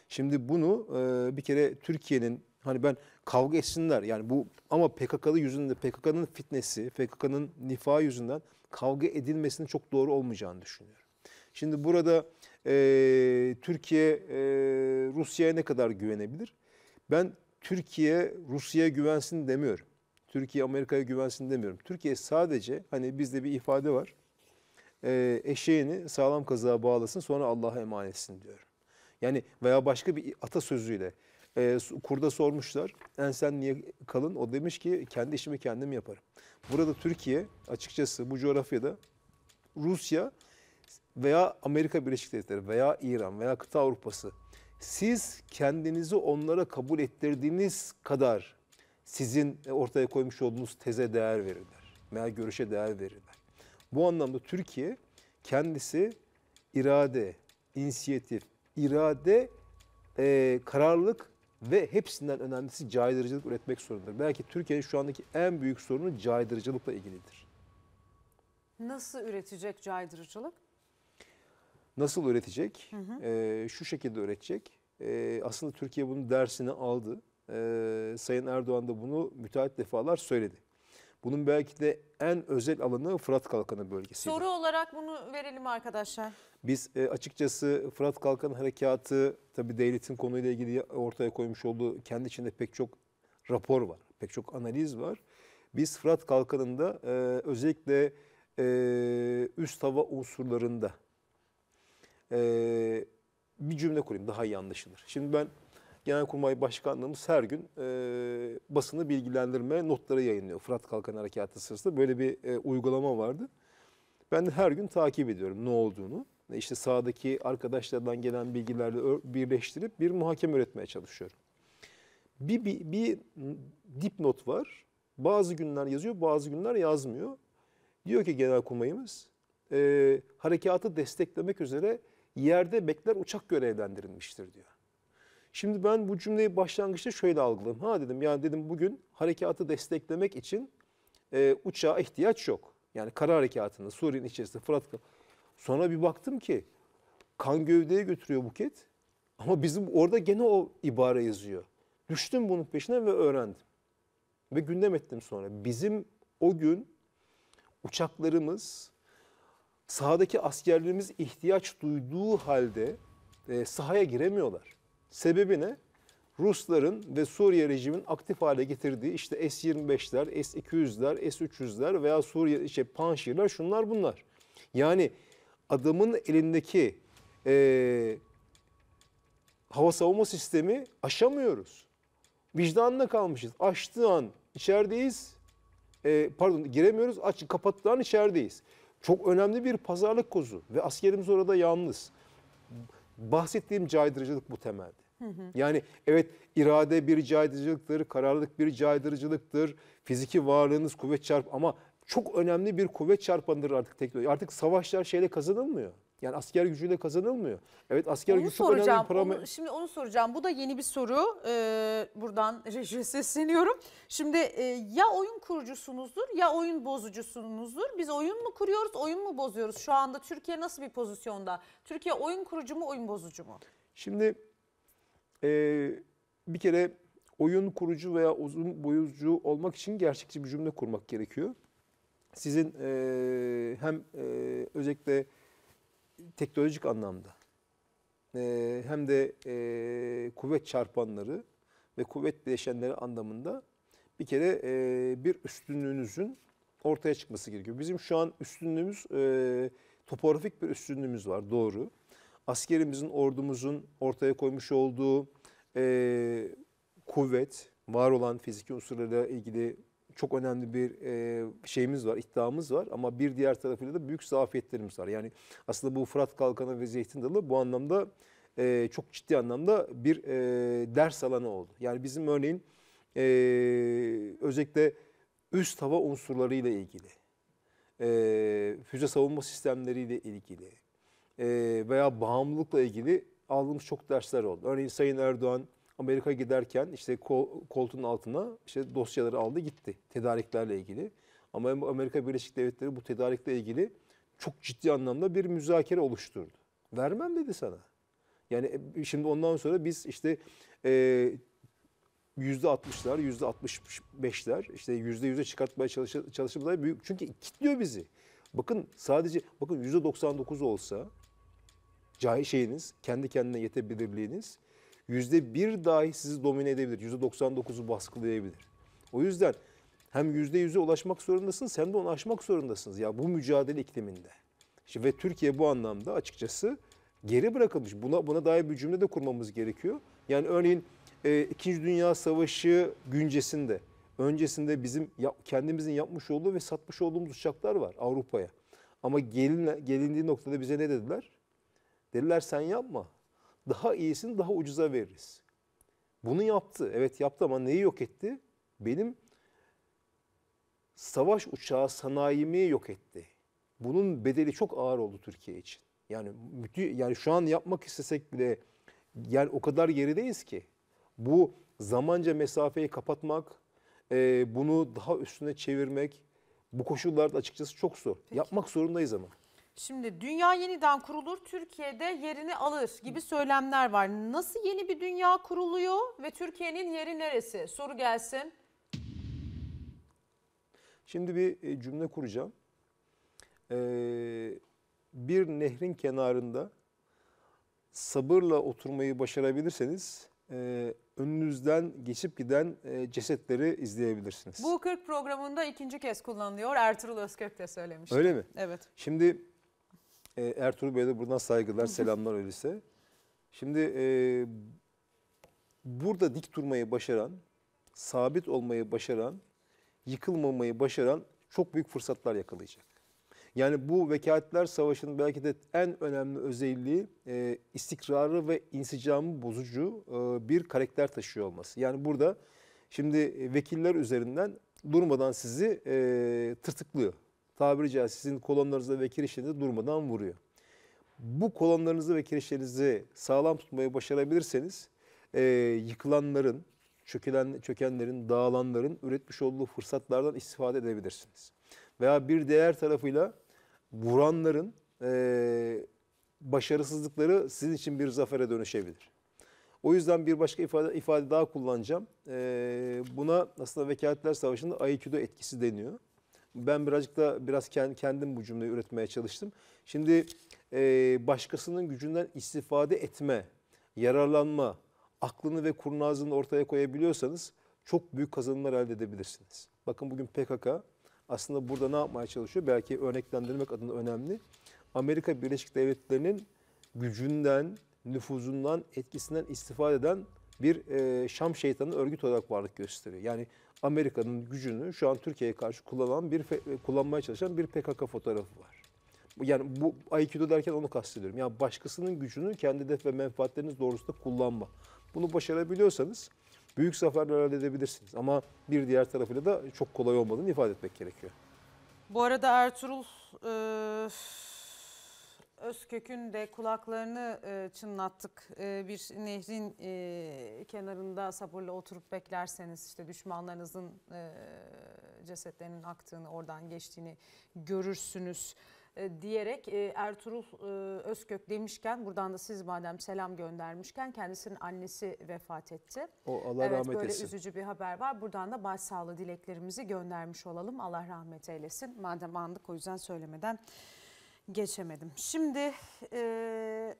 Şimdi bunu e, bir kere Türkiye'nin Hani ben kavga etsinler yani bu ama PKK'lı yüzünden PKK'nın fitnesi, PKK'nın nifa yüzünden kavga edilmesinin çok doğru olmayacağını düşünüyorum. Şimdi burada e, Türkiye e, Rusya'ya ne kadar güvenebilir? Ben Türkiye Rusya'ya güvensin demiyorum. Türkiye Amerika'ya güvensin demiyorum. Türkiye sadece hani bizde bir ifade var. E, eşeğini sağlam kazığa bağlasın sonra Allah'a emanetsin diyorum. Yani veya başka bir atasözüyle e, kurda sormuşlar ensen niye kalın? O demiş ki kendi işimi kendim yaparım. Burada Türkiye açıkçası bu coğrafyada Rusya veya Amerika Birleşik Devletleri veya İran veya kıta Avrupası siz kendinizi onlara kabul ettirdiğiniz kadar sizin e, ortaya koymuş olduğunuz teze değer verirler veya görüşe değer verirler. Bu anlamda Türkiye kendisi irade, inisiyatif, irade, e, kararlılık ve hepsinden önemlisi caydırıcılık üretmek zorundadır. Belki Türkiye'nin şu andaki en büyük sorunu caydırıcılıkla ilgilidir. Nasıl üretecek caydırıcılık? Nasıl üretecek? Hı hı. Ee, şu şekilde üretecek. Ee, aslında Türkiye bunun dersini aldı. Ee, Sayın Erdoğan da bunu müteahhit defalar söyledi. Bunun belki de en özel alanı Fırat Kalkanı bölgesi. Soru olarak bunu verelim arkadaşlar. Biz e, açıkçası Fırat Kalkan Harekatı, tabii devletin konuyla ilgili ortaya koymuş olduğu kendi içinde pek çok rapor var, pek çok analiz var. Biz Fırat Kalkanı'nda e, özellikle e, üst hava unsurlarında e, bir cümle kurayım daha iyi anlaşılır. Şimdi ben Genelkurmay Başkanlığımız her gün e, basını bilgilendirme notları yayınlıyor. Fırat Kalkan Harekatı sırasında böyle bir e, uygulama vardı. Ben de her gün takip ediyorum ne olduğunu işte sahadaki arkadaşlardan gelen bilgilerle birleştirip bir muhakeme üretmeye çalışıyorum. Bir, bir, bir dipnot var. Bazı günler yazıyor, bazı günler yazmıyor. Diyor ki genel kurmayımız, e, harekatı desteklemek üzere yerde bekler uçak görevlendirilmiştir diyor. Şimdi ben bu cümleyi başlangıçta şöyle algıladım. Ha dedim yani dedim bugün harekatı desteklemek için e, uçağa ihtiyaç yok. Yani kara harekatında Suriye'nin içerisinde Fırat Sonra bir baktım ki kan gövdeye götürüyor buket. Ama bizim orada gene o ibare yazıyor. Düştüm bunun peşine ve öğrendim. Ve gündem ettim sonra. Bizim o gün uçaklarımız, sahadaki askerlerimiz ihtiyaç duyduğu halde e, sahaya giremiyorlar. Sebebi ne? Rusların ve Suriye rejimin aktif hale getirdiği işte S-25'ler, S-200'ler, S-300'ler veya Suriye işte Panşirler şunlar bunlar. Yani adamın elindeki e, hava savunma sistemi aşamıyoruz. Vicdanına kalmışız. Açtığı an içerideyiz. E, pardon giremiyoruz. Aç, kapattığı an içerideyiz. Çok önemli bir pazarlık kozu ve askerimiz orada yalnız. Bahsettiğim caydırıcılık bu temelde. Hı hı. Yani evet irade bir caydırıcılıktır, kararlılık bir caydırıcılıktır, fiziki varlığınız kuvvet çarp ama çok önemli bir kuvvet çarpanıdır artık teknoloji. Artık savaşlar şeyle kazanılmıyor. Yani asker gücüyle kazanılmıyor. Evet asker onu gücü çok önemli bir parametre. Şimdi onu soracağım. Bu da yeni bir soru. Ee, buradan *laughs* rejiye sesleniyorum. Şimdi e, ya oyun kurucusunuzdur ya oyun bozucusunuzdur. Biz oyun mu kuruyoruz, oyun mu bozuyoruz? Şu anda Türkiye nasıl bir pozisyonda? Türkiye oyun kurucu mu, oyun bozucu mu? Şimdi e, bir kere oyun kurucu veya uzun boyuzcu olmak için gerçekçi bir cümle kurmak gerekiyor sizin e, hem e, özellikle teknolojik anlamda e, hem de e, kuvvet çarpanları ve kuvvet bileşenleri anlamında bir kere e, bir üstünlüğünüzün ortaya çıkması gerekiyor. Bizim şu an üstünlüğümüz e, topografik bir üstünlüğümüz var doğru. Askerimizin, ordumuzun ortaya koymuş olduğu e, kuvvet, var olan fiziki unsurlarla ilgili çok önemli bir e, şeyimiz var, iddiamız var ama bir diğer tarafıyla da büyük zafiyetlerimiz var. Yani aslında bu Fırat Kalkanı ve Zeytin Dalı bu anlamda e, çok ciddi anlamda bir e, ders alanı oldu. Yani bizim örneğin özellikle üst hava unsurlarıyla ilgili, füze savunma sistemleriyle ilgili veya bağımlılıkla ilgili aldığımız çok dersler oldu. Örneğin Sayın Erdoğan Amerika giderken işte kol, koltuğun altına işte dosyaları aldı gitti tedariklerle ilgili. Ama Amerika Birleşik Devletleri bu tedarikle ilgili çok ciddi anlamda bir müzakere oluşturdu. Vermem dedi sana. Yani e, şimdi ondan sonra biz işte e, yüzde %60'lar, %65'ler işte yüzde %100'e çıkartmaya çalışıp çalışıp daha büyük. Çünkü kitliyor bizi. Bakın sadece bakın %99 olsa cahil şeyiniz, kendi kendine yetebilirliğiniz Yüzde bir dahi sizi domine edebilir. yüzde %99'u baskılayabilir. O yüzden hem yüzde %100'e ulaşmak zorundasınız hem de onu aşmak zorundasınız. Ya bu mücadele ikliminde. İşte ve Türkiye bu anlamda açıkçası geri bırakılmış. Buna, buna dair bir cümle de kurmamız gerekiyor. Yani örneğin e, İkinci Dünya Savaşı güncesinde, öncesinde bizim ya, kendimizin yapmış olduğu ve satmış olduğumuz uçaklar var Avrupa'ya. Ama gelin, gelindiği noktada bize ne dediler? Dediler sen yapma daha iyisini daha ucuza veririz. Bunu yaptı. Evet yaptı ama neyi yok etti? Benim savaş uçağı sanayimi yok etti. Bunun bedeli çok ağır oldu Türkiye için. Yani yani şu an yapmak istesek bile yani o kadar gerideyiz ki bu zamanca mesafeyi kapatmak, e, bunu daha üstüne çevirmek bu koşullarda açıkçası çok zor. Peki. Yapmak zorundayız ama. Şimdi dünya yeniden kurulur, Türkiye'de yerini alır gibi söylemler var. Nasıl yeni bir dünya kuruluyor ve Türkiye'nin yeri neresi? Soru gelsin. Şimdi bir e, cümle kuracağım. Ee, bir nehrin kenarında sabırla oturmayı başarabilirseniz e, önünüzden geçip giden e, cesetleri izleyebilirsiniz. Bu 40 programında ikinci kez kullanılıyor. Ertuğrul Özkök de söylemişti. Öyle mi? Evet. Şimdi e, Ertuğrul Bey'e de buradan saygılar, selamlar öyleyse. Şimdi e, burada dik durmayı başaran, sabit olmayı başaran, yıkılmamayı başaran çok büyük fırsatlar yakalayacak. Yani bu vekaletler savaşının belki de en önemli özelliği e, istikrarı ve insicamı bozucu e, bir karakter taşıyor olması. Yani burada şimdi e, vekiller üzerinden durmadan sizi e, tırtıklıyor tabiri caizse sizin kolonlarınızda ve kirişlerinizi durmadan vuruyor. Bu kolonlarınızı ve kirişlerinizi sağlam tutmayı başarabilirseniz e, yıkılanların, çökülen, çökenlerin, dağılanların üretmiş olduğu fırsatlardan istifade edebilirsiniz. Veya bir diğer tarafıyla vuranların e, başarısızlıkları sizin için bir zafere dönüşebilir. O yüzden bir başka ifade, ifade daha kullanacağım. E, buna aslında Vekaletler Savaşı'nda Aikido etkisi deniyor. Ben birazcık da biraz kendim bu cümleyi üretmeye çalıştım. Şimdi e, başkasının gücünden istifade etme, yararlanma, aklını ve kurnazını ortaya koyabiliyorsanız çok büyük kazanımlar elde edebilirsiniz. Bakın bugün PKK aslında burada ne yapmaya çalışıyor? Belki örneklendirmek adına önemli. Amerika Birleşik Devletleri'nin gücünden, nüfuzundan, etkisinden istifade eden bir e, Şam şeytanı örgüt olarak varlık gösteriyor. Yani Amerika'nın gücünü şu an Türkiye'ye karşı kullanan bir kullanmaya çalışan bir PKK fotoğrafı var. Yani bu Aikido derken onu kastediyorum. Yani başkasının gücünü kendi hedef ve menfaatleriniz doğrultusunda kullanma. Bunu başarabiliyorsanız büyük zaferler elde edebilirsiniz. Ama bir diğer tarafıyla da çok kolay olmadığını ifade etmek gerekiyor. Bu arada Ertuğrul... E Özkök'ün de kulaklarını e, çınlattık. E, bir nehrin e, kenarında sabırla oturup beklerseniz işte düşmanlarınızın e, cesetlerinin aktığını, oradan geçtiğini görürsünüz e, diyerek e, Ertuğrul e, Özkök demişken buradan da siz madem selam göndermişken kendisinin annesi vefat etti. O Allah evet, rahmet böyle etsin. Böyle üzücü bir haber var. Buradan da başsağlığı dileklerimizi göndermiş olalım. Allah rahmet eylesin. Madem andık o yüzden söylemeden geçemedim. Şimdi e,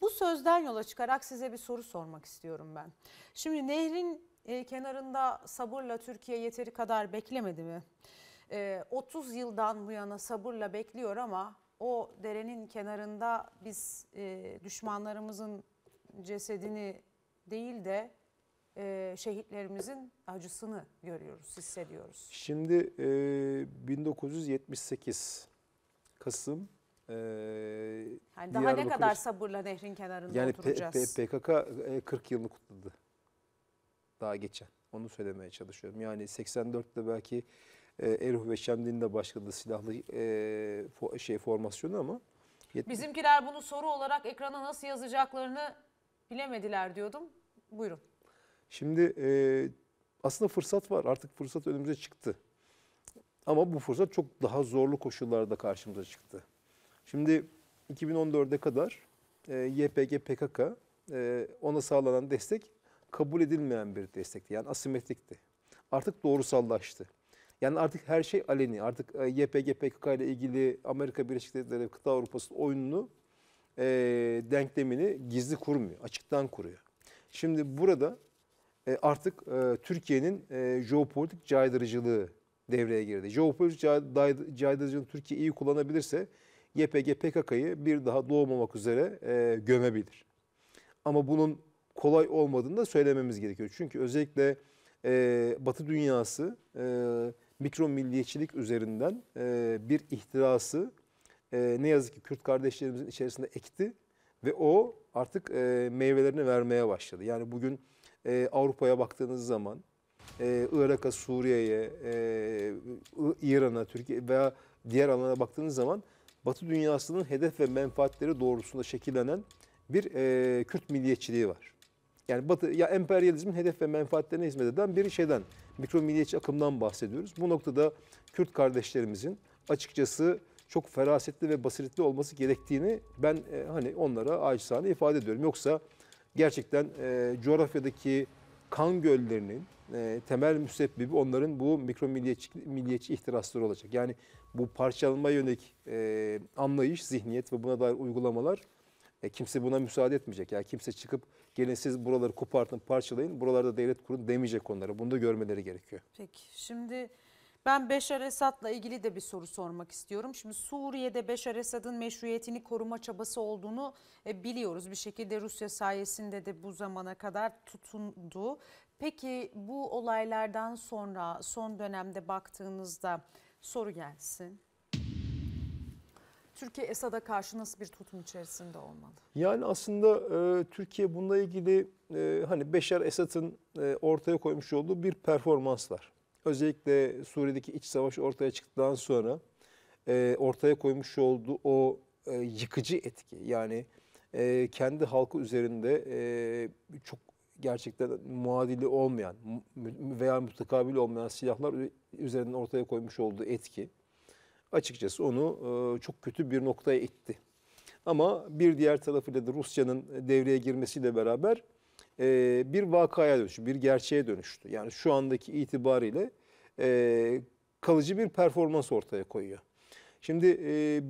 bu sözden yola çıkarak size bir soru sormak istiyorum ben. Şimdi nehrin e, kenarında sabırla Türkiye yeteri kadar beklemedi mi? E, 30 yıldan bu yana sabırla bekliyor ama o derenin kenarında biz e, düşmanlarımızın cesedini değil de e, şehitlerimizin acısını görüyoruz, hissediyoruz. Şimdi e, 1978 Kasım e, yani daha ne kadar sabırla nehrin kenarında yani oturacağız? Yani PKK 40 yılını kutladı daha geçen. Onu söylemeye çalışıyorum. Yani 84'te belki e, Eruh ve Şemdin'in de başladığı silahlı e, fo, şey formasyonu ama Bizimkiler bunu soru olarak ekrana nasıl yazacaklarını bilemediler diyordum. Buyurun. Şimdi e, aslında fırsat var. Artık fırsat önümüze çıktı. Ama bu fırsat çok daha zorlu koşullarda karşımıza çıktı. Şimdi 2014'e kadar e, YPG PKK e, ona sağlanan destek kabul edilmeyen bir destekti. Yani asimetrikti. Artık doğrusallaştı. Yani artık her şey aleni. Artık e, YPG PKK ile ilgili Amerika Birleşik Devletleri kıta Avrupası oyununu e, denklemini gizli kurmuyor. Açıktan kuruyor. Şimdi burada e, artık e, Türkiye'nin e, jeopolitik caydırıcılığı devreye girdi. Jeopolitik caydırıcılığını Türkiye iyi kullanabilirse YPG PKK'yı bir daha doğmamak üzere e, gömebilir. Ama bunun kolay olmadığını da söylememiz gerekiyor. Çünkü özellikle e, Batı dünyası e, mikro milliyetçilik üzerinden e, bir ihtirası e, ne yazık ki Kürt kardeşlerimizin içerisinde ekti ve o artık e, meyvelerini vermeye başladı. Yani bugün e, Avrupa'ya baktığınız zaman e, Irak'a, Suriye'ye, e, İran'a, Türkiye veya diğer alana baktığınız zaman Batı dünyasının hedef ve menfaatleri doğrultusunda şekillenen bir e, Kürt milliyetçiliği var. Yani Batı ya emperyalizmin hedef ve menfaatlerine hizmet eden bir şeyden, mikro milliyetçi akımdan bahsediyoruz. Bu noktada Kürt kardeşlerimizin açıkçası çok ferasetli ve basiretli olması gerektiğini ben e, hani onlara acizane ifade ediyorum. Yoksa gerçekten e, coğrafyadaki kan göllerinin e, temel müsebbibi onların bu mikro milliyetçi, milliyetçi ihtirasları olacak. Yani bu parçalanma yönelik e, anlayış, zihniyet ve buna dair uygulamalar e, kimse buna müsaade etmeyecek. Yani kimse çıkıp gelin siz buraları kopartın, parçalayın, buralarda devlet kurun demeyecek onlara. Bunu da görmeleri gerekiyor. Peki şimdi ben Beşar Esad'la ilgili de bir soru sormak istiyorum. Şimdi Suriye'de Beşar Esad'ın meşruiyetini koruma çabası olduğunu e, biliyoruz. Bir şekilde Rusya sayesinde de bu zamana kadar tutundu. Peki bu olaylardan sonra son dönemde baktığınızda soru gelsin. Türkiye Esad'a karşı nasıl bir tutum içerisinde olmalı? Yani aslında e, Türkiye bununla ilgili e, hani Beşer Esad'ın e, ortaya koymuş olduğu bir performans var. Özellikle Suriye'deki iç savaş ortaya çıktıktan sonra e, ortaya koymuş olduğu o e, yıkıcı etki yani e, kendi halkı üzerinde e, çok gerçekten muadili olmayan veya mütekabil olmayan silahlar üzerinden ortaya koymuş olduğu etki açıkçası onu e, çok kötü bir noktaya itti. Ama bir diğer tarafıyla da Rusya'nın devreye girmesiyle beraber e, bir vakaya dönüştü, bir gerçeğe dönüştü. Yani şu andaki itibariyle e, kalıcı bir performans ortaya koyuyor. Şimdi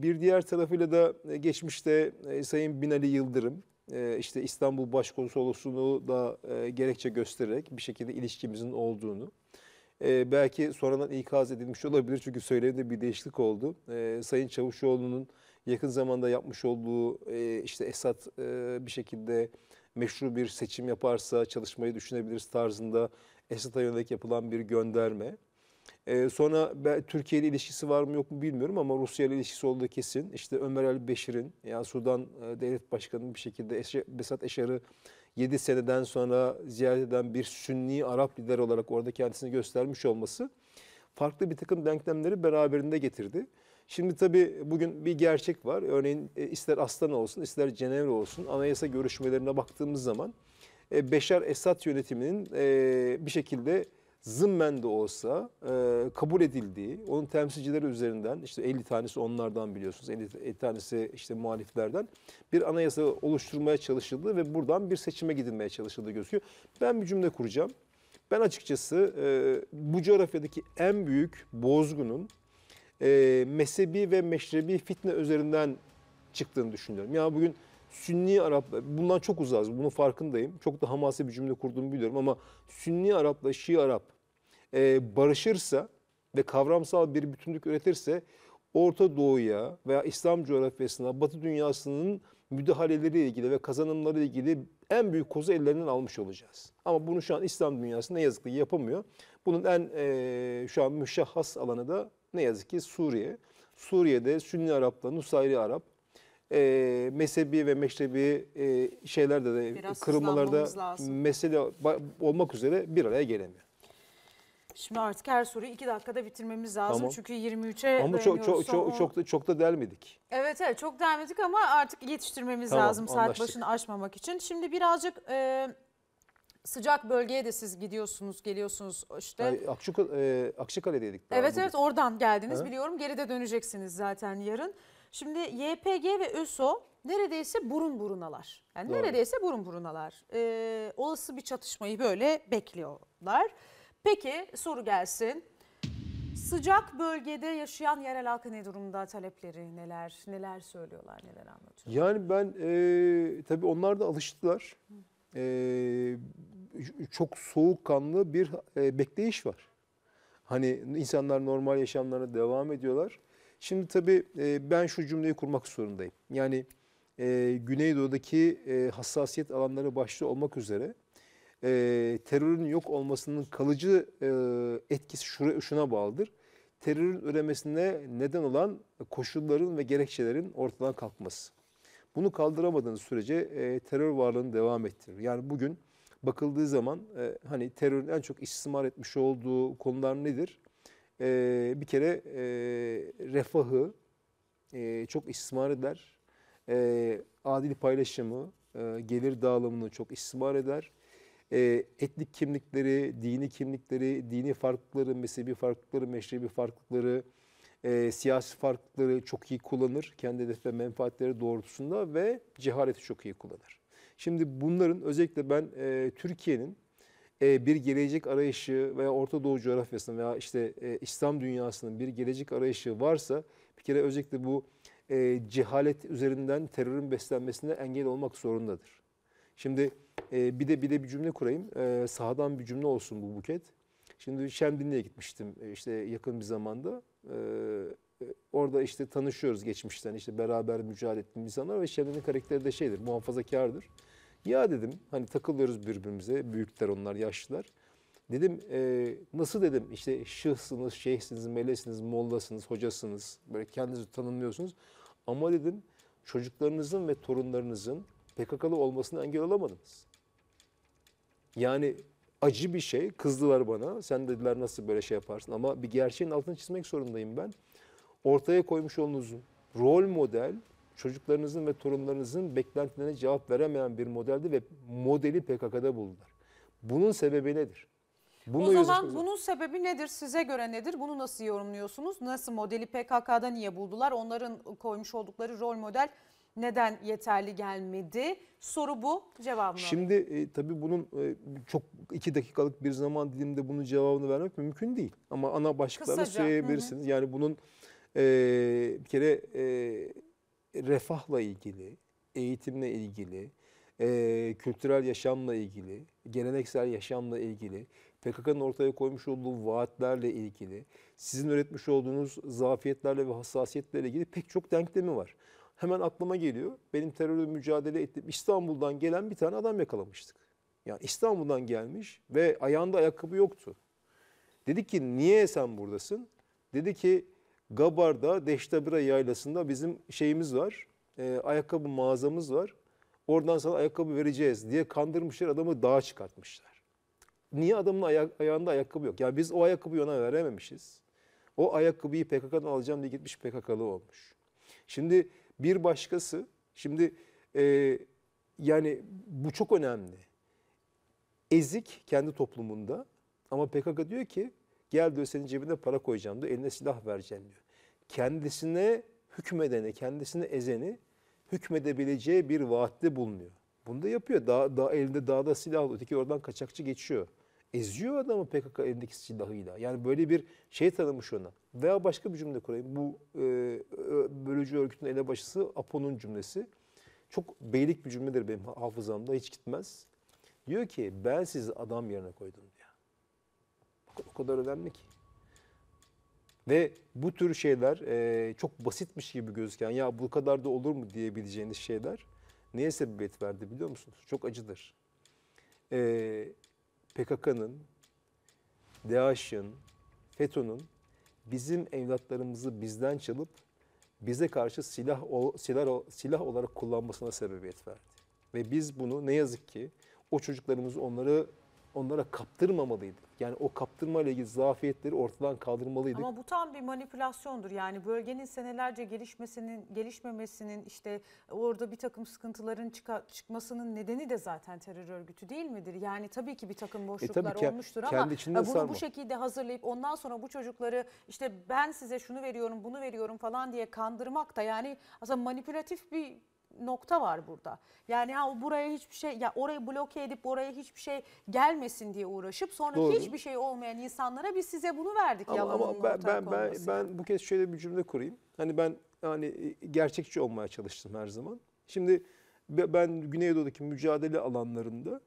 bir diğer tarafıyla da geçmişte Sayın Binali Yıldırım ee, işte İstanbul Başkonsolosluğu da e, gerekçe göstererek bir şekilde ilişkimizin olduğunu. Ee, belki sonradan ikaz edilmiş olabilir çünkü söylemde bir değişiklik oldu. Ee, Sayın Çavuşoğlu'nun yakın zamanda yapmış olduğu e, işte Esat e, bir şekilde meşru bir seçim yaparsa çalışmayı düşünebiliriz tarzında Esat'a yönelik yapılan bir gönderme. Ee, sonra Türkiye ile ilişkisi var mı yok mu bilmiyorum ama Rusya ile ilişkisi olduğu kesin. İşte Ömer El Beşir'in yani Sudan e, devlet başkanı bir şekilde Eşe, Besat Eşer'i 7 seneden sonra ziyaret eden bir Sünni Arap lideri olarak orada kendisini göstermiş olması farklı bir takım denklemleri beraberinde getirdi. Şimdi tabii bugün bir gerçek var. Örneğin e, ister Aslan olsun ister Cenevre olsun anayasa görüşmelerine baktığımız zaman e, Beşar Esad yönetiminin e, bir şekilde zımmen de olsa e, kabul edildiği, onun temsilcileri üzerinden işte 50 tanesi onlardan biliyorsunuz, 50, tanesi işte muhaliflerden bir anayasa oluşturmaya çalışıldı ve buradan bir seçime gidilmeye çalışıldığı gözüküyor. Ben bir cümle kuracağım. Ben açıkçası e, bu coğrafyadaki en büyük bozgunun e, mezhebi ve meşrebi fitne üzerinden çıktığını düşünüyorum. Ya bugün Sünni Arap, bundan çok uzağız, bunun farkındayım. Çok da hamasi bir cümle kurduğumu biliyorum ama Sünni Arap'la Şii Arap e, barışırsa ve kavramsal bir bütünlük üretirse Orta Doğu'ya veya İslam coğrafyasına, Batı dünyasının müdahaleleri ilgili ve kazanımları ilgili en büyük kozu ellerinden almış olacağız. Ama bunu şu an İslam dünyası ne yazık ki yapamıyor. Bunun en e, şu an müşahhas alanı da ne yazık ki Suriye. Suriye'de Sünni Araplar, Nusayri Arap, e, mezhebi ve meşrebi e, şeylerde de Biraz kırılmalarda mesele olmak üzere bir araya gelemiyor. Şimdi artık her soruyu iki dakikada bitirmemiz lazım. Tamam. Çünkü 23'e dönüyoruz. Ama çok çok çok, çok da çok da delmedik. Evet evet çok delmedik ama artık yetiştirmemiz tamam, lazım anlaştık. saat başını aşmamak için. Şimdi birazcık e, sıcak bölgeye de siz gidiyorsunuz, geliyorsunuz işte. Ay, Akşuk, e, Evet evet oradan geldiniz ha? biliyorum. Geride döneceksiniz zaten yarın. Şimdi YPG ve ÖSO neredeyse burun burunalar. Yani Doğru. neredeyse burun burunalar. E, olası bir çatışmayı böyle bekliyorlar. Peki soru gelsin. Sıcak bölgede yaşayan yerel halkı ne durumda? Talepleri neler? Neler söylüyorlar? Neler anlatıyorlar? Yani ben e, tabii onlar da alıştılar. E, çok soğukkanlı bir e, bekleyiş var. Hani insanlar normal yaşamlarına devam ediyorlar. Şimdi tabii e, ben şu cümleyi kurmak zorundayım. Yani e, Güneydoğu'daki e, hassasiyet alanları başta olmak üzere e, terörün yok olmasının kalıcı e, etkisi şura, şuna bağlıdır. Terörün üremesine neden olan koşulların ve gerekçelerin ortadan kalkması. Bunu kaldıramadığınız sürece e, terör varlığını devam ettirir. Yani bugün bakıldığı zaman e, hani terörün en çok istismar etmiş olduğu konular nedir? E, bir kere e, refahı e, çok istismar eder. E, adil paylaşımı, e, gelir dağılımını çok istismar eder e, etnik kimlikleri, dini kimlikleri, dini farklılıkları, mezhebi farklılıkları, meşrebi farklılıkları, e, siyasi farklılıkları çok iyi kullanır. Kendi hedef ve menfaatleri doğrultusunda ve cehaleti çok iyi kullanır. Şimdi bunların özellikle ben e, Türkiye'nin e, bir gelecek arayışı veya Orta Doğu coğrafyasının veya işte e, İslam dünyasının bir gelecek arayışı varsa bir kere özellikle bu e, cehalet üzerinden terörün beslenmesine engel olmak zorundadır. Şimdi e, bir de bir de bir cümle kurayım. E, sahadan bir cümle olsun bu buket. Şimdi Şemdinli'ye gitmiştim e, işte yakın bir zamanda. E, e, orada işte tanışıyoruz geçmişten işte beraber mücadele ettiğimiz insanlar ve Şemdin'in karakteri de şeydir muhafazakardır. Ya dedim hani takılıyoruz birbirimize büyükler onlar yaşlılar. Dedim e, nasıl dedim işte şıhsınız, şeyhsiniz, melesiniz, mollasınız, hocasınız böyle kendinizi tanımlıyorsunuz. Ama dedim çocuklarınızın ve torunlarınızın PKK'lı olmasını engel alamadınız. Yani acı bir şey. Kızdılar bana. Sen dediler nasıl böyle şey yaparsın. Ama bir gerçeğin altını çizmek zorundayım ben. Ortaya koymuş olduğunuz rol model çocuklarınızın ve torunlarınızın beklentilerine cevap veremeyen bir modeldi ve modeli PKK'da buldular. Bunun sebebi nedir? Bununla o zaman bunun sebebi nedir? Size göre nedir? Bunu nasıl yorumluyorsunuz? Nasıl modeli PKK'da niye buldular? Onların koymuş oldukları rol model neden yeterli gelmedi? Soru bu, cevabını Şimdi e, tabii bunun e, çok iki dakikalık bir zaman dilimde bunun cevabını vermek mümkün değil. Ama ana başlıkları Kısaca, söyleyebilirsiniz. Hı Yani bunun e, bir kere e, refahla ilgili, eğitimle ilgili, e, kültürel yaşamla ilgili, geleneksel yaşamla ilgili, PKK'nın ortaya koymuş olduğu vaatlerle ilgili, sizin üretmiş olduğunuz zafiyetlerle ve hassasiyetlerle ilgili pek çok denklemi var hemen aklıma geliyor. Benim terörle mücadele ettiğim İstanbul'dan gelen bir tane adam yakalamıştık. Yani İstanbul'dan gelmiş ve ayağında ayakkabı yoktu. Dedi ki niye sen buradasın? Dedi ki Gabar'da Deştabira yaylasında bizim şeyimiz var. E, ayakkabı mağazamız var. Oradan sana ayakkabı vereceğiz diye kandırmışlar adamı dağa çıkartmışlar. Niye adamın aya ayağında ayakkabı yok? Yani biz o ayakkabıyı ona verememişiz. O ayakkabıyı PKK'dan alacağım diye gitmiş PKK'lı olmuş. Şimdi bir başkası şimdi e, yani bu çok önemli. Ezik kendi toplumunda ama PKK diyor ki gel diyor senin cebine para koyacağım diyor eline silah vereceğim diyor. Kendisine hükmedeni kendisine ezeni hükmedebileceği bir vaatte bulunuyor. Bunu da yapıyor. Dağ, dağ, elinde dağda silahlı öteki oradan kaçakçı geçiyor eziyor adamı PKK elindeki silahıyla. Yani böyle bir şey tanımış ona. Veya başka bir cümle kurayım. Bu e, bölücü örgütün elebaşısı Apo'nun cümlesi. Çok beylik bir cümledir benim hafızamda. Hiç gitmez. Diyor ki ben sizi adam yerine koydum diyor. O kadar önemli ki. Ve bu tür şeyler e, çok basitmiş gibi gözüken ya bu kadar da olur mu diyebileceğiniz şeyler neye sebebiyet verdi biliyor musunuz? Çok acıdır. Eee PKK'nın, DAEŞ'in, FETÖ'nün bizim evlatlarımızı bizden çalıp bize karşı silah silah silah olarak kullanmasına sebebiyet verdi. Ve biz bunu ne yazık ki o çocuklarımız onları onlara kaptırmamalıydık. Yani o kaptırma ile ilgili zafiyetleri ortadan kaldırmalıydık. Ama bu tam bir manipülasyondur. Yani bölgenin senelerce gelişmesinin, gelişmemesinin işte orada bir takım sıkıntıların çıka, çıkmasının nedeni de zaten terör örgütü değil midir? Yani tabii ki bir takım e, boşluklar e ki, Kendi ama bunu sarma. bu şekilde hazırlayıp ondan sonra bu çocukları işte ben size şunu veriyorum, bunu veriyorum falan diye kandırmak da yani aslında manipülatif bir nokta var burada. Yani ha buraya hiçbir şey ya orayı bloke edip oraya hiçbir şey gelmesin diye uğraşıp sonra Doğru. hiçbir şey olmayan insanlara biz size bunu verdik ama, ama ben ben ben, yani. ben bu kez şöyle bir cümle kurayım. Hani ben hani gerçekçi olmaya çalıştım her zaman. Şimdi ben Güneydoğu'daki mücadele alanlarında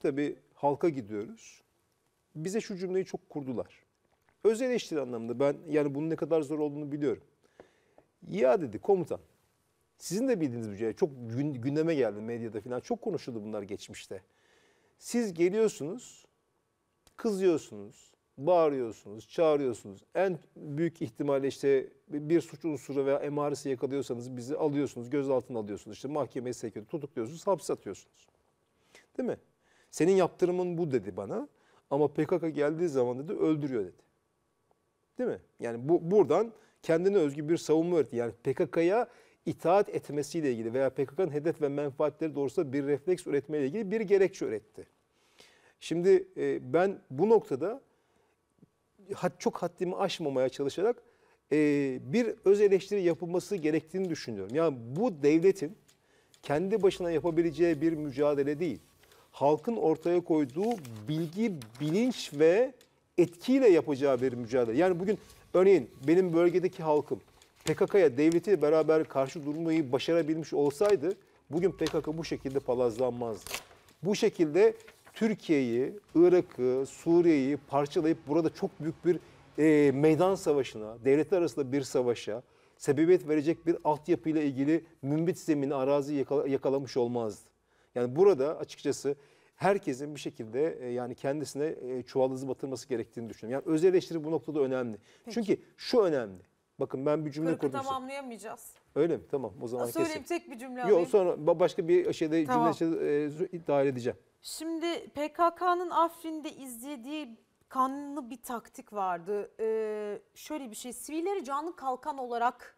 tabii halka gidiyoruz. Bize şu cümleyi çok kurdular. Öz eleştiri anlamında ben yani bunun ne kadar zor olduğunu biliyorum. Ya dedi komutan sizin de bildiğiniz bir şey. Çok gündeme geldi medyada falan. Çok konuşuldu bunlar geçmişte. Siz geliyorsunuz, kızıyorsunuz, bağırıyorsunuz, çağırıyorsunuz. En büyük ihtimalle işte bir suç unsuru veya emaresi yakalıyorsanız bizi alıyorsunuz, gözaltına alıyorsunuz. İşte mahkemeye sevk tutukluyorsunuz, hapse atıyorsunuz. Değil mi? Senin yaptırımın bu dedi bana ama PKK geldiği zaman dedi öldürüyor dedi. Değil mi? Yani bu buradan kendine özgü bir savunma öğretti. Yani PKK'ya itaat etmesiyle ilgili veya PKK'nın hedef ve menfaatleri doğrusu bir refleks üretmeyle ilgili bir gerekçe üretti. Şimdi e, ben bu noktada hat, çok haddimi aşmamaya çalışarak e, bir öz eleştiri yapılması gerektiğini düşünüyorum. Yani bu devletin kendi başına yapabileceği bir mücadele değil. Halkın ortaya koyduğu bilgi, bilinç ve etkiyle yapacağı bir mücadele. Yani bugün örneğin benim bölgedeki halkım PKK'ya devleti beraber karşı durmayı başarabilmiş olsaydı bugün PKK bu şekilde palazlanmazdı. Bu şekilde Türkiye'yi, Irak'ı, Suriye'yi parçalayıp burada çok büyük bir e, meydan savaşına, devletler arasında bir savaşa sebebiyet verecek bir altyapıyla ilgili mümbit zemini, arazi yakalamış olmazdı. Yani burada açıkçası herkesin bir şekilde e, yani kendisine e, çuvalınızı batırması gerektiğini düşünüyorum. Yani öz eleştiri bu noktada önemli. Peki. Çünkü şu önemli. Bakın ben bir cümle kurdum. tamamlayamayacağız. Öyle mi? Tamam o zaman kesin. Söyleyeyim tek bir cümle alayım. Yok sonra başka bir şeyde Tamam. cümle şey, e, dahil edeceğim. Şimdi PKK'nın Afrin'de izlediği kanlı bir taktik vardı. Ee, şöyle bir şey, sivilleri canlı kalkan olarak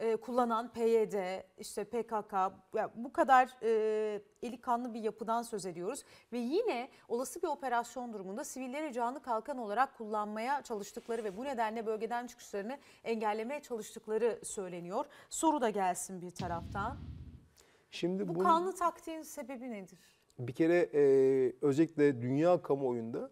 e, kullanan PYD, işte PKK ya bu kadar e, eli kanlı bir yapıdan söz ediyoruz. Ve yine olası bir operasyon durumunda sivilleri canlı kalkan olarak kullanmaya çalıştıkları ve bu nedenle bölgeden çıkışlarını engellemeye çalıştıkları söyleniyor. Soru da gelsin bir taraftan. Şimdi bu, bu kanlı taktiğin sebebi nedir? Bir kere e, özellikle dünya kamuoyunda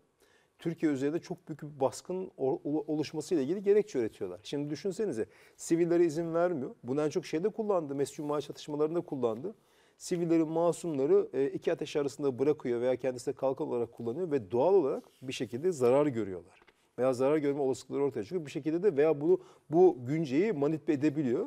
Türkiye üzerinde çok büyük bir baskın oluşmasıyla ilgili gerekçe üretiyorlar. Şimdi düşünsenize sivillere izin vermiyor. Bunu en çok şeyde kullandı, mesyum çatışmalarında kullandı. Sivillerin masumları e, iki ateş arasında bırakıyor veya kendisi kalkan olarak kullanıyor ve doğal olarak bir şekilde zarar görüyorlar. Veya zarar görme olasılıkları ortaya çıkıyor. Bir şekilde de veya bunu bu günceyi manipüle edebiliyor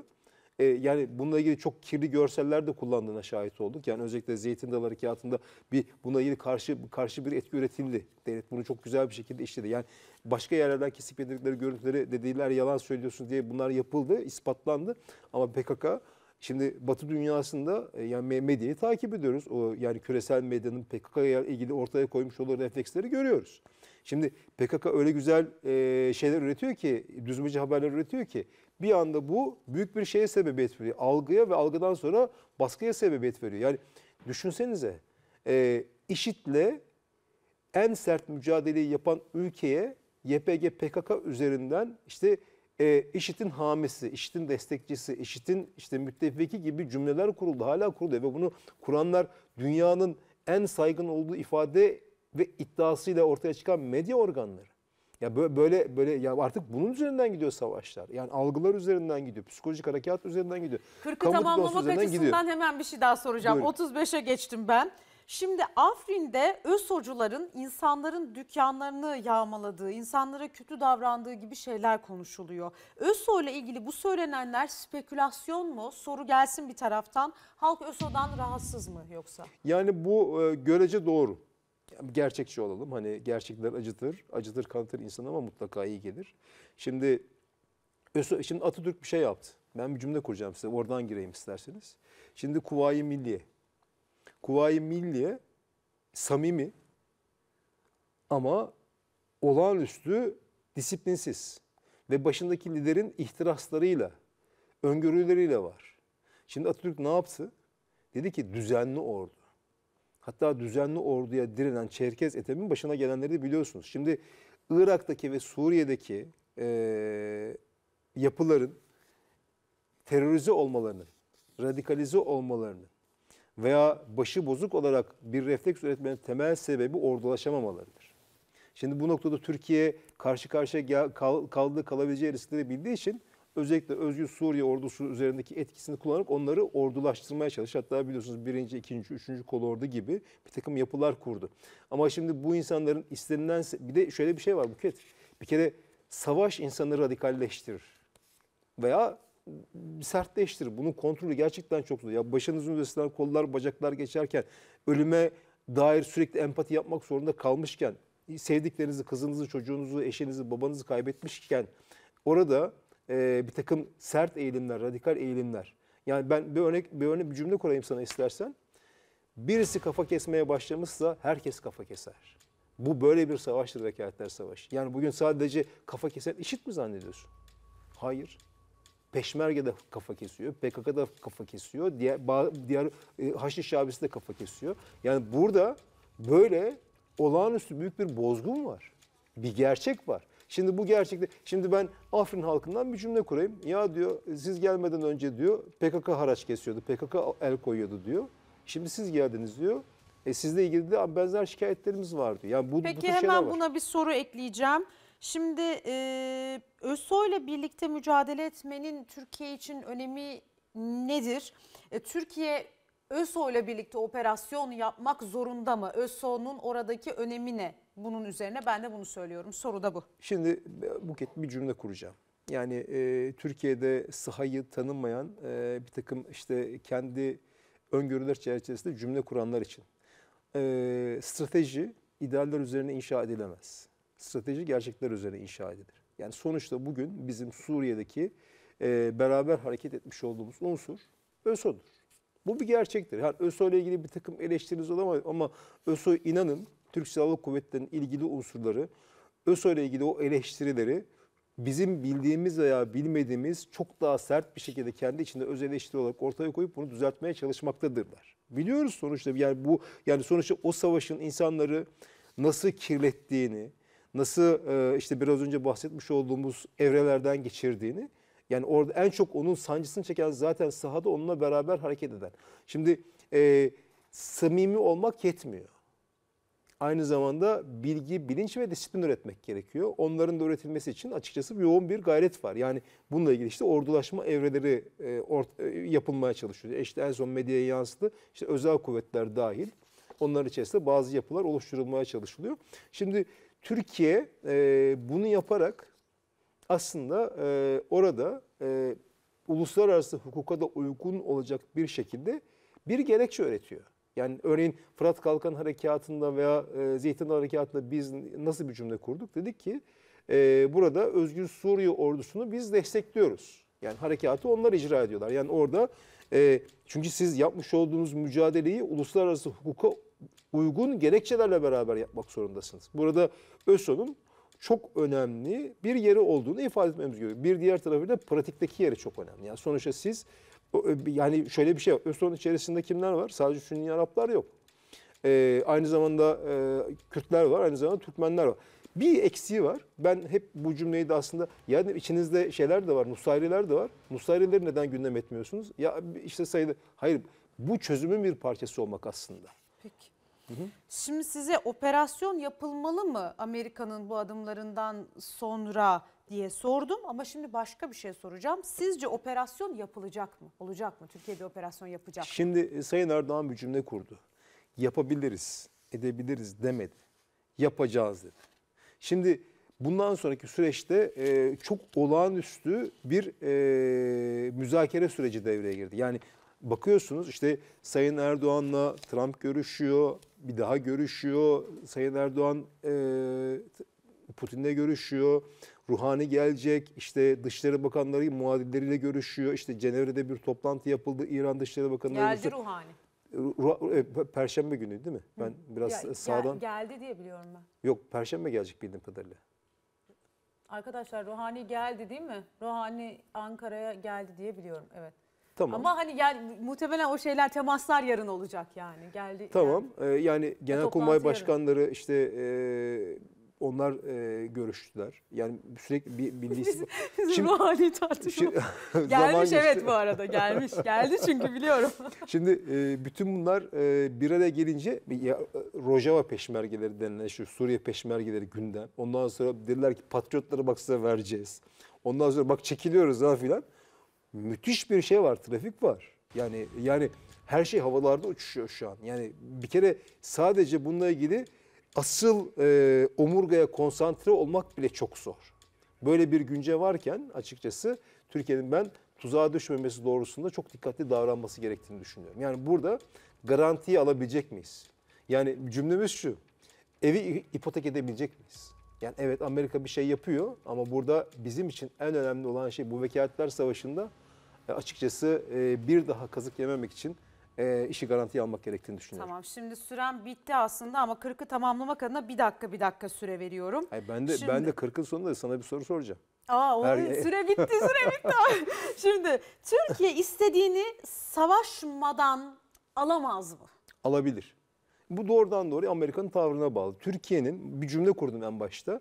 e, yani bununla ilgili çok kirli görseller de kullandığına şahit olduk. Yani özellikle zeytin dalı harekatında bir buna ilgili karşı karşı bir etki üretildi. Devlet bunu çok güzel bir şekilde işledi. Yani başka yerlerden kesip yedirdikleri görüntüleri dediler yalan söylüyorsun diye bunlar yapıldı, ispatlandı. Ama PKK Şimdi Batı dünyasında e, yani medyayı takip ediyoruz. O yani küresel medyanın PKK ile ilgili ortaya koymuş olduğu refleksleri görüyoruz. Şimdi PKK öyle güzel e, şeyler üretiyor ki, düzmece haberler üretiyor ki bir anda bu büyük bir şeye sebebiyet veriyor. Algıya ve algıdan sonra baskıya sebebiyet veriyor. Yani düşünsenize e, IŞİD'le en sert mücadeleyi yapan ülkeye YPG PKK üzerinden işte e, IŞİD'in hamisi, IŞİD'in destekçisi, IŞİD'in işte müttefiki gibi cümleler kuruldu. Hala kuruldu ve bunu kuranlar dünyanın en saygın olduğu ifade ve iddiasıyla ortaya çıkan medya organları. Ya böyle böyle ya artık bunun üzerinden gidiyor savaşlar. Yani algılar üzerinden gidiyor, psikolojik harekat üzerinden gidiyor. Kırkı tamamlamak açısından gidiyor. hemen bir şey daha soracağım. 35'e geçtim ben. Şimdi Afrin'de ÖSO'cuların insanların dükkanlarını yağmaladığı, insanlara kötü davrandığı gibi şeyler konuşuluyor. ÖSO ile ilgili bu söylenenler spekülasyon mu? Soru gelsin bir taraftan. Halk ÖSO'dan rahatsız mı yoksa? Yani bu e, görece doğru. Gerçekçi olalım. Hani gerçekler acıtır, acıtır kanıtır insan ama mutlaka iyi gelir. Şimdi ÖSO, şimdi Atatürk bir şey yaptı. Ben bir cümle kuracağım size. Oradan gireyim isterseniz. Şimdi Kuvayi Milliye Kuvayi Milliye samimi ama olağanüstü disiplinsiz ve başındaki liderin ihtiraslarıyla, öngörüleriyle var. Şimdi Atatürk ne yaptı? Dedi ki düzenli ordu. Hatta düzenli orduya direnen Çerkez etemin başına gelenleri de biliyorsunuz. Şimdi Irak'taki ve Suriye'deki e, yapıların terörize olmalarını, radikalize olmalarını, veya başı bozuk olarak bir refleks üretmenin temel sebebi ordulaşamamalarıdır. Şimdi bu noktada Türkiye karşı karşıya kaldığı kalabileceği riskleri bildiği için özellikle özgür Suriye ordusu üzerindeki etkisini kullanarak onları ordulaştırmaya çalıştı. Hatta biliyorsunuz birinci, ikinci, üçüncü kol ordu gibi bir takım yapılar kurdu. Ama şimdi bu insanların istenilen... Bir de şöyle bir şey var Buket. Bir kere savaş insanı radikalleştirir. Veya sertleştir. Bunun kontrolü gerçekten çok zor. Ya başınızın üzerinden kollar, bacaklar geçerken ölüme dair sürekli empati yapmak zorunda kalmışken, sevdiklerinizi, kızınızı, çocuğunuzu, eşinizi, babanızı kaybetmişken orada e, bir takım sert eğilimler, radikal eğilimler. Yani ben bir örnek bir örnek bir cümle kurayım sana istersen. Birisi kafa kesmeye başlamışsa herkes kafa keser. Bu böyle bir savaştır vekaletler savaşı. Yani bugün sadece kafa kesen işit mi zannediyorsun? Hayır. Peşmerge de kafa kesiyor, PKK da kafa kesiyor, diğer, diğer e, Haçlı Şabisi de kafa kesiyor. Yani burada böyle olağanüstü büyük bir bozgun var. Bir gerçek var. Şimdi bu gerçekte, şimdi ben Afrin halkından bir cümle kurayım. Ya diyor siz gelmeden önce diyor PKK haraç kesiyordu, PKK el koyuyordu diyor. Şimdi siz geldiniz diyor. E sizle ilgili de benzer şikayetlerimiz vardı. Yani bu, Peki bu hemen var. buna bir soru ekleyeceğim. Şimdi e, ÖSO ile birlikte mücadele etmenin Türkiye için önemi nedir? E, Türkiye ÖSO ile birlikte operasyon yapmak zorunda mı? ÖSO'nun oradaki önemi ne? Bunun üzerine ben de bunu söylüyorum. Soru da bu. Şimdi e, Buket bir cümle kuracağım. Yani e, Türkiye'de sahayı tanımayan e, bir takım işte kendi öngörüler çerçevesinde cümle kuranlar için e, strateji idealler üzerine inşa edilemez strateji gerçekler üzerine inşa edilir. Yani sonuçta bugün bizim Suriye'deki e, beraber hareket etmiş olduğumuz unsur ÖSO'dur. Bu bir gerçektir. Yani ÖSO ile ilgili bir takım eleştiriniz olamaz ama ÖSO inanın Türk Silahlı Kuvvetleri'nin ilgili unsurları ÖSO ile ilgili o eleştirileri bizim bildiğimiz veya bilmediğimiz çok daha sert bir şekilde kendi içinde öz eleştiri olarak ortaya koyup bunu düzeltmeye çalışmaktadırlar. Biliyoruz sonuçta yani bu yani sonuçta o savaşın insanları nasıl kirlettiğini, nasıl e, işte biraz önce bahsetmiş olduğumuz evrelerden geçirdiğini yani orada en çok onun sancısını çeken zaten sahada onunla beraber hareket eden. Şimdi e, samimi olmak yetmiyor. Aynı zamanda bilgi, bilinç ve disiplin üretmek gerekiyor. Onların da üretilmesi için açıkçası yoğun bir gayret var. Yani bununla ilgili işte ordulaşma evreleri e, or, e, yapılmaya çalışıyor. İşte en son medyaya yansıdı. İşte özel kuvvetler dahil. Onların içerisinde bazı yapılar oluşturulmaya çalışılıyor. Şimdi Türkiye e, bunu yaparak aslında e, orada e, uluslararası hukuka da uygun olacak bir şekilde bir gerekçe öğretiyor. Yani örneğin Fırat Kalkan Harekatı'nda veya e, Zeytin Harekatı'nda biz nasıl bir cümle kurduk? Dedik ki e, burada Özgür Suriye ordusunu biz destekliyoruz. Yani harekatı onlar icra ediyorlar. Yani orada e, çünkü siz yapmış olduğunuz mücadeleyi uluslararası hukuka uygun gerekçelerle beraber yapmak zorundasınız. Burada ÖSO'nun çok önemli bir yeri olduğunu ifade etmemiz gerekiyor. Bir diğer tarafıyla pratikteki yeri çok önemli. Yani sonuçta siz e, yani şöyle bir şey var. ÖSO'nun içerisinde kimler var? Sadece Sünni Araplar yok. Ee, aynı zamanda e, Kürtler var, aynı zamanda Türkmenler var. Bir eksiği var. Ben hep bu cümleyi de aslında yani içinizde şeyler de var, Nusayriler de var. Nusayrileri neden gündem etmiyorsunuz? Ya işte sayıda hayır bu çözümün bir parçası olmak aslında. Peki. Hı hı. Şimdi size operasyon yapılmalı mı Amerika'nın bu adımlarından sonra diye sordum ama şimdi başka bir şey soracağım. Sizce operasyon yapılacak mı? Olacak mı? Türkiye bir operasyon yapacak mı? Şimdi e, Sayın Erdoğan bir cümle kurdu. Yapabiliriz, edebiliriz demedi. Yapacağız dedi. Şimdi bundan sonraki süreçte e, çok olağanüstü bir e, müzakere süreci devreye girdi. Yani bakıyorsunuz işte Sayın Erdoğan'la Trump görüşüyor, bir daha görüşüyor. Sayın Erdoğan e, Putin'le görüşüyor. Ruhani gelecek, işte Dışişleri Bakanları muadilleriyle görüşüyor. İşte Cenevre'de bir toplantı yapıldı. İran Dışişleri Bakanları... Geldi görüştü. Ruhani. E, Perşembe günü değil mi? Ben Hı. biraz ya, sağdan... geldi diye biliyorum ben. Yok, Perşembe gelecek bildiğim kadarıyla. Arkadaşlar Ruhani geldi değil mi? Ruhani Ankara'ya geldi diye biliyorum, evet. Tamam. Ama hani yani muhtemelen o şeyler temaslar yarın olacak yani. Geldi. Tamam. Yani, ee, yani e, genelkurmay başkanları yarın. işte e, onlar e, görüştüler. Yani sürekli bir birliği. şimdi, ruh hali tartışma. *laughs* gelmiş geçti. evet bu arada gelmiş. Geldi çünkü biliyorum. *laughs* şimdi e, bütün bunlar e, bir araya gelince ya, e, Rojava peşmergeleri denilen şu Suriye peşmergeleri gündem. Ondan sonra dediler ki patriotlara bak size vereceğiz. Ondan sonra bak çekiliyoruz ha filan müthiş bir şey var, trafik var. Yani yani her şey havalarda uçuşuyor şu an. Yani bir kere sadece bununla ilgili asıl e, omurgaya konsantre olmak bile çok zor. Böyle bir günce varken açıkçası Türkiye'nin ben tuzağa düşmemesi doğrusunda çok dikkatli davranması gerektiğini düşünüyorum. Yani burada garantiyi alabilecek miyiz? Yani cümlemiz şu, evi ipotek edebilecek miyiz? Yani evet Amerika bir şey yapıyor ama burada bizim için en önemli olan şey bu vekaletler savaşında e, açıkçası e, bir daha kazık yememek için e, işi garantiye almak gerektiğini düşünüyorum. Tamam şimdi süren bitti aslında ama 40'ı tamamlamak adına bir dakika bir dakika süre veriyorum. Hayır, ben de şimdi... ben de 40'ın sonunda sana bir soru soracağım. Aa onun Her... süre bitti süre bitti. *laughs* *laughs* şimdi Türkiye istediğini savaşmadan alamaz mı? Alabilir. Bu doğrudan doğruya Amerika'nın tavrına bağlı. Türkiye'nin bir cümle kurdum en başta.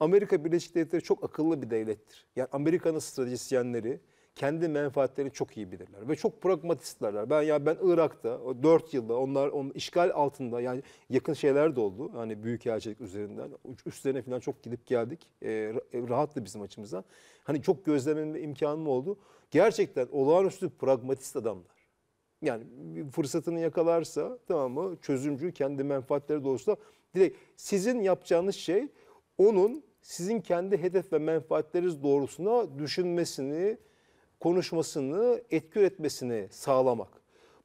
Amerika Birleşik Devletleri çok akıllı bir devlettir. Yani Amerika'nın stratejisyenleri, kendi menfaatleri çok iyi bilirler ve çok pragmatistlerler. Ben ya ben Irak'ta 4 yılda onlar on, işgal altında yani yakın şeyler de oldu. Hani büyük gerçek üzerinden üstlerine falan çok gidip geldik. Ee, e, rahatlı bizim açımızdan. Hani çok gözlemleme imkanım oldu. Gerçekten olağanüstü pragmatist adamlar. Yani fırsatını yakalarsa tamam mı çözümcü kendi menfaatleri doğrusunda direkt sizin yapacağınız şey onun sizin kendi hedef ve menfaatleriniz doğrusuna düşünmesini konuşmasını etki üretmesini sağlamak.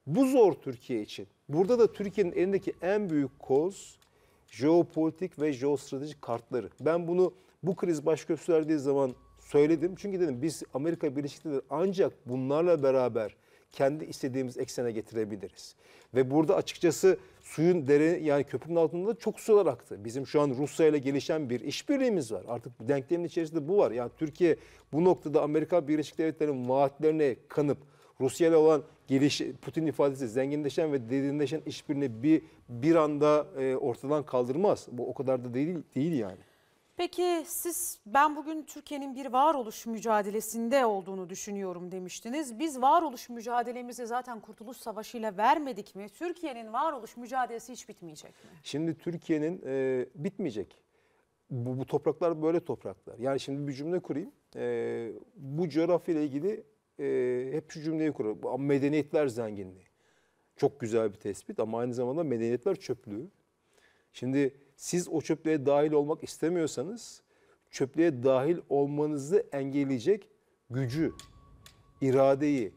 Bu zor Türkiye için. Burada da Türkiye'nin elindeki en büyük koz jeopolitik ve jeostratejik kartları. Ben bunu bu kriz baş gösterdiği zaman söyledim. Çünkü dedim biz Amerika Birleşik Devletleri ancak bunlarla beraber kendi istediğimiz eksene getirebiliriz. Ve burada açıkçası suyun dere yani köprünün altında çok sular aktı. Bizim şu an Rusya ile gelişen bir işbirliğimiz var. Artık bu denklemin içerisinde bu var. Yani Türkiye bu noktada Amerika Birleşik Devletleri'nin vaatlerine kanıp Rusya ile olan geliş Putin ifadesi zenginleşen ve derinleşen işbirliğini bir bir anda e, ortadan kaldırmaz. Bu o kadar da değil değil yani. Peki siz ben bugün Türkiye'nin bir varoluş mücadelesinde olduğunu düşünüyorum demiştiniz. Biz varoluş mücadelemizi zaten Kurtuluş Savaşı ile vermedik mi? Türkiye'nin varoluş mücadelesi hiç bitmeyecek mi? Şimdi Türkiye'nin e, bitmeyecek. Bu, bu topraklar böyle topraklar. Yani şimdi bir cümle kurayım. E, bu coğrafya ile ilgili e, hep şu cümleyi kurarım. Medeniyetler zenginliği. Çok güzel bir tespit ama aynı zamanda medeniyetler çöplüğü. Şimdi siz o çöplüğe dahil olmak istemiyorsanız çöplüğe dahil olmanızı engelleyecek gücü, iradeyi,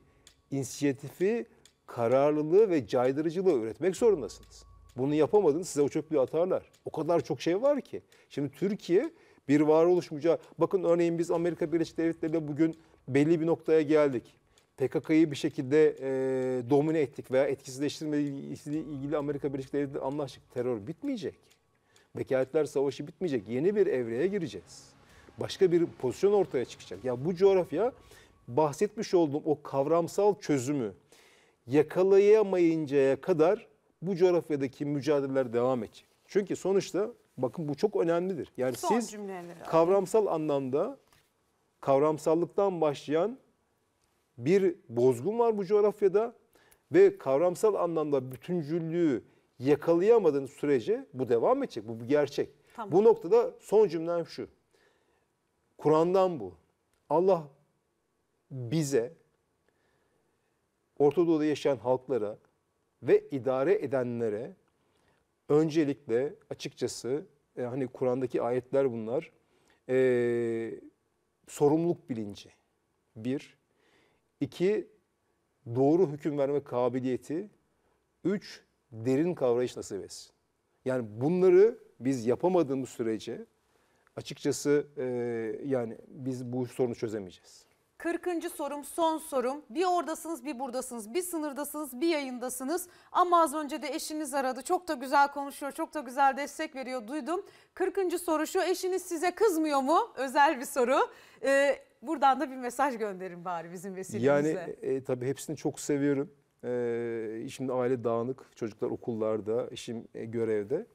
inisiyatifi, kararlılığı ve caydırıcılığı üretmek zorundasınız. Bunu yapamadınız size o çöplüğü atarlar. O kadar çok şey var ki. Şimdi Türkiye bir varoluş mücadelesi. Bakın örneğin biz Amerika Birleşik Devletleri'yle bugün belli bir noktaya geldik. PKK'yı bir şekilde e, domine ettik veya etkisizleştirmediği ilgili Amerika Birleşik Devletleri anlaştık. Terör bitmeyecek. Vekaletler savaşı bitmeyecek. Yeni bir evreye gireceğiz. Başka bir pozisyon ortaya çıkacak. Ya bu coğrafya bahsetmiş olduğum o kavramsal çözümü yakalayamayıncaya kadar bu coğrafyadaki mücadeleler devam edecek. Çünkü sonuçta bakın bu çok önemlidir. Yani Son siz kavramsal anlamda kavramsallıktan başlayan bir bozgun var bu coğrafyada ve kavramsal anlamda bütüncüllüğü yakalayamadığınız sürece bu devam edecek. Bu bir gerçek. Tamam. Bu noktada son cümlem şu. Kur'an'dan bu. Allah bize, Orta Doğu'da yaşayan halklara ve idare edenlere öncelikle açıkçası e, hani Kur'an'daki ayetler bunlar. E, sorumluluk bilinci. Bir. iki doğru hüküm verme kabiliyeti. Üç, derin kavrayış nasip etsin. Yani bunları biz yapamadığımız sürece açıkçası e, yani biz bu sorunu çözemeyeceğiz. 40. sorum son sorum. Bir oradasınız bir buradasınız. Bir sınırdasınız bir yayındasınız. Ama az önce de eşiniz aradı. Çok da güzel konuşuyor. Çok da güzel destek veriyor duydum. 40. soru şu eşiniz size kızmıyor mu? Özel bir soru. Ee, buradan da bir mesaj gönderin bari bizim vesilemize. Yani e, tabii hepsini çok seviyorum. E, işim aile dağınık, çocuklar okullarda, işim e, görevde.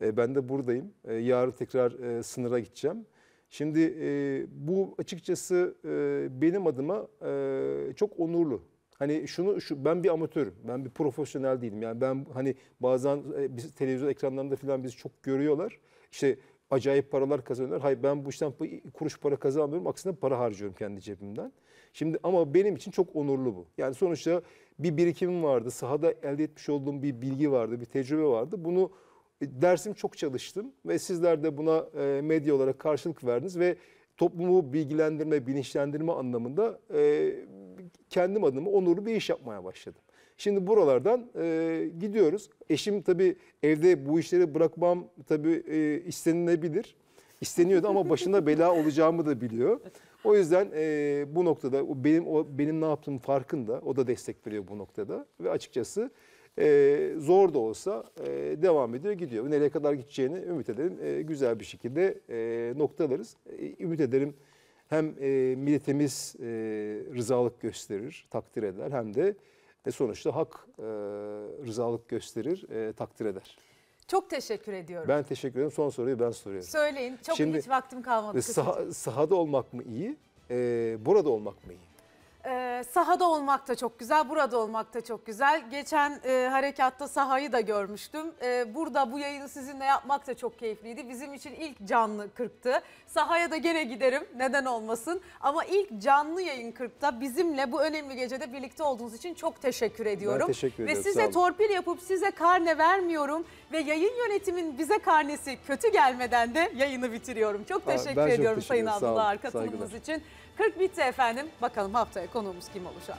E, ben de buradayım. E, yarın tekrar e, sınıra gideceğim. Şimdi e, bu açıkçası e, benim adıma e, çok onurlu. Hani şunu şu ben bir amatörüm. Ben bir profesyonel değilim. Yani ben hani bazen e, biz televizyon ekranlarında falan bizi çok görüyorlar. İşte acayip paralar kazanıyorlar. Hayır ben bu işten kuruş para kazanmıyorum. Aksine para harcıyorum kendi cebimden. Şimdi ama benim için çok onurlu bu. Yani sonuçta bir birikimim vardı. Sahada elde etmiş olduğum bir bilgi vardı, bir tecrübe vardı. Bunu e, dersim çok çalıştım ve sizler de buna e, medya olarak karşılık verdiniz ve toplumu bilgilendirme, bilinçlendirme anlamında e, kendim adıma onurlu bir iş yapmaya başladım. Şimdi buralardan e, gidiyoruz. Eşim tabii evde bu işleri bırakmam tabii e, istenilebilir. İsteniyordu ama başında bela olacağımı da biliyor. O yüzden e, bu noktada o benim o benim ne yaptığım farkında. O da destek veriyor bu noktada ve açıkçası e, zor da olsa e, devam ediyor gidiyor. Nereye kadar gideceğini ümit ederim e, güzel bir şekilde e, noktalarız. E, ümit ederim hem e, milletimiz e, rızalık gösterir, takdir eder hem de e, sonuçta hak e, rızalık gösterir, e, takdir eder. Çok teşekkür ediyorum. Ben teşekkür ederim. Son soruyu ben soruyorum. Söyleyin. Çok Şimdi, hiç vaktim kalmadı. E, Sah- sahada olmak mı iyi, e, burada olmak mı iyi? Ee, sahada olmak da çok güzel, burada olmak da çok güzel. Geçen e, harekatta sahayı da görmüştüm. Ee, burada bu yayını sizinle yapmak da çok keyifliydi. Bizim için ilk canlı kırktı. Sahaya da gene giderim, neden olmasın. Ama ilk canlı yayın kırkta bizimle bu önemli gecede birlikte olduğunuz için çok teşekkür ediyorum. Ben teşekkür ediyorum. Ve size torpil yapıp size karne vermiyorum ve yayın yönetimin bize karnesi kötü gelmeden de yayını bitiriyorum. Çok teşekkür Aa, ediyorum çok teşekkür Sayın Abdullah katılımınız için. 40 bitti efendim. Bakalım haftaya konuğumuz kim olacak?